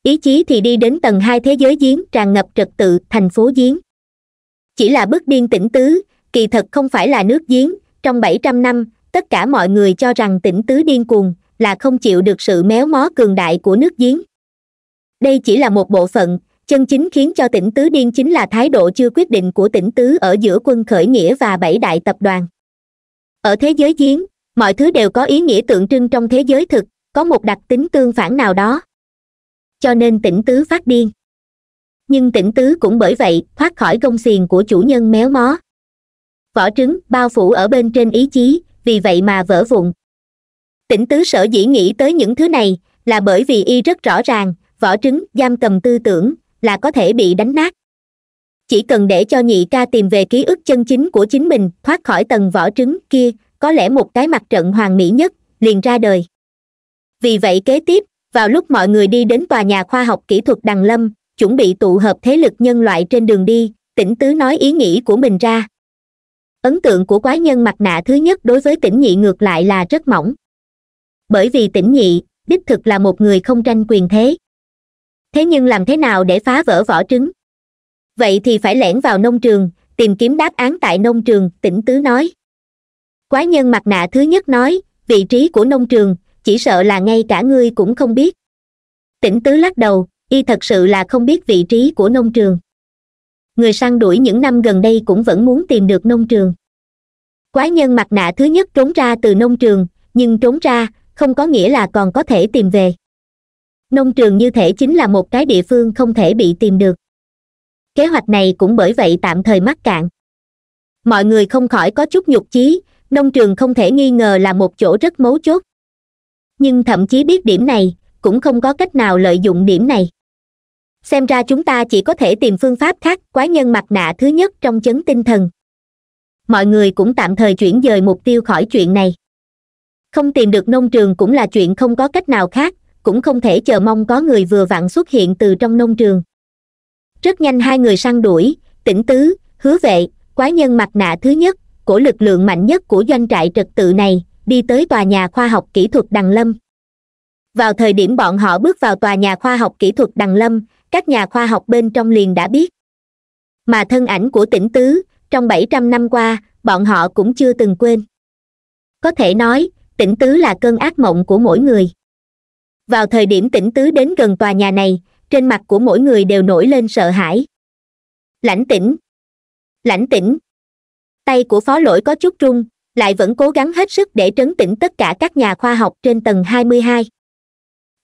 ý chí thì đi đến tầng hai thế giới giếng tràn ngập trật tự thành phố giếng chỉ là bước điên tỉnh tứ kỳ thật không phải là nước giếng trong bảy trăm năm tất cả mọi người cho rằng tỉnh tứ điên cuồng là không chịu được sự méo mó cường đại của nước giếng đây chỉ là một bộ phận chân chính khiến cho tỉnh tứ điên chính là thái độ chưa quyết định của tỉnh tứ ở giữa quân khởi nghĩa và bảy đại tập đoàn ở thế giới giếng mọi thứ đều có ý nghĩa tượng trưng trong thế giới thực có một đặc tính tương phản nào đó cho nên tỉnh tứ phát điên nhưng tỉnh tứ cũng bởi vậy thoát khỏi gông xiềng của chủ nhân méo mó vỏ trứng bao phủ ở bên trên ý chí vì vậy mà vỡ vụn tỉnh tứ sở dĩ nghĩ tới những thứ này là bởi vì y rất rõ ràng vỏ trứng giam cầm tư tưởng là có thể bị đánh nát chỉ cần để cho nhị ca tìm về ký ức chân chính của chính mình thoát khỏi tầng vỏ trứng kia có lẽ một cái mặt trận hoàn mỹ nhất liền ra đời vì vậy kế tiếp vào lúc mọi người đi đến tòa nhà khoa học kỹ thuật đằng lâm chuẩn bị tụ hợp thế lực nhân loại trên đường đi tỉnh tứ nói ý nghĩ của mình ra ấn tượng của quái nhân mặt nạ thứ nhất đối với tỉnh nhị ngược lại là rất mỏng bởi vì tỉnh nhị đích thực là một người không tranh quyền thế thế nhưng làm thế nào để phá vỡ vỏ trứng vậy thì phải lẻn vào nông trường tìm kiếm đáp án tại nông trường tỉnh tứ nói quái nhân mặt nạ thứ nhất nói vị trí của nông trường chỉ sợ là ngay cả ngươi cũng không biết tỉnh tứ lắc đầu y thật sự là không biết vị trí của nông trường người săn đuổi những năm gần đây cũng vẫn muốn tìm được nông trường quái nhân mặt nạ thứ nhất trốn ra từ nông trường nhưng trốn ra không có nghĩa là còn có thể tìm về nông trường như thể chính là một cái địa phương không thể bị tìm được kế hoạch này cũng bởi vậy tạm thời mắc cạn mọi người không khỏi có chút nhục chí nông trường không thể nghi ngờ là một chỗ rất mấu chốt nhưng thậm chí biết điểm này cũng không có cách nào lợi dụng điểm này xem ra chúng ta chỉ có thể tìm phương pháp khác quái nhân mặt nạ thứ nhất trong chấn tinh thần mọi người cũng tạm thời chuyển dời mục tiêu khỏi chuyện này không tìm được nông trường cũng là chuyện không có cách nào khác cũng không thể chờ mong có người vừa vặn xuất hiện từ trong nông trường rất nhanh hai người săn đuổi tỉnh tứ hứa vệ quái nhân mặt nạ thứ nhất của lực lượng mạnh nhất của doanh trại trật tự này đi tới tòa nhà khoa học kỹ thuật đằng lâm vào thời điểm bọn họ bước vào tòa nhà khoa học kỹ thuật đằng lâm các nhà khoa học bên trong liền đã biết mà thân ảnh của tỉnh tứ trong bảy trăm năm qua bọn họ cũng chưa từng quên có thể nói tỉnh tứ là cơn ác mộng của mỗi người vào thời điểm tỉnh tứ đến gần tòa nhà này trên mặt của mỗi người đều nổi lên sợ hãi lãnh tỉnh, lãnh tỉnh. tay của phó lỗi có chút run lại vẫn cố gắng hết sức để trấn tĩnh tất cả các nhà khoa học trên tầng 22.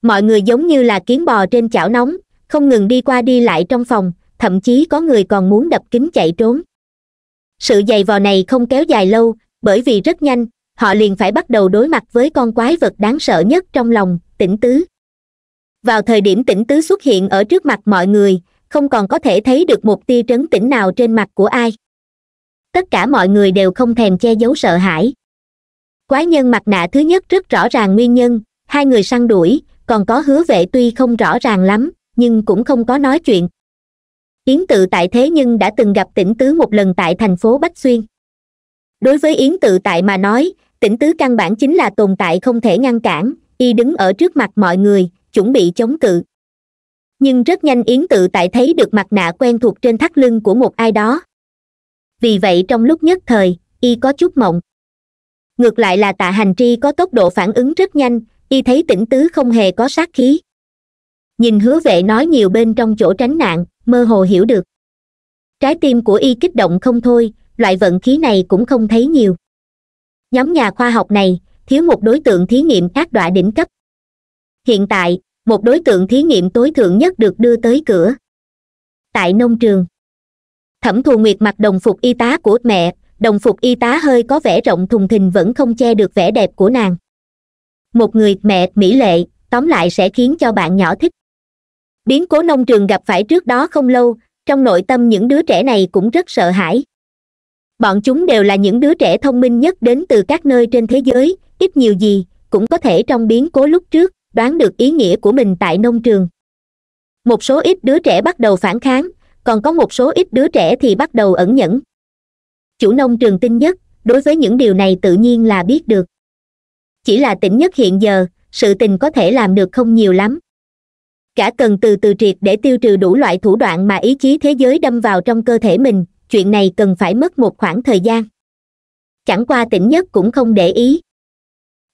mọi người giống như là kiến bò trên chảo nóng không ngừng đi qua đi lại trong phòng thậm chí có người còn muốn đập kính chạy trốn sự dày vò này không kéo dài lâu bởi vì rất nhanh họ liền phải bắt đầu đối mặt với con quái vật đáng sợ nhất trong lòng tỉnh tứ vào thời điểm tỉnh tứ xuất hiện ở trước mặt mọi người không còn có thể thấy được một tia trấn tĩnh nào trên mặt của ai tất cả mọi người đều không thèm che giấu sợ hãi quái nhân mặt nạ thứ nhất rất rõ ràng nguyên nhân hai người săn đuổi còn có hứa vệ tuy không rõ ràng lắm nhưng cũng không có nói chuyện yến tự tại thế nhưng đã từng gặp tỉnh tứ một lần tại thành phố bách xuyên đối với yến tự tại mà nói tỉnh tứ căn bản chính là tồn tại không thể ngăn cản y đứng ở trước mặt mọi người chuẩn bị chống cự nhưng rất nhanh yến tự tại thấy được mặt nạ quen thuộc trên thắt lưng của một ai đó vì vậy trong lúc nhất thời y có chút mộng ngược lại là tạ hành tri có tốc độ phản ứng rất nhanh y thấy tỉnh tứ không hề có sát khí nhìn hứa vệ nói nhiều bên trong chỗ tránh nạn mơ hồ hiểu được trái tim của y kích động không thôi loại vận khí này cũng không thấy nhiều nhóm nhà khoa học này thiếu một đối tượng thí nghiệm ác đọa đỉnh cấp hiện tại một đối tượng thí nghiệm tối thượng nhất được đưa tới cửa tại nông trường thẩm thù nguyệt mặc đồng phục y tá của mẹ đồng phục y tá hơi có vẻ rộng thùng thình vẫn không che được vẻ đẹp của nàng một người mẹ mỹ lệ tóm lại sẽ khiến cho bạn nhỏ thích biến cố nông trường gặp phải trước đó không lâu trong nội tâm những đứa trẻ này cũng rất sợ hãi bọn chúng đều là những đứa trẻ thông minh nhất đến từ các nơi trên thế giới ít nhiều gì cũng có thể trong biến cố lúc trước đoán được ý nghĩa của mình tại nông trường một số ít đứa trẻ bắt đầu phản kháng còn có một số ít đứa trẻ thì bắt đầu ẩn nhẫn chủ nông trường tin nhất đối với những điều này tự nhiên là biết được chỉ là tỉnh nhất hiện giờ sự tình có thể làm được không nhiều lắm cả cần từ từ triệt để tiêu trừ đủ loại thủ đoạn mà ý chí thế giới đâm vào trong cơ thể mình chuyện này cần phải mất một khoảng thời gian chẳng qua tỉnh nhất cũng không để ý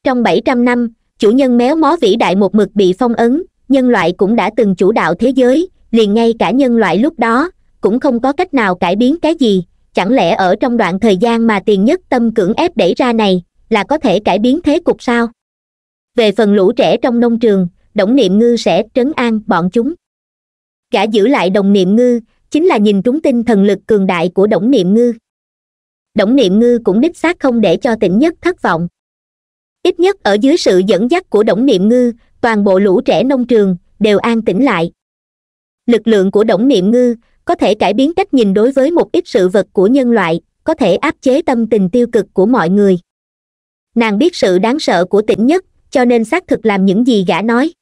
trong bảy trăm năm chủ nhân méo mó vĩ đại một mực bị phong ấn nhân loại cũng đã từng chủ đạo thế giới liền ngay cả nhân loại lúc đó cũng không có cách nào cải biến cái gì chẳng lẽ ở trong đoạn thời gian mà tiền nhất tâm cưỡng ép đẩy ra này là có thể cải biến thế cục sao về phần lũ trẻ trong nông trường đổng niệm ngư sẽ trấn an bọn chúng gã giữ lại đồng niệm ngư chính là nhìn trúng tinh thần lực cường đại của đổng niệm ngư đổng niệm ngư cũng đích xác không để cho tỉnh nhất thất vọng ít nhất ở dưới sự dẫn dắt của đổng niệm ngư toàn bộ lũ trẻ nông trường đều an tĩnh lại lực lượng của đổng niệm ngư có thể cải biến cách nhìn đối với một ít sự vật của nhân loại có thể áp chế tâm tình tiêu cực của mọi người nàng biết sự đáng sợ của tĩnh nhất cho nên xác thực làm những gì gã nói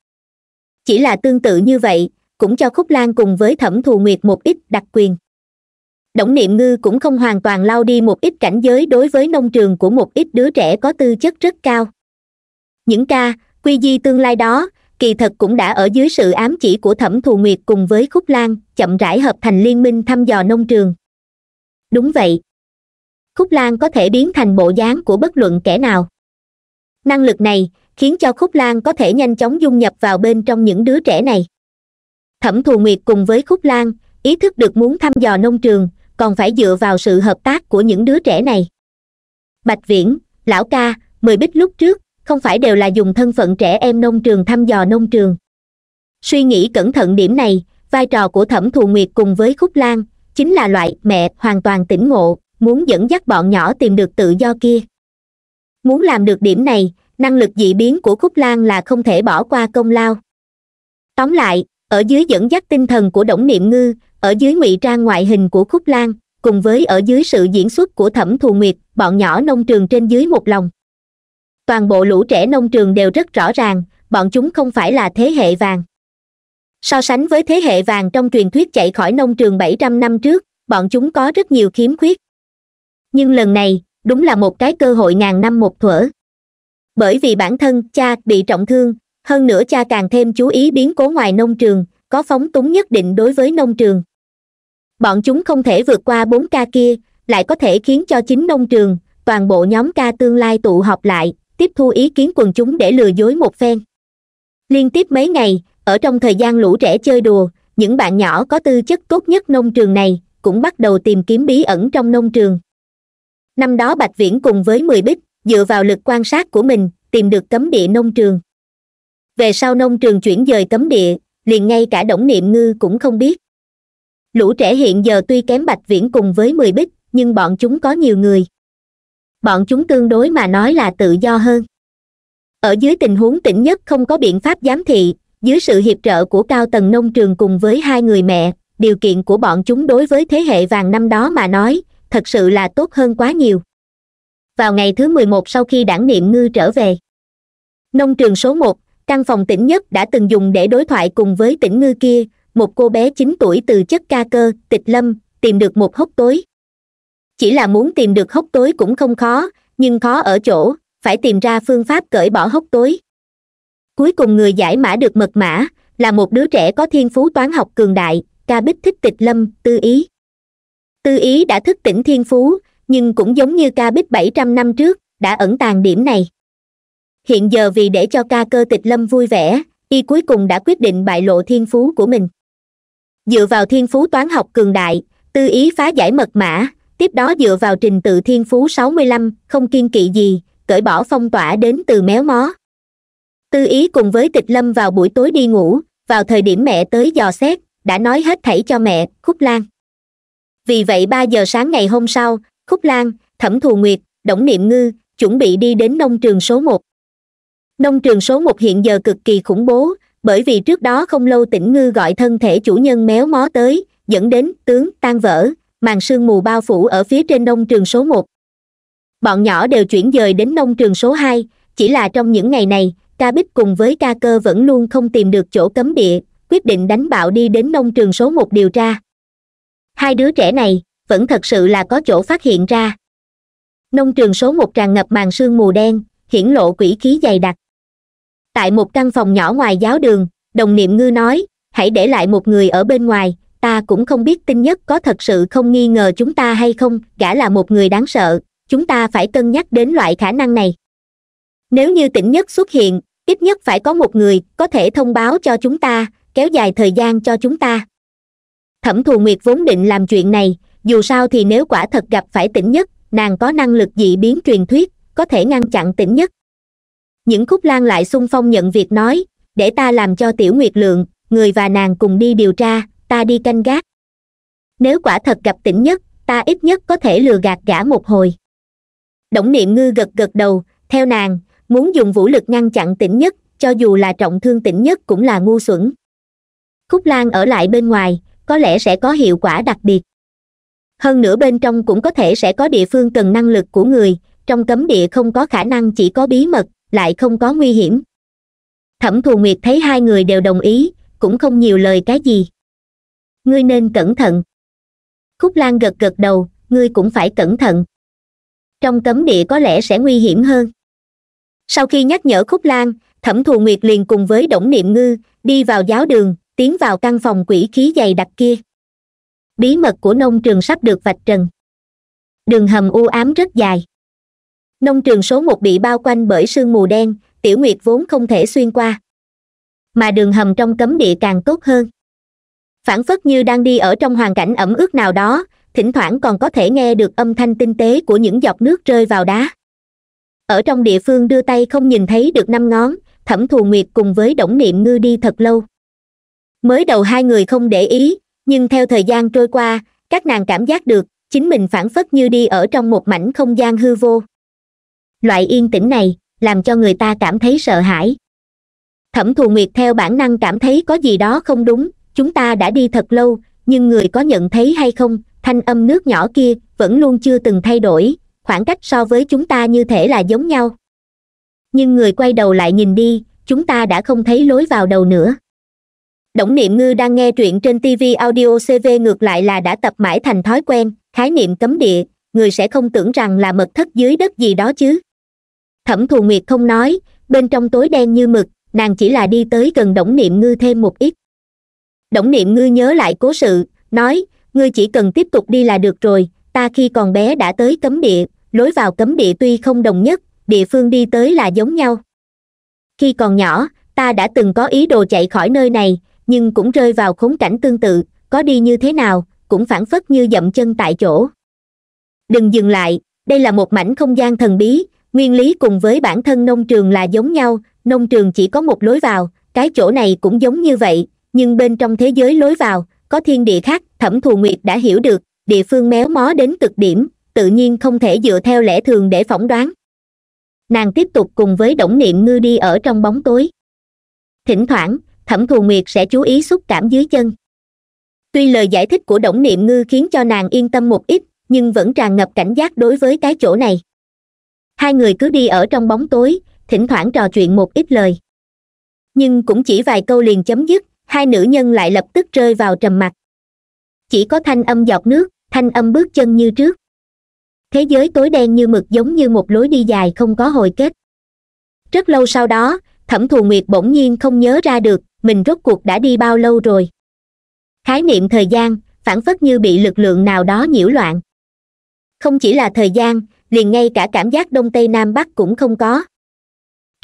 chỉ là tương tự như vậy cũng cho khúc lan cùng với thẩm thù nguyệt một ít đặc quyền đổng niệm ngư cũng không hoàn toàn lao đi một ít cảnh giới đối với nông trường của một ít đứa trẻ có tư chất rất cao những ca quy di tương lai đó kỳ thật cũng đã ở dưới sự ám chỉ của thẩm thù nguyệt cùng với khúc lan chậm rãi hợp thành liên minh thăm dò nông trường đúng vậy khúc lan có thể biến thành bộ dáng của bất luận kẻ nào năng lực này khiến cho khúc lan có thể nhanh chóng dung nhập vào bên trong những đứa trẻ này thẩm thù nguyệt cùng với khúc lan ý thức được muốn thăm dò nông trường còn phải dựa vào sự hợp tác của những đứa trẻ này bạch viễn lão ca mười bích lúc trước không phải đều là dùng thân phận trẻ em nông trường thăm dò nông trường suy nghĩ cẩn thận điểm này vai trò của thẩm thù nguyệt cùng với khúc lan chính là loại mẹ hoàn toàn tỉnh ngộ muốn dẫn dắt bọn nhỏ tìm được tự do kia muốn làm được điểm này năng lực dị biến của khúc lan là không thể bỏ qua công lao tóm lại ở dưới dẫn dắt tinh thần của đổng niệm ngư ở dưới ngụy trang ngoại hình của khúc lan cùng với ở dưới sự diễn xuất của thẩm thù nguyệt bọn nhỏ nông trường trên dưới một lòng toàn bộ lũ trẻ nông trường đều rất rõ ràng bọn chúng không phải là thế hệ vàng so sánh với thế hệ vàng trong truyền thuyết chạy khỏi nông trường bảy trăm năm trước bọn chúng có rất nhiều khiếm khuyết nhưng lần này đúng là một cái cơ hội ngàn năm một thuở bởi vì bản thân cha bị trọng thương hơn nữa cha càng thêm chú ý biến cố ngoài nông trường có phóng túng nhất định đối với nông trường bọn chúng không thể vượt qua bốn ca kia lại có thể khiến cho chính nông trường toàn bộ nhóm ca tương lai tụ họp lại tiếp thu ý kiến quần chúng để lừa dối một phen liên tiếp mấy ngày ở trong thời gian lũ trẻ chơi đùa những bạn nhỏ có tư chất tốt nhất nông trường này cũng bắt đầu tìm kiếm bí ẩn trong nông trường năm đó bạch viễn cùng với mười bích dựa vào lực quan sát của mình tìm được cấm địa nông trường về sau nông trường chuyển dời cấm địa liền ngay cả đổng niệm ngư cũng không biết lũ trẻ hiện giờ tuy kém bạch viễn cùng với mười bích nhưng bọn chúng có nhiều người bọn chúng tương đối mà nói là tự do hơn ở dưới tình huống tỉnh nhất không có biện pháp giám thị dưới sự hiệp trợ của cao tầng nông trường cùng với hai người mẹ điều kiện của bọn chúng đối với thế hệ vàng năm đó mà nói thật sự là tốt hơn quá nhiều vào ngày thứ mười một sau khi đảng niệm ngư trở về nông trường số một căn phòng tỉnh nhất đã từng dùng để đối thoại cùng với tỉnh ngư kia một cô bé chín tuổi từ chất ca cơ tịch lâm tìm được một hốc tối chỉ là muốn tìm được hốc tối cũng không khó nhưng khó ở chỗ phải tìm ra phương pháp cởi bỏ hốc tối cuối cùng người giải mã được mật mã là một đứa trẻ có thiên phú toán học cường đại ca bích thích tịch lâm tư ý tư ý đã thức tỉnh thiên phú nhưng cũng giống như ca bích bảy trăm năm trước đã ẩn tàng điểm này hiện giờ vì để cho ca cơ tịch lâm vui vẻ y cuối cùng đã quyết định bại lộ thiên phú của mình dựa vào thiên phú toán học cường đại tư ý phá giải mật mã tiếp đó dựa vào trình tự thiên phú 65, không kiên kỵ gì cởi bỏ phong tỏa đến từ méo mó tư ý cùng với tịch lâm vào buổi tối đi ngủ vào thời điểm mẹ tới dò xét đã nói hết thảy cho mẹ khúc lan vì vậy ba giờ sáng ngày hôm sau khúc lan thẩm thù nguyệt đổng niệm ngư chuẩn bị đi đến nông trường số một nông trường số một hiện giờ cực kỳ khủng bố bởi vì trước đó không lâu tỉnh ngư gọi thân thể chủ nhân méo mó tới dẫn đến tướng tan vỡ màn sương mù bao phủ ở phía trên nông trường số một bọn nhỏ đều chuyển dời đến nông trường số hai chỉ là trong những ngày này ca bích cùng với ca cơ vẫn luôn không tìm được chỗ cấm địa quyết định đánh bạo đi đến nông trường số một điều tra hai đứa trẻ này vẫn thật sự là có chỗ phát hiện ra nông trường số một tràn ngập màn sương mù đen hiển lộ quỷ khí dày đặc tại một căn phòng nhỏ ngoài giáo đường đồng niệm ngư nói hãy để lại một người ở bên ngoài ta cũng không biết tin nhất có thật sự không nghi ngờ chúng ta hay không gã là một người đáng sợ chúng ta phải cân nhắc đến loại khả năng này nếu như tỉnh nhất xuất hiện ít nhất phải có một người có thể thông báo cho chúng ta kéo dài thời gian cho chúng ta thẩm thù nguyệt vốn định làm chuyện này dù sao thì nếu quả thật gặp phải tỉnh nhất nàng có năng lực dị biến truyền thuyết có thể ngăn chặn tỉnh nhất những khúc lan lại xung phong nhận việc nói để ta làm cho tiểu nguyệt lượng người và nàng cùng đi điều tra ta đi canh gác nếu quả thật gặp tỉnh nhất ta ít nhất có thể lừa gạt gã một hồi động niệm ngư gật gật đầu theo nàng muốn dùng vũ lực ngăn chặn tỉnh nhất cho dù là trọng thương tỉnh nhất cũng là ngu xuẩn khúc lan ở lại bên ngoài có lẽ sẽ có hiệu quả đặc biệt hơn nữa bên trong cũng có thể sẽ có địa phương cần năng lực của người trong cấm địa không có khả năng chỉ có bí mật lại không có nguy hiểm thẩm thù nguyệt thấy hai người đều đồng ý cũng không nhiều lời cái gì ngươi nên cẩn thận khúc lan gật gật đầu ngươi cũng phải cẩn thận trong cấm địa có lẽ sẽ nguy hiểm hơn sau khi nhắc nhở khúc lan thẩm thù nguyệt liền cùng với đổng niệm ngư đi vào giáo đường tiến vào căn phòng quỷ khí dày đặc kia bí mật của nông trường sắp được vạch trần đường hầm u ám rất dài nông trường số một bị bao quanh bởi sương mù đen tiểu nguyệt vốn không thể xuyên qua mà đường hầm trong cấm địa càng tốt hơn phản phất như đang đi ở trong hoàn cảnh ẩm ướt nào đó thỉnh thoảng còn có thể nghe được âm thanh tinh tế của những giọt nước rơi vào đá ở trong địa phương đưa tay không nhìn thấy được năm ngón thẩm thù nguyệt cùng với đổng niệm ngư đi thật lâu mới đầu hai người không để ý nhưng theo thời gian trôi qua các nàng cảm giác được chính mình phản phất như đi ở trong một mảnh không gian hư vô loại yên tĩnh này làm cho người ta cảm thấy sợ hãi thẩm thù nguyệt theo bản năng cảm thấy có gì đó không đúng chúng ta đã đi thật lâu nhưng người có nhận thấy hay không thanh âm nước nhỏ kia vẫn luôn chưa từng thay đổi khoảng cách so với chúng ta như thể là giống nhau nhưng người quay đầu lại nhìn đi chúng ta đã không thấy lối vào đầu nữa đổng niệm ngư đang nghe truyện trên tv audio cv ngược lại là đã tập mãi thành thói quen khái niệm cấm địa người sẽ không tưởng rằng là mật thất dưới đất gì đó chứ thẩm thù nguyệt không nói bên trong tối đen như mực nàng chỉ là đi tới gần đổng niệm ngư thêm một ít đổng niệm ngư nhớ lại cố sự nói ngươi chỉ cần tiếp tục đi là được rồi ta khi còn bé đã tới cấm địa lối vào cấm địa tuy không đồng nhất địa phương đi tới là giống nhau khi còn nhỏ ta đã từng có ý đồ chạy khỏi nơi này nhưng cũng rơi vào khốn cảnh tương tự có đi như thế nào cũng phản phất như dậm chân tại chỗ đừng dừng lại đây là một mảnh không gian thần bí nguyên lý cùng với bản thân nông trường là giống nhau nông trường chỉ có một lối vào cái chỗ này cũng giống như vậy nhưng bên trong thế giới lối vào có thiên địa khác thẩm thù nguyệt đã hiểu được địa phương méo mó đến cực điểm tự nhiên không thể dựa theo lẽ thường để phỏng đoán nàng tiếp tục cùng với đổng niệm ngư đi ở trong bóng tối thỉnh thoảng thẩm thù nguyệt sẽ chú ý xúc cảm dưới chân tuy lời giải thích của đổng niệm ngư khiến cho nàng yên tâm một ít nhưng vẫn tràn ngập cảnh giác đối với cái chỗ này hai người cứ đi ở trong bóng tối thỉnh thoảng trò chuyện một ít lời nhưng cũng chỉ vài câu liền chấm dứt hai nữ nhân lại lập tức rơi vào trầm mặc chỉ có thanh âm giọt nước thanh âm bước chân như trước thế giới tối đen như mực giống như một lối đi dài không có hồi kết rất lâu sau đó thẩm thù nguyệt bỗng nhiên không nhớ ra được mình rốt cuộc đã đi bao lâu rồi khái niệm thời gian phản phất như bị lực lượng nào đó nhiễu loạn không chỉ là thời gian liền ngay cả cảm giác đông tây nam bắc cũng không có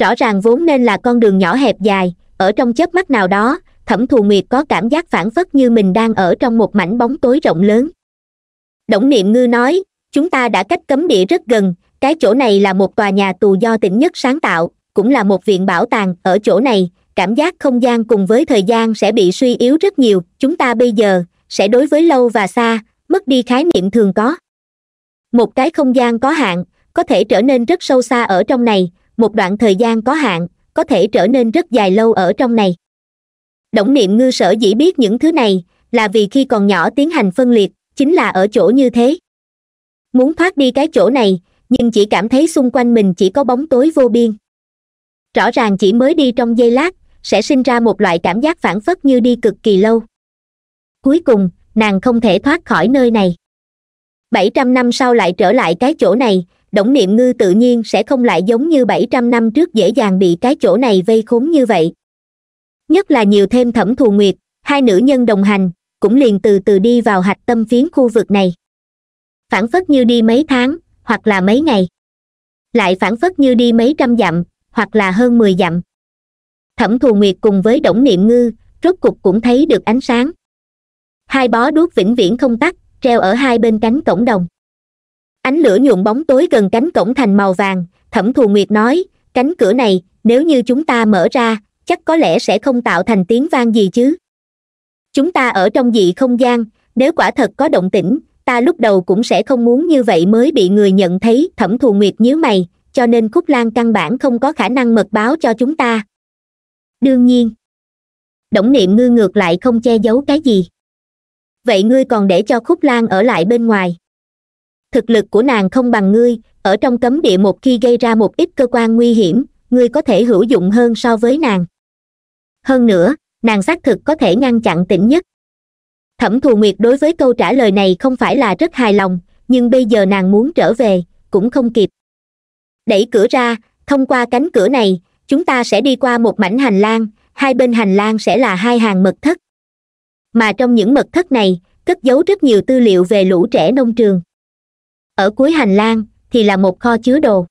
rõ ràng vốn nên là con đường nhỏ hẹp dài ở trong chớp mắt nào đó thẩm thù miệt có cảm giác phản phất như mình đang ở trong một mảnh bóng tối rộng lớn đổng niệm ngư nói chúng ta đã cách cấm địa rất gần cái chỗ này là một tòa nhà tù do tỉnh nhất sáng tạo cũng là một viện bảo tàng ở chỗ này cảm giác không gian cùng với thời gian sẽ bị suy yếu rất nhiều chúng ta bây giờ sẽ đối với lâu và xa mất đi khái niệm thường có một cái không gian có hạn có thể trở nên rất sâu xa ở trong này một đoạn thời gian có hạn có thể trở nên rất dài lâu ở trong này động niệm ngư sở dĩ biết những thứ này là vì khi còn nhỏ tiến hành phân liệt chính là ở chỗ như thế muốn thoát đi cái chỗ này nhưng chỉ cảm thấy xung quanh mình chỉ có bóng tối vô biên rõ ràng chỉ mới đi trong giây lát sẽ sinh ra một loại cảm giác phản phất như đi cực kỳ lâu cuối cùng nàng không thể thoát khỏi nơi này bảy trăm năm sau lại trở lại cái chỗ này đổng niệm ngư tự nhiên sẽ không lại giống như bảy trăm năm trước dễ dàng bị cái chỗ này vây khốn như vậy nhất là nhiều thêm thẩm thù nguyệt hai nữ nhân đồng hành cũng liền từ từ đi vào hạch tâm phiến khu vực này phản phất như đi mấy tháng hoặc là mấy ngày lại phản phất như đi mấy trăm dặm hoặc là hơn mười dặm thẩm thù nguyệt cùng với đổng niệm ngư rốt cục cũng thấy được ánh sáng hai bó đuốc vĩnh viễn không tắt treo ở hai bên cánh cổng đồng ánh lửa nhuộm bóng tối gần cánh cổng thành màu vàng thẩm thù nguyệt nói cánh cửa này nếu như chúng ta mở ra chắc có lẽ sẽ không tạo thành tiếng vang gì chứ chúng ta ở trong dị không gian nếu quả thật có động tĩnh ta lúc đầu cũng sẽ không muốn như vậy mới bị người nhận thấy thẩm thù nguyệt nhíu mày cho nên khúc lan căn bản không có khả năng mật báo cho chúng ta đương nhiên đổng niệm ngư ngược lại không che giấu cái gì vậy ngươi còn để cho khúc lan ở lại bên ngoài thực lực của nàng không bằng ngươi ở trong cấm địa một khi gây ra một ít cơ quan nguy hiểm ngươi có thể hữu dụng hơn so với nàng hơn nữa nàng xác thực có thể ngăn chặn tỉnh nhất thẩm thù nguyệt đối với câu trả lời này không phải là rất hài lòng nhưng bây giờ nàng muốn trở về cũng không kịp đẩy cửa ra thông qua cánh cửa này chúng ta sẽ đi qua một mảnh hành lang hai bên hành lang sẽ là hai hàng mật thất mà trong những mật thất này cất giấu rất nhiều tư liệu về lũ trẻ nông trường ở cuối hành lang thì là một kho chứa đồ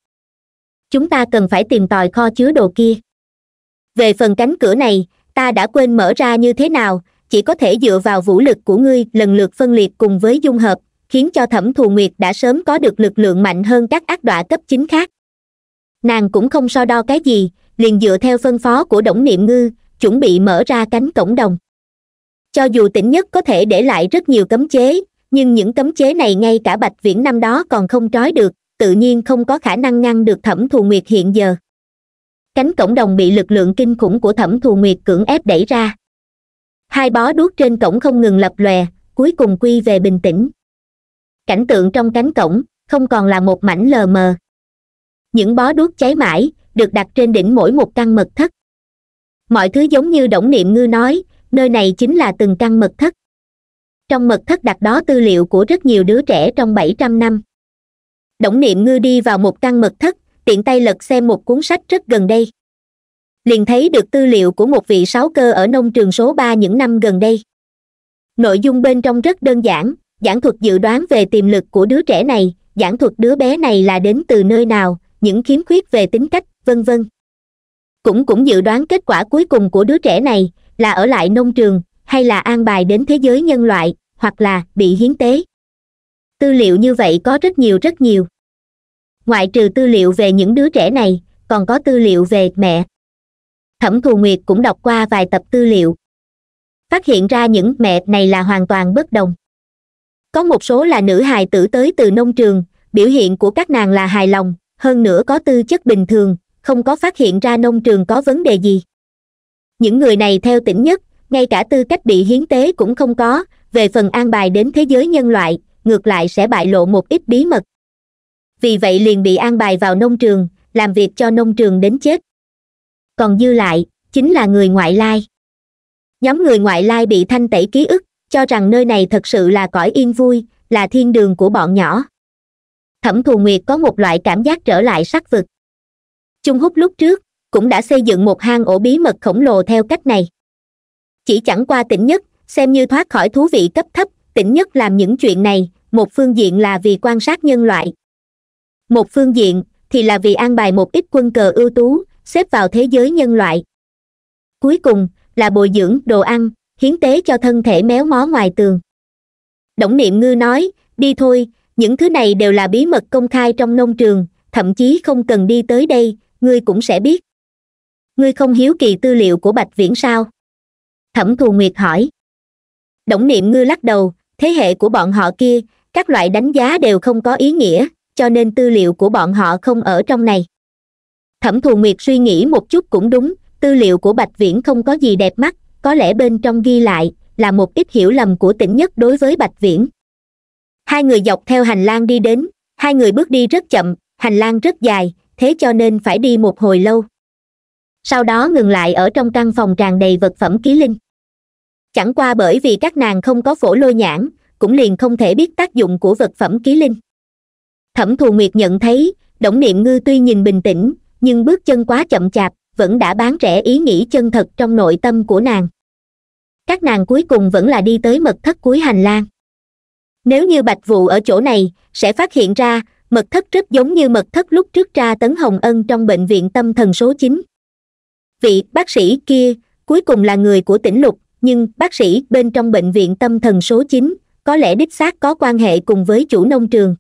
chúng ta cần phải tìm tòi kho chứa đồ kia về phần cánh cửa này ta đã quên mở ra như thế nào chỉ có thể dựa vào vũ lực của ngươi lần lượt phân liệt cùng với dung hợp khiến cho thẩm thù nguyệt đã sớm có được lực lượng mạnh hơn các ác đọa cấp chính khác nàng cũng không so đo cái gì liền dựa theo phân phó của đổng niệm ngư chuẩn bị mở ra cánh cổng đồng cho dù tỉnh nhất có thể để lại rất nhiều cấm chế nhưng những cấm chế này ngay cả bạch viễn năm đó còn không trói được tự nhiên không có khả năng ngăn được thẩm thù nguyệt hiện giờ cánh cổng đồng bị lực lượng kinh khủng của thẩm thù nguyệt cưỡng ép đẩy ra hai bó đuốc trên cổng không ngừng lập lòe cuối cùng quy về bình tĩnh cảnh tượng trong cánh cổng không còn là một mảnh lờ mờ những bó đuốc cháy mãi được đặt trên đỉnh mỗi một căn mật thất mọi thứ giống như đổng niệm ngư nói nơi này chính là từng căn mật thất trong mật thất đặt đó tư liệu của rất nhiều đứa trẻ trong bảy trăm năm đổng niệm ngư đi vào một căn mật thất tiện tay lật xem một cuốn sách rất gần đây liền thấy được tư liệu của một vị sáu cơ ở nông trường số ba những năm gần đây nội dung bên trong rất đơn giản giảng thuật dự đoán về tiềm lực của đứa trẻ này giảng thuật đứa bé này là đến từ nơi nào những khiếm khuyết về tính cách vân vân cũng cũng dự đoán kết quả cuối cùng của đứa trẻ này là ở lại nông trường hay là an bài đến thế giới nhân loại hoặc là bị hiến tế tư liệu như vậy có rất nhiều rất nhiều ngoại trừ tư liệu về những đứa trẻ này còn có tư liệu về mẹ thẩm thù nguyệt cũng đọc qua vài tập tư liệu phát hiện ra những mẹ này là hoàn toàn bất đồng có một số là nữ hài tử tới từ nông trường biểu hiện của các nàng là hài lòng hơn nữa có tư chất bình thường không có phát hiện ra nông trường có vấn đề gì những người này theo tỉnh nhất ngay cả tư cách bị hiến tế cũng không có về phần an bài đến thế giới nhân loại ngược lại sẽ bại lộ một ít bí mật vì vậy liền bị an bài vào nông trường làm việc cho nông trường đến chết còn dư lại chính là người ngoại lai nhóm người ngoại lai bị thanh tẩy ký ức cho rằng nơi này thật sự là cõi yên vui là thiên đường của bọn nhỏ thẩm thù nguyệt có một loại cảm giác trở lại sắc vực chung hút lúc trước cũng đã xây dựng một hang ổ bí mật khổng lồ theo cách này chỉ chẳng qua tỉnh nhất xem như thoát khỏi thú vị cấp thấp tỉnh nhất làm những chuyện này một phương diện là vì quan sát nhân loại một phương diện thì là vì an bài một ít quân cờ ưu tú xếp vào thế giới nhân loại cuối cùng là bồi dưỡng đồ ăn hiến tế cho thân thể méo mó ngoài tường đổng niệm ngư nói đi thôi những thứ này đều là bí mật công khai trong nông trường thậm chí không cần đi tới đây ngươi cũng sẽ biết ngươi không hiếu kỳ tư liệu của bạch viễn sao thẩm thù nguyệt hỏi đổng niệm ngư lắc đầu thế hệ của bọn họ kia các loại đánh giá đều không có ý nghĩa cho nên tư liệu của bọn họ không ở trong này thẩm thù nguyệt suy nghĩ một chút cũng đúng tư liệu của bạch viễn không có gì đẹp mắt có lẽ bên trong ghi lại là một ít hiểu lầm của tỉnh nhất đối với bạch viễn hai người dọc theo hành lang đi đến hai người bước đi rất chậm hành lang rất dài thế cho nên phải đi một hồi lâu sau đó ngừng lại ở trong căn phòng tràn đầy vật phẩm ký linh chẳng qua bởi vì các nàng không có phổ lôi nhãn cũng liền không thể biết tác dụng của vật phẩm ký linh thẩm thù nguyệt nhận thấy đổng niệm ngư tuy nhìn bình tĩnh nhưng bước chân quá chậm chạp vẫn đã bán rẻ ý nghĩ chân thật trong nội tâm của nàng các nàng cuối cùng vẫn là đi tới mật thất cuối hành lang nếu như bạch vụ ở chỗ này sẽ phát hiện ra mật thất rất giống như mật thất lúc trước ra tấn hồng ân trong bệnh viện tâm thần số chín vị bác sĩ kia cuối cùng là người của tỉnh lục nhưng bác sĩ bên trong bệnh viện tâm thần số chín có lẽ đích xác có quan hệ cùng với chủ nông trường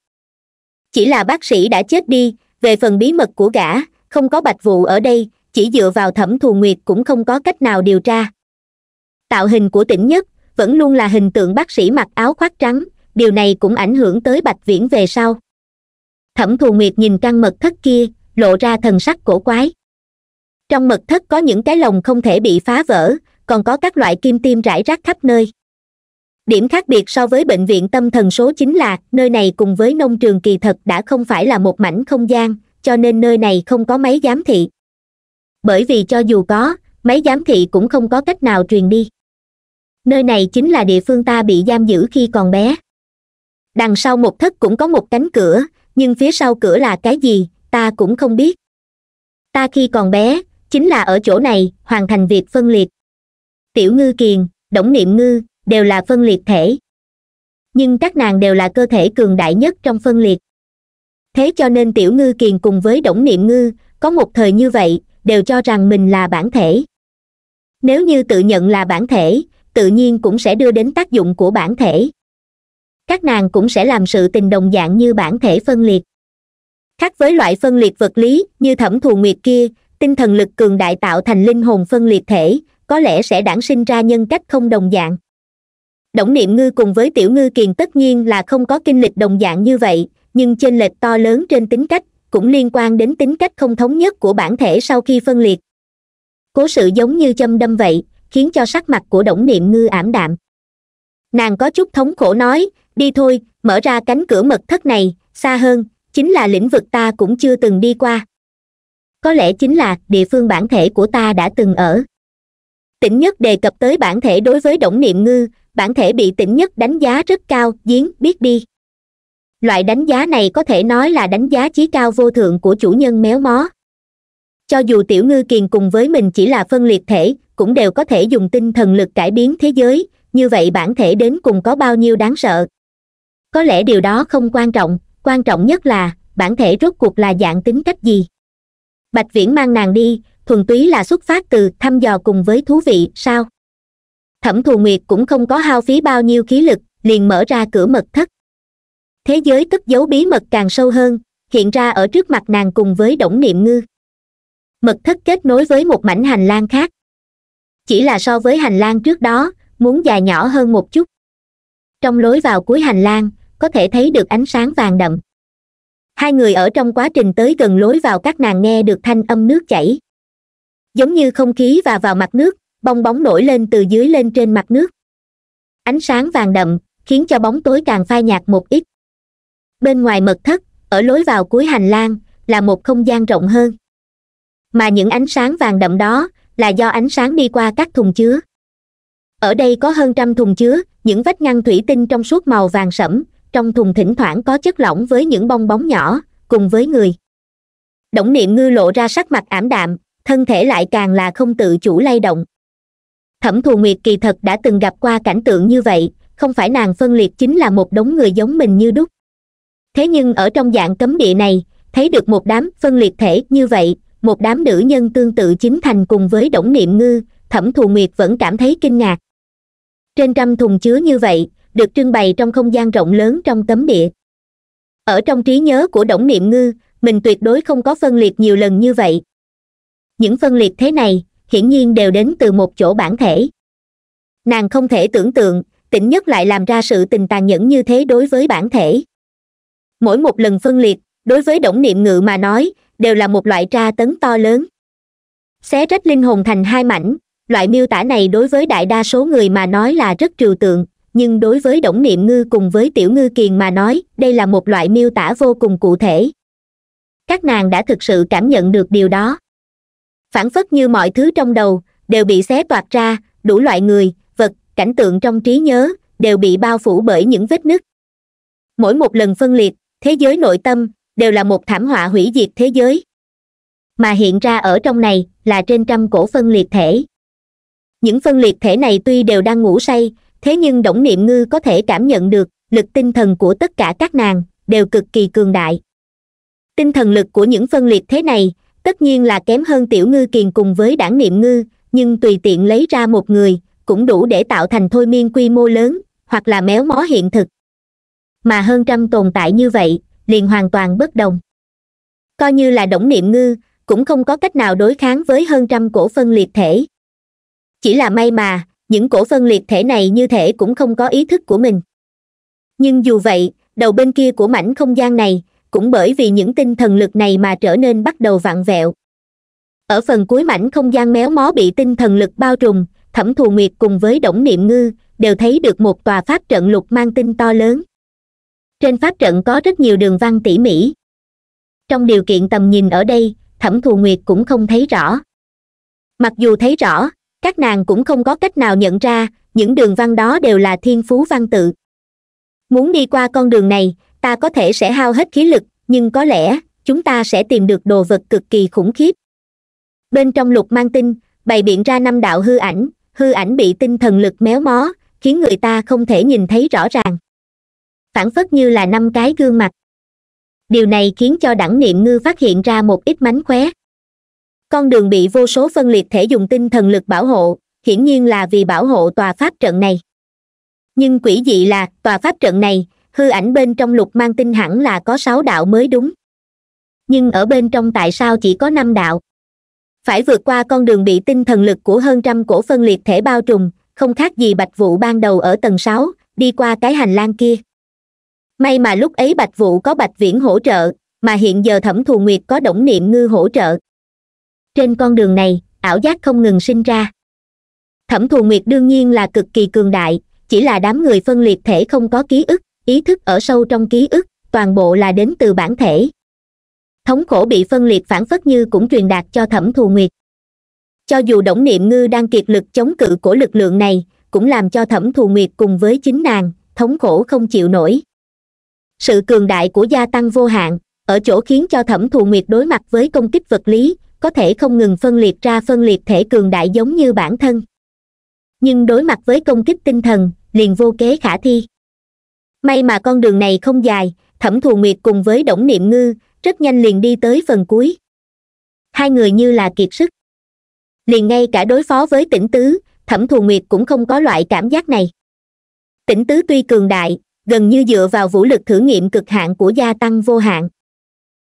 chỉ là bác sĩ đã chết đi về phần bí mật của gã không có bạch vụ ở đây chỉ dựa vào thẩm thù nguyệt cũng không có cách nào điều tra tạo hình của tỉnh nhất vẫn luôn là hình tượng bác sĩ mặc áo khoác trắng điều này cũng ảnh hưởng tới bạch viễn về sau thẩm thù nguyệt nhìn căn mật thất kia lộ ra thần sắc cổ quái trong mật thất có những cái lồng không thể bị phá vỡ còn có các loại kim tiêm rải rác khắp nơi điểm khác biệt so với bệnh viện tâm thần số chính là nơi này cùng với nông trường kỳ thật đã không phải là một mảnh không gian cho nên nơi này không có máy giám thị bởi vì cho dù có máy giám thị cũng không có cách nào truyền đi nơi này chính là địa phương ta bị giam giữ khi còn bé đằng sau một thất cũng có một cánh cửa nhưng phía sau cửa là cái gì ta cũng không biết ta khi còn bé chính là ở chỗ này hoàn thành việc phân liệt tiểu ngư kiền đổng niệm ngư đều là phân liệt thể nhưng các nàng đều là cơ thể cường đại nhất trong phân liệt thế cho nên tiểu ngư kiền cùng với đổng niệm ngư có một thời như vậy đều cho rằng mình là bản thể nếu như tự nhận là bản thể tự nhiên cũng sẽ đưa đến tác dụng của bản thể các nàng cũng sẽ làm sự tình đồng dạng như bản thể phân liệt khác với loại phân liệt vật lý như thẩm thù nguyệt kia tinh thần lực cường đại tạo thành linh hồn phân liệt thể có lẽ sẽ đản sinh ra nhân cách không đồng dạng Đổng niệm ngư cùng với tiểu ngư kiền tất nhiên là không có kinh lịch đồng dạng như vậy nhưng trên lệch to lớn trên tính cách cũng liên quan đến tính cách không thống nhất của bản thể sau khi phân liệt cố sự giống như châm đâm vậy khiến cho sắc mặt của Đổng niệm ngư ảm đạm nàng có chút thống khổ nói đi thôi mở ra cánh cửa mật thất này xa hơn chính là lĩnh vực ta cũng chưa từng đi qua có lẽ chính là địa phương bản thể của ta đã từng ở tỉnh nhất đề cập tới bản thể đối với đổng niệm ngư bản thể bị tỉnh nhất đánh giá rất cao giếng biết đi loại đánh giá này có thể nói là đánh giá chí cao vô thượng của chủ nhân méo mó cho dù tiểu ngư kiền cùng với mình chỉ là phân liệt thể cũng đều có thể dùng tinh thần lực cải biến thế giới như vậy bản thể đến cùng có bao nhiêu đáng sợ có lẽ điều đó không quan trọng quan trọng nhất là bản thể rốt cuộc là dạng tính cách gì bạch viễn mang nàng đi thuần túy là xuất phát từ thăm dò cùng với thú vị sao thẩm thù nguyệt cũng không có hao phí bao nhiêu khí lực liền mở ra cửa mật thất thế giới cất giấu bí mật càng sâu hơn hiện ra ở trước mặt nàng cùng với đổng niệm ngư mật thất kết nối với một mảnh hành lang khác chỉ là so với hành lang trước đó muốn dài nhỏ hơn một chút trong lối vào cuối hành lang có thể thấy được ánh sáng vàng đậm hai người ở trong quá trình tới gần lối vào các nàng nghe được thanh âm nước chảy giống như không khí và vào mặt nước bong bóng nổi lên từ dưới lên trên mặt nước ánh sáng vàng đậm khiến cho bóng tối càng phai nhạt một ít bên ngoài mật thất ở lối vào cuối hành lang là một không gian rộng hơn mà những ánh sáng vàng đậm đó là do ánh sáng đi qua các thùng chứa ở đây có hơn trăm thùng chứa những vách ngăn thủy tinh trong suốt màu vàng sẫm trong thùng thỉnh thoảng có chất lỏng với những bong bóng nhỏ cùng với người động niệm ngư lộ ra sắc mặt ảm đạm thân thể lại càng là không tự chủ lay động thẩm thù nguyệt kỳ thật đã từng gặp qua cảnh tượng như vậy không phải nàng phân liệt chính là một đống người giống mình như đúc thế nhưng ở trong dạng cấm địa này thấy được một đám phân liệt thể như vậy một đám nữ nhân tương tự chính thành cùng với đổng niệm ngư thẩm thù nguyệt vẫn cảm thấy kinh ngạc trên trăm thùng chứa như vậy được trưng bày trong không gian rộng lớn trong tấm địa ở trong trí nhớ của đổng niệm ngư mình tuyệt đối không có phân liệt nhiều lần như vậy những phân liệt thế này hiển nhiên đều đến từ một chỗ bản thể nàng không thể tưởng tượng tỉnh nhất lại làm ra sự tình tàn nhẫn như thế đối với bản thể mỗi một lần phân liệt đối với đổng niệm ngự mà nói đều là một loại tra tấn to lớn xé rách linh hồn thành hai mảnh loại miêu tả này đối với đại đa số người mà nói là rất trừu tượng nhưng đối với đổng niệm ngư cùng với tiểu ngư kiền mà nói đây là một loại miêu tả vô cùng cụ thể các nàng đã thực sự cảm nhận được điều đó phản phất như mọi thứ trong đầu đều bị xé toạc ra đủ loại người vật cảnh tượng trong trí nhớ đều bị bao phủ bởi những vết nứt mỗi một lần phân liệt thế giới nội tâm đều là một thảm họa hủy diệt thế giới mà hiện ra ở trong này là trên trăm cổ phân liệt thể những phân liệt thể này tuy đều đang ngủ say thế nhưng đổng niệm ngư có thể cảm nhận được lực tinh thần của tất cả các nàng đều cực kỳ cường đại tinh thần lực của những phân liệt thế này tất nhiên là kém hơn tiểu ngư kiền cùng với đảng niệm ngư nhưng tùy tiện lấy ra một người cũng đủ để tạo thành thôi miên quy mô lớn hoặc là méo mó hiện thực mà hơn trăm tồn tại như vậy liền hoàn toàn bất đồng coi như là đổng niệm ngư cũng không có cách nào đối kháng với hơn trăm cổ phân liệt thể chỉ là may mà những cổ phân liệt thể này như thể cũng không có ý thức của mình nhưng dù vậy đầu bên kia của mảnh không gian này cũng bởi vì những tinh thần lực này mà trở nên bắt đầu vặn vẹo ở phần cuối mảnh không gian méo mó bị tinh thần lực bao trùm thẩm thù nguyệt cùng với đổng niệm ngư đều thấy được một tòa pháp trận lục mang tinh to lớn trên pháp trận có rất nhiều đường văn tỉ mỉ trong điều kiện tầm nhìn ở đây thẩm thù nguyệt cũng không thấy rõ mặc dù thấy rõ các nàng cũng không có cách nào nhận ra những đường văn đó đều là thiên phú văn tự muốn đi qua con đường này ta có thể sẽ hao hết khí lực nhưng có lẽ chúng ta sẽ tìm được đồ vật cực kỳ khủng khiếp bên trong lục mang tinh bày biện ra năm đạo hư ảnh hư ảnh bị tinh thần lực méo mó khiến người ta không thể nhìn thấy rõ ràng phản phất như là năm cái gương mặt điều này khiến cho đẳng niệm ngư phát hiện ra một ít mánh khóe con đường bị vô số phân liệt thể dùng tinh thần lực bảo hộ hiển nhiên là vì bảo hộ tòa pháp trận này nhưng quỷ dị là tòa pháp trận này hư ảnh bên trong lục mang tinh hẳn là có sáu đạo mới đúng nhưng ở bên trong tại sao chỉ có năm đạo phải vượt qua con đường bị tinh thần lực của hơn trăm cổ phân liệt thể bao trùm không khác gì bạch vụ ban đầu ở tầng sáu đi qua cái hành lang kia may mà lúc ấy bạch vụ có bạch viễn hỗ trợ mà hiện giờ thẩm thù nguyệt có đổng niệm ngư hỗ trợ trên con đường này ảo giác không ngừng sinh ra thẩm thù nguyệt đương nhiên là cực kỳ cường đại chỉ là đám người phân liệt thể không có ký ức ý thức ở sâu trong ký ức toàn bộ là đến từ bản thể thống khổ bị phân liệt phản phất như cũng truyền đạt cho thẩm thù nguyệt cho dù đổng niệm ngư đang kiệt lực chống cự của lực lượng này cũng làm cho thẩm thù nguyệt cùng với chính nàng thống khổ không chịu nổi sự cường đại của gia tăng vô hạn ở chỗ khiến cho thẩm thù nguyệt đối mặt với công kích vật lý có thể không ngừng phân liệt ra phân liệt thể cường đại giống như bản thân nhưng đối mặt với công kích tinh thần liền vô kế khả thi may mà con đường này không dài thẩm thù nguyệt cùng với đổng niệm ngư rất nhanh liền đi tới phần cuối hai người như là kiệt sức liền ngay cả đối phó với tỉnh tứ thẩm thù nguyệt cũng không có loại cảm giác này tỉnh tứ tuy cường đại gần như dựa vào vũ lực thử nghiệm cực hạn của gia tăng vô hạn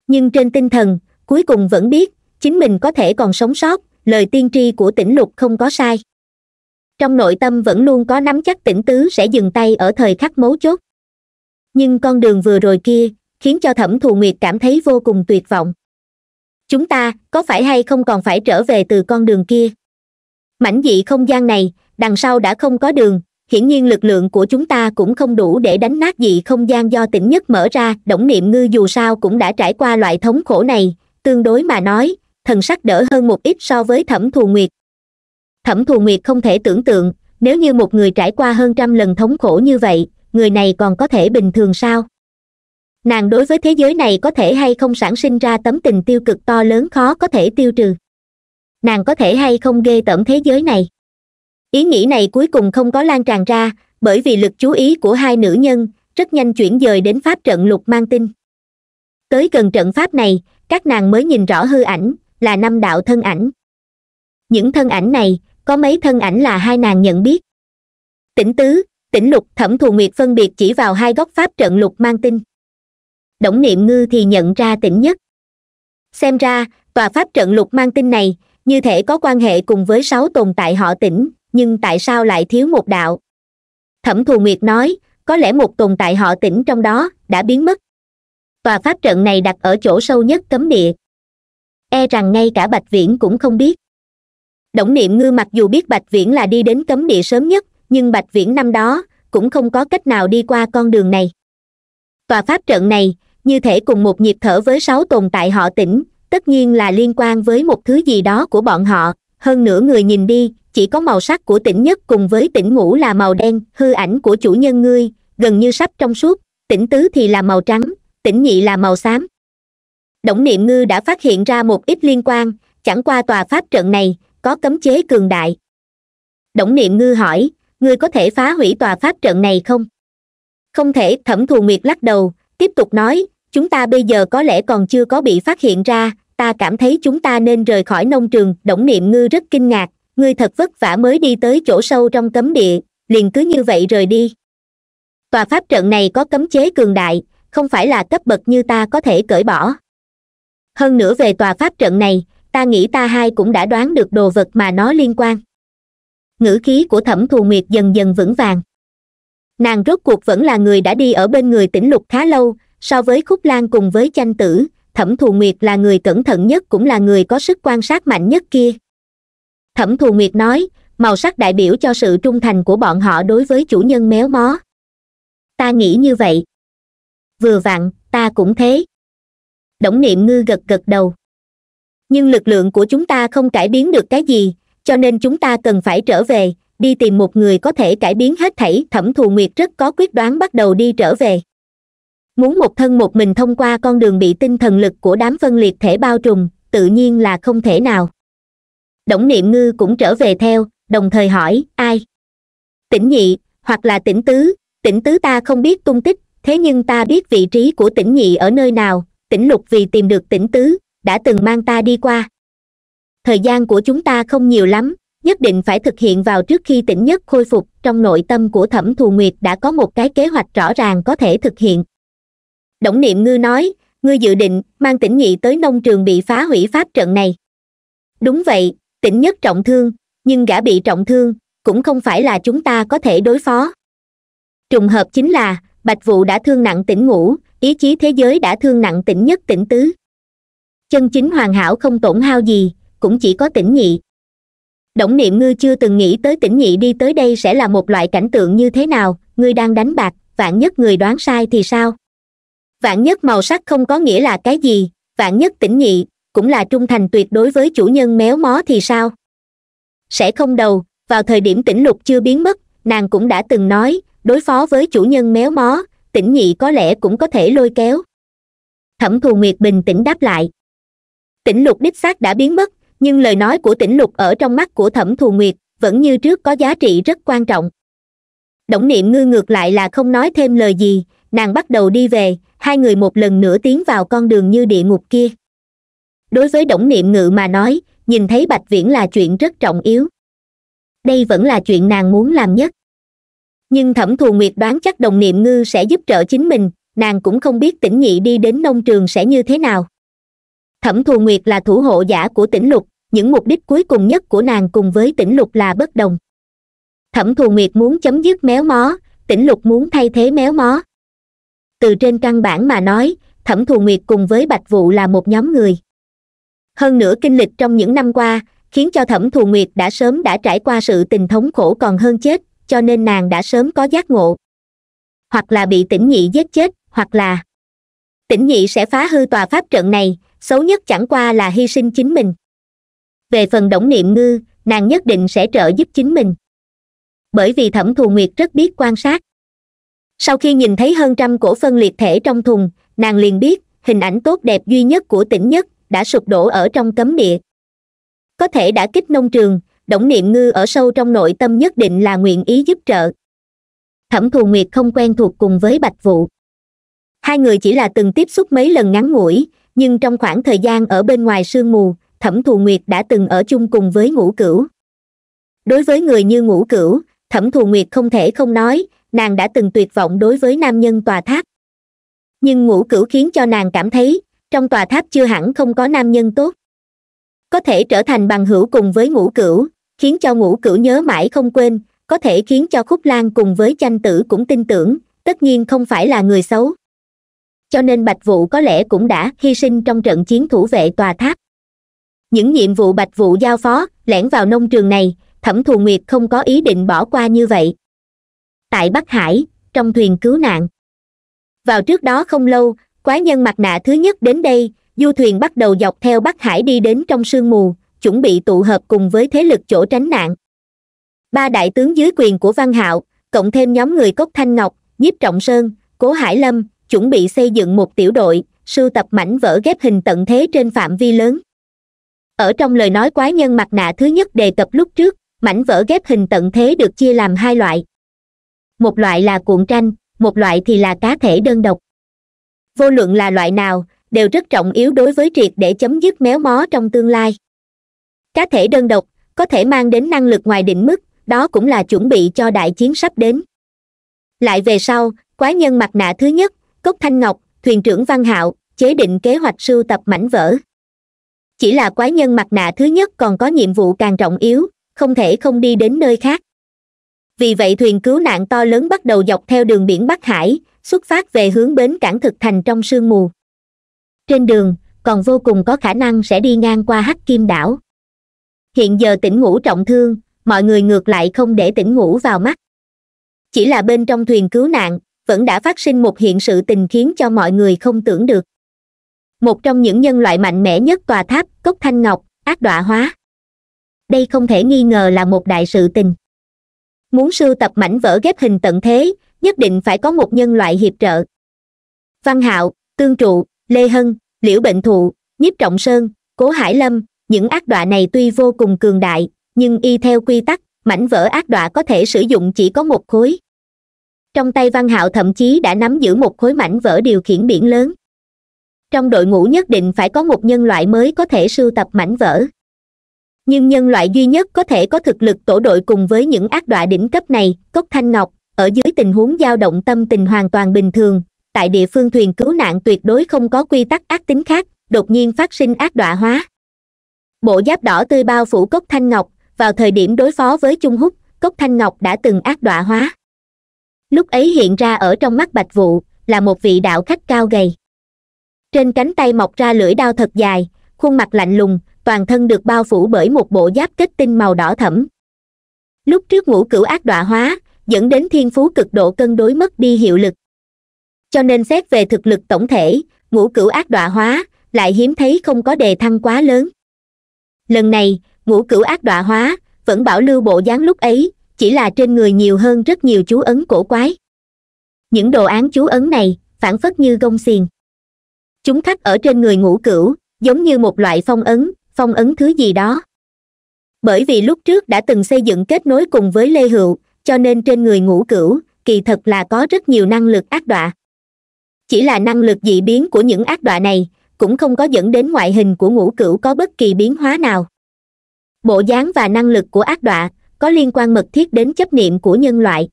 nhưng trên tinh thần cuối cùng vẫn biết chính mình có thể còn sống sót lời tiên tri của tỉnh lục không có sai trong nội tâm vẫn luôn có nắm chắc tỉnh tứ sẽ dừng tay ở thời khắc mấu chốt nhưng con đường vừa rồi kia khiến cho thẩm thù nguyệt cảm thấy vô cùng tuyệt vọng chúng ta có phải hay không còn phải trở về từ con đường kia mảnh dị không gian này đằng sau đã không có đường hiển nhiên lực lượng của chúng ta cũng không đủ để đánh nát dị không gian do tỉnh nhất mở ra động niệm ngư dù sao cũng đã trải qua loại thống khổ này tương đối mà nói thần sắc đỡ hơn một ít so với thẩm thù nguyệt thẩm thù nguyệt không thể tưởng tượng nếu như một người trải qua hơn trăm lần thống khổ như vậy người này còn có thể bình thường sao nàng đối với thế giới này có thể hay không sản sinh ra tấm tình tiêu cực to lớn khó có thể tiêu trừ nàng có thể hay không ghê tởm thế giới này ý nghĩ này cuối cùng không có lan tràn ra bởi vì lực chú ý của hai nữ nhân rất nhanh chuyển dời đến pháp trận lục mang tinh tới gần trận pháp này các nàng mới nhìn rõ hư ảnh là năm đạo thân ảnh những thân ảnh này có mấy thân ảnh là hai nàng nhận biết tỉnh tứ tỉnh lục thẩm thù nguyệt phân biệt chỉ vào hai góc pháp trận lục mang tinh đổng niệm ngư thì nhận ra tỉnh nhất xem ra tòa pháp trận lục mang tinh này như thể có quan hệ cùng với sáu tồn tại họ tỉnh nhưng tại sao lại thiếu một đạo thẩm thù nguyệt nói có lẽ một tồn tại họ tỉnh trong đó đã biến mất tòa pháp trận này đặt ở chỗ sâu nhất cấm địa e rằng ngay cả bạch viễn cũng không biết đổng niệm ngư mặc dù biết bạch viễn là đi đến cấm địa sớm nhất nhưng bạch viễn năm đó cũng không có cách nào đi qua con đường này tòa pháp trận này như thể cùng một nhịp thở với sáu tồn tại họ tỉnh tất nhiên là liên quan với một thứ gì đó của bọn họ hơn nữa người nhìn đi chỉ có màu sắc của tỉnh nhất cùng với tỉnh ngũ là màu đen hư ảnh của chủ nhân ngươi gần như sắp trong suốt tỉnh tứ thì là màu trắng tỉnh nhị là màu xám đổng niệm ngư đã phát hiện ra một ít liên quan chẳng qua tòa pháp trận này có cấm chế cường đại đổng niệm ngư hỏi ngươi có thể phá hủy tòa pháp trận này không không thể thẩm thù nguyệt lắc đầu tiếp tục nói chúng ta bây giờ có lẽ còn chưa có bị phát hiện ra ta cảm thấy chúng ta nên rời khỏi nông trường đổng niệm ngư rất kinh ngạc ngươi thật vất vả mới đi tới chỗ sâu trong cấm địa liền cứ như vậy rời đi tòa pháp trận này có cấm chế cường đại không phải là cấp bậc như ta có thể cởi bỏ hơn nữa về tòa pháp trận này ta nghĩ ta hai cũng đã đoán được đồ vật mà nó liên quan ngữ khí của thẩm thù nguyệt dần dần vững vàng nàng rốt cuộc vẫn là người đã đi ở bên người tỉnh lục khá lâu so với khúc lan cùng với chanh tử thẩm thù nguyệt là người cẩn thận nhất cũng là người có sức quan sát mạnh nhất kia thẩm thù nguyệt nói màu sắc đại biểu cho sự trung thành của bọn họ đối với chủ nhân méo mó ta nghĩ như vậy vừa vặn ta cũng thế đổng niệm ngư gật gật đầu nhưng lực lượng của chúng ta không cải biến được cái gì cho nên chúng ta cần phải trở về đi tìm một người có thể cải biến hết thảy thẩm thù nguyệt rất có quyết đoán bắt đầu đi trở về muốn một thân một mình thông qua con đường bị tinh thần lực của đám phân liệt thể bao trùm tự nhiên là không thể nào đổng niệm ngư cũng trở về theo đồng thời hỏi ai tỉnh nhị hoặc là tỉnh tứ tỉnh tứ ta không biết tung tích thế nhưng ta biết vị trí của tỉnh nhị ở nơi nào tỉnh lục vì tìm được tỉnh tứ đã từng mang ta đi qua thời gian của chúng ta không nhiều lắm nhất định phải thực hiện vào trước khi tỉnh nhất khôi phục trong nội tâm của thẩm thù nguyệt đã có một cái kế hoạch rõ ràng có thể thực hiện đổng niệm ngư nói ngươi dự định mang tỉnh nhị tới nông trường bị phá hủy pháp trận này đúng vậy tỉnh nhất trọng thương nhưng gã bị trọng thương cũng không phải là chúng ta có thể đối phó trùng hợp chính là bạch Vũ đã thương nặng tỉnh ngủ ý chí thế giới đã thương nặng tỉnh nhất tỉnh tứ chân chính hoàn hảo không tổn hao gì cũng chỉ có tỉnh nhị động niệm ngư chưa từng nghĩ tới tỉnh nhị đi tới đây sẽ là một loại cảnh tượng như thế nào ngươi đang đánh bạc vạn nhất người đoán sai thì sao vạn nhất màu sắc không có nghĩa là cái gì vạn nhất tỉnh nhị cũng là trung thành tuyệt đối với chủ nhân méo mó thì sao sẽ không đầu vào thời điểm tỉnh lục chưa biến mất nàng cũng đã từng nói đối phó với chủ nhân méo mó tĩnh nhị có lẽ cũng có thể lôi kéo thẩm thù nguyệt bình tĩnh đáp lại tĩnh lục đích xác đã biến mất nhưng lời nói của tĩnh lục ở trong mắt của thẩm thù nguyệt vẫn như trước có giá trị rất quan trọng động niệm ngư ngược lại là không nói thêm lời gì nàng bắt đầu đi về hai người một lần nữa tiến vào con đường như địa ngục kia đối với động niệm ngự mà nói nhìn thấy bạch viễn là chuyện rất trọng yếu đây vẫn là chuyện nàng muốn làm nhất nhưng thẩm thù nguyệt đoán chắc đồng niệm ngư sẽ giúp trợ chính mình nàng cũng không biết tỉnh nhị đi đến nông trường sẽ như thế nào thẩm thù nguyệt là thủ hộ giả của tỉnh lục những mục đích cuối cùng nhất của nàng cùng với tỉnh lục là bất đồng thẩm thù nguyệt muốn chấm dứt méo mó tỉnh lục muốn thay thế méo mó từ trên căn bản mà nói thẩm thù nguyệt cùng với bạch vụ là một nhóm người hơn nữa kinh lịch trong những năm qua khiến cho thẩm thù nguyệt đã sớm đã trải qua sự tình thống khổ còn hơn chết cho nên nàng đã sớm có giác ngộ hoặc là bị tỉnh nhị giết chết hoặc là tỉnh nhị sẽ phá hư tòa pháp trận này xấu nhất chẳng qua là hy sinh chính mình về phần đổng niệm ngư nàng nhất định sẽ trợ giúp chính mình bởi vì thẩm thù nguyệt rất biết quan sát sau khi nhìn thấy hơn trăm cổ phân liệt thể trong thùng nàng liền biết hình ảnh tốt đẹp duy nhất của tỉnh nhất đã sụp đổ ở trong cấm địa có thể đã kích nông trường đổng niệm ngư ở sâu trong nội tâm nhất định là nguyện ý giúp trợ thẩm thù nguyệt không quen thuộc cùng với bạch vụ hai người chỉ là từng tiếp xúc mấy lần ngắn ngủi nhưng trong khoảng thời gian ở bên ngoài sương mù thẩm thù nguyệt đã từng ở chung cùng với ngũ cửu đối với người như ngũ cửu thẩm thù nguyệt không thể không nói nàng đã từng tuyệt vọng đối với nam nhân tòa tháp nhưng ngũ cửu khiến cho nàng cảm thấy trong tòa tháp chưa hẳn không có nam nhân tốt có thể trở thành bằng hữu cùng với ngũ cửu khiến cho ngũ cửu nhớ mãi không quên có thể khiến cho khúc lan cùng với chanh tử cũng tin tưởng tất nhiên không phải là người xấu cho nên bạch vũ có lẽ cũng đã hy sinh trong trận chiến thủ vệ tòa tháp những nhiệm vụ bạch vũ giao phó lẻn vào nông trường này thẩm thù nguyệt không có ý định bỏ qua như vậy tại bắc hải trong thuyền cứu nạn vào trước đó không lâu quái nhân mặt nạ thứ nhất đến đây du thuyền bắt đầu dọc theo bắc hải đi đến trong sương mù chuẩn bị tụ hợp cùng với thế lực chỗ tránh nạn ba đại tướng dưới quyền của văn hạo cộng thêm nhóm người cốc thanh ngọc nhiếp trọng sơn cố hải lâm chuẩn bị xây dựng một tiểu đội sưu tập mảnh vỡ ghép hình tận thế trên phạm vi lớn ở trong lời nói quái nhân mặt nạ thứ nhất đề cập lúc trước mảnh vỡ ghép hình tận thế được chia làm hai loại một loại là cuộn tranh một loại thì là cá thể đơn độc vô luận là loại nào đều rất trọng yếu đối với triệt để chấm dứt méo mó trong tương lai cá thể đơn độc có thể mang đến năng lực ngoài định mức đó cũng là chuẩn bị cho đại chiến sắp đến lại về sau quái nhân mặt nạ thứ nhất cốc thanh ngọc thuyền trưởng văn hạo chế định kế hoạch sưu tập mảnh vỡ chỉ là quái nhân mặt nạ thứ nhất còn có nhiệm vụ càng trọng yếu không thể không đi đến nơi khác vì vậy thuyền cứu nạn to lớn bắt đầu dọc theo đường biển bắc hải xuất phát về hướng bến cảng thực thành trong sương mù trên đường còn vô cùng có khả năng sẽ đi ngang qua hắc kim đảo hiện giờ tỉnh ngủ trọng thương mọi người ngược lại không để tỉnh ngủ vào mắt chỉ là bên trong thuyền cứu nạn vẫn đã phát sinh một hiện sự tình khiến cho mọi người không tưởng được một trong những nhân loại mạnh mẽ nhất tòa tháp cốc thanh ngọc ác đọa hóa đây không thể nghi ngờ là một đại sự tình muốn sưu tập mảnh vỡ ghép hình tận thế nhất định phải có một nhân loại hiệp trợ văn hạo tương trụ lê hân liễu bệnh thụ nhiếp trọng sơn cố hải lâm những ác đọa này tuy vô cùng cường đại nhưng y theo quy tắc mảnh vỡ ác đọa có thể sử dụng chỉ có một khối trong tay văn hạo thậm chí đã nắm giữ một khối mảnh vỡ điều khiển biển lớn trong đội ngũ nhất định phải có một nhân loại mới có thể sưu tập mảnh vỡ nhưng nhân loại duy nhất có thể có thực lực tổ đội cùng với những ác đọa đỉnh cấp này cốc thanh ngọc ở dưới tình huống dao động tâm tình hoàn toàn bình thường tại địa phương thuyền cứu nạn tuyệt đối không có quy tắc ác tính khác đột nhiên phát sinh ác đọa hóa bộ giáp đỏ tươi bao phủ cốc thanh ngọc vào thời điểm đối phó với trung húc cốc thanh ngọc đã từng ác đọa hóa lúc ấy hiện ra ở trong mắt bạch vụ là một vị đạo khách cao gầy trên cánh tay mọc ra lưỡi đao thật dài khuôn mặt lạnh lùng toàn thân được bao phủ bởi một bộ giáp kết tinh màu đỏ thẫm lúc trước ngũ cửu ác đọa hóa dẫn đến thiên phú cực độ cân đối mất đi hiệu lực cho nên xét về thực lực tổng thể ngũ cửu ác đọa hóa lại hiếm thấy không có đề thăng quá lớn lần này ngũ cửu ác đọa hóa vẫn bảo lưu bộ dáng lúc ấy chỉ là trên người nhiều hơn rất nhiều chú ấn cổ quái những đồ án chú ấn này phản phất như gông xiềng chúng khắc ở trên người ngũ cửu giống như một loại phong ấn phong ấn thứ gì đó bởi vì lúc trước đã từng xây dựng kết nối cùng với lê hữu cho nên trên người ngũ cửu kỳ thật là có rất nhiều năng lực ác đọa chỉ là năng lực dị biến của những ác đọa này cũng không có dẫn đến ngoại hình của ngũ cửu có bất kỳ biến hóa nào bộ dáng và năng lực của ác đọa có liên quan mật thiết đến chấp niệm của nhân loại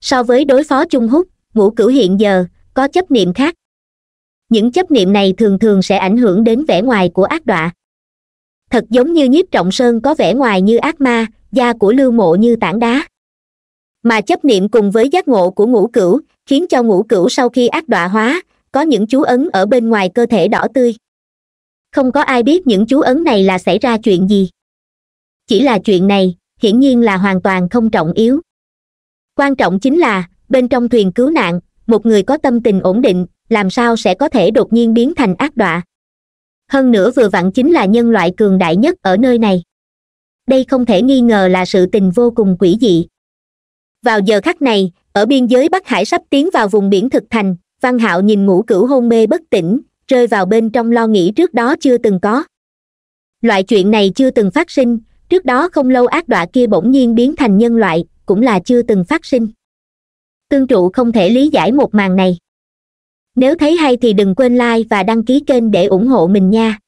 so với đối phó trung hút ngũ cửu hiện giờ có chấp niệm khác những chấp niệm này thường thường sẽ ảnh hưởng đến vẻ ngoài của ác đọa thật giống như nhiếp trọng sơn có vẻ ngoài như ác ma da của lưu mộ như tảng đá mà chấp niệm cùng với giác ngộ của ngũ cửu khiến cho ngũ cửu sau khi ác đọa hóa có những chú ấn ở bên ngoài cơ thể đỏ tươi không có ai biết những chú ấn này là xảy ra chuyện gì chỉ là chuyện này hiển nhiên là hoàn toàn không trọng yếu quan trọng chính là bên trong thuyền cứu nạn một người có tâm tình ổn định làm sao sẽ có thể đột nhiên biến thành ác đọa hơn nữa vừa vặn chính là nhân loại cường đại nhất ở nơi này đây không thể nghi ngờ là sự tình vô cùng quỷ dị vào giờ khắc này ở biên giới bắc hải sắp tiến vào vùng biển thực thành văn hạo nhìn ngũ cửu hôn mê bất tỉnh rơi vào bên trong lo nghĩ trước đó chưa từng có loại chuyện này chưa từng phát sinh trước đó không lâu ác đọa kia bỗng nhiên biến thành nhân loại cũng là chưa từng phát sinh tương trụ không thể lý giải một màn này nếu thấy hay thì đừng quên like và đăng ký kênh để ủng hộ mình nha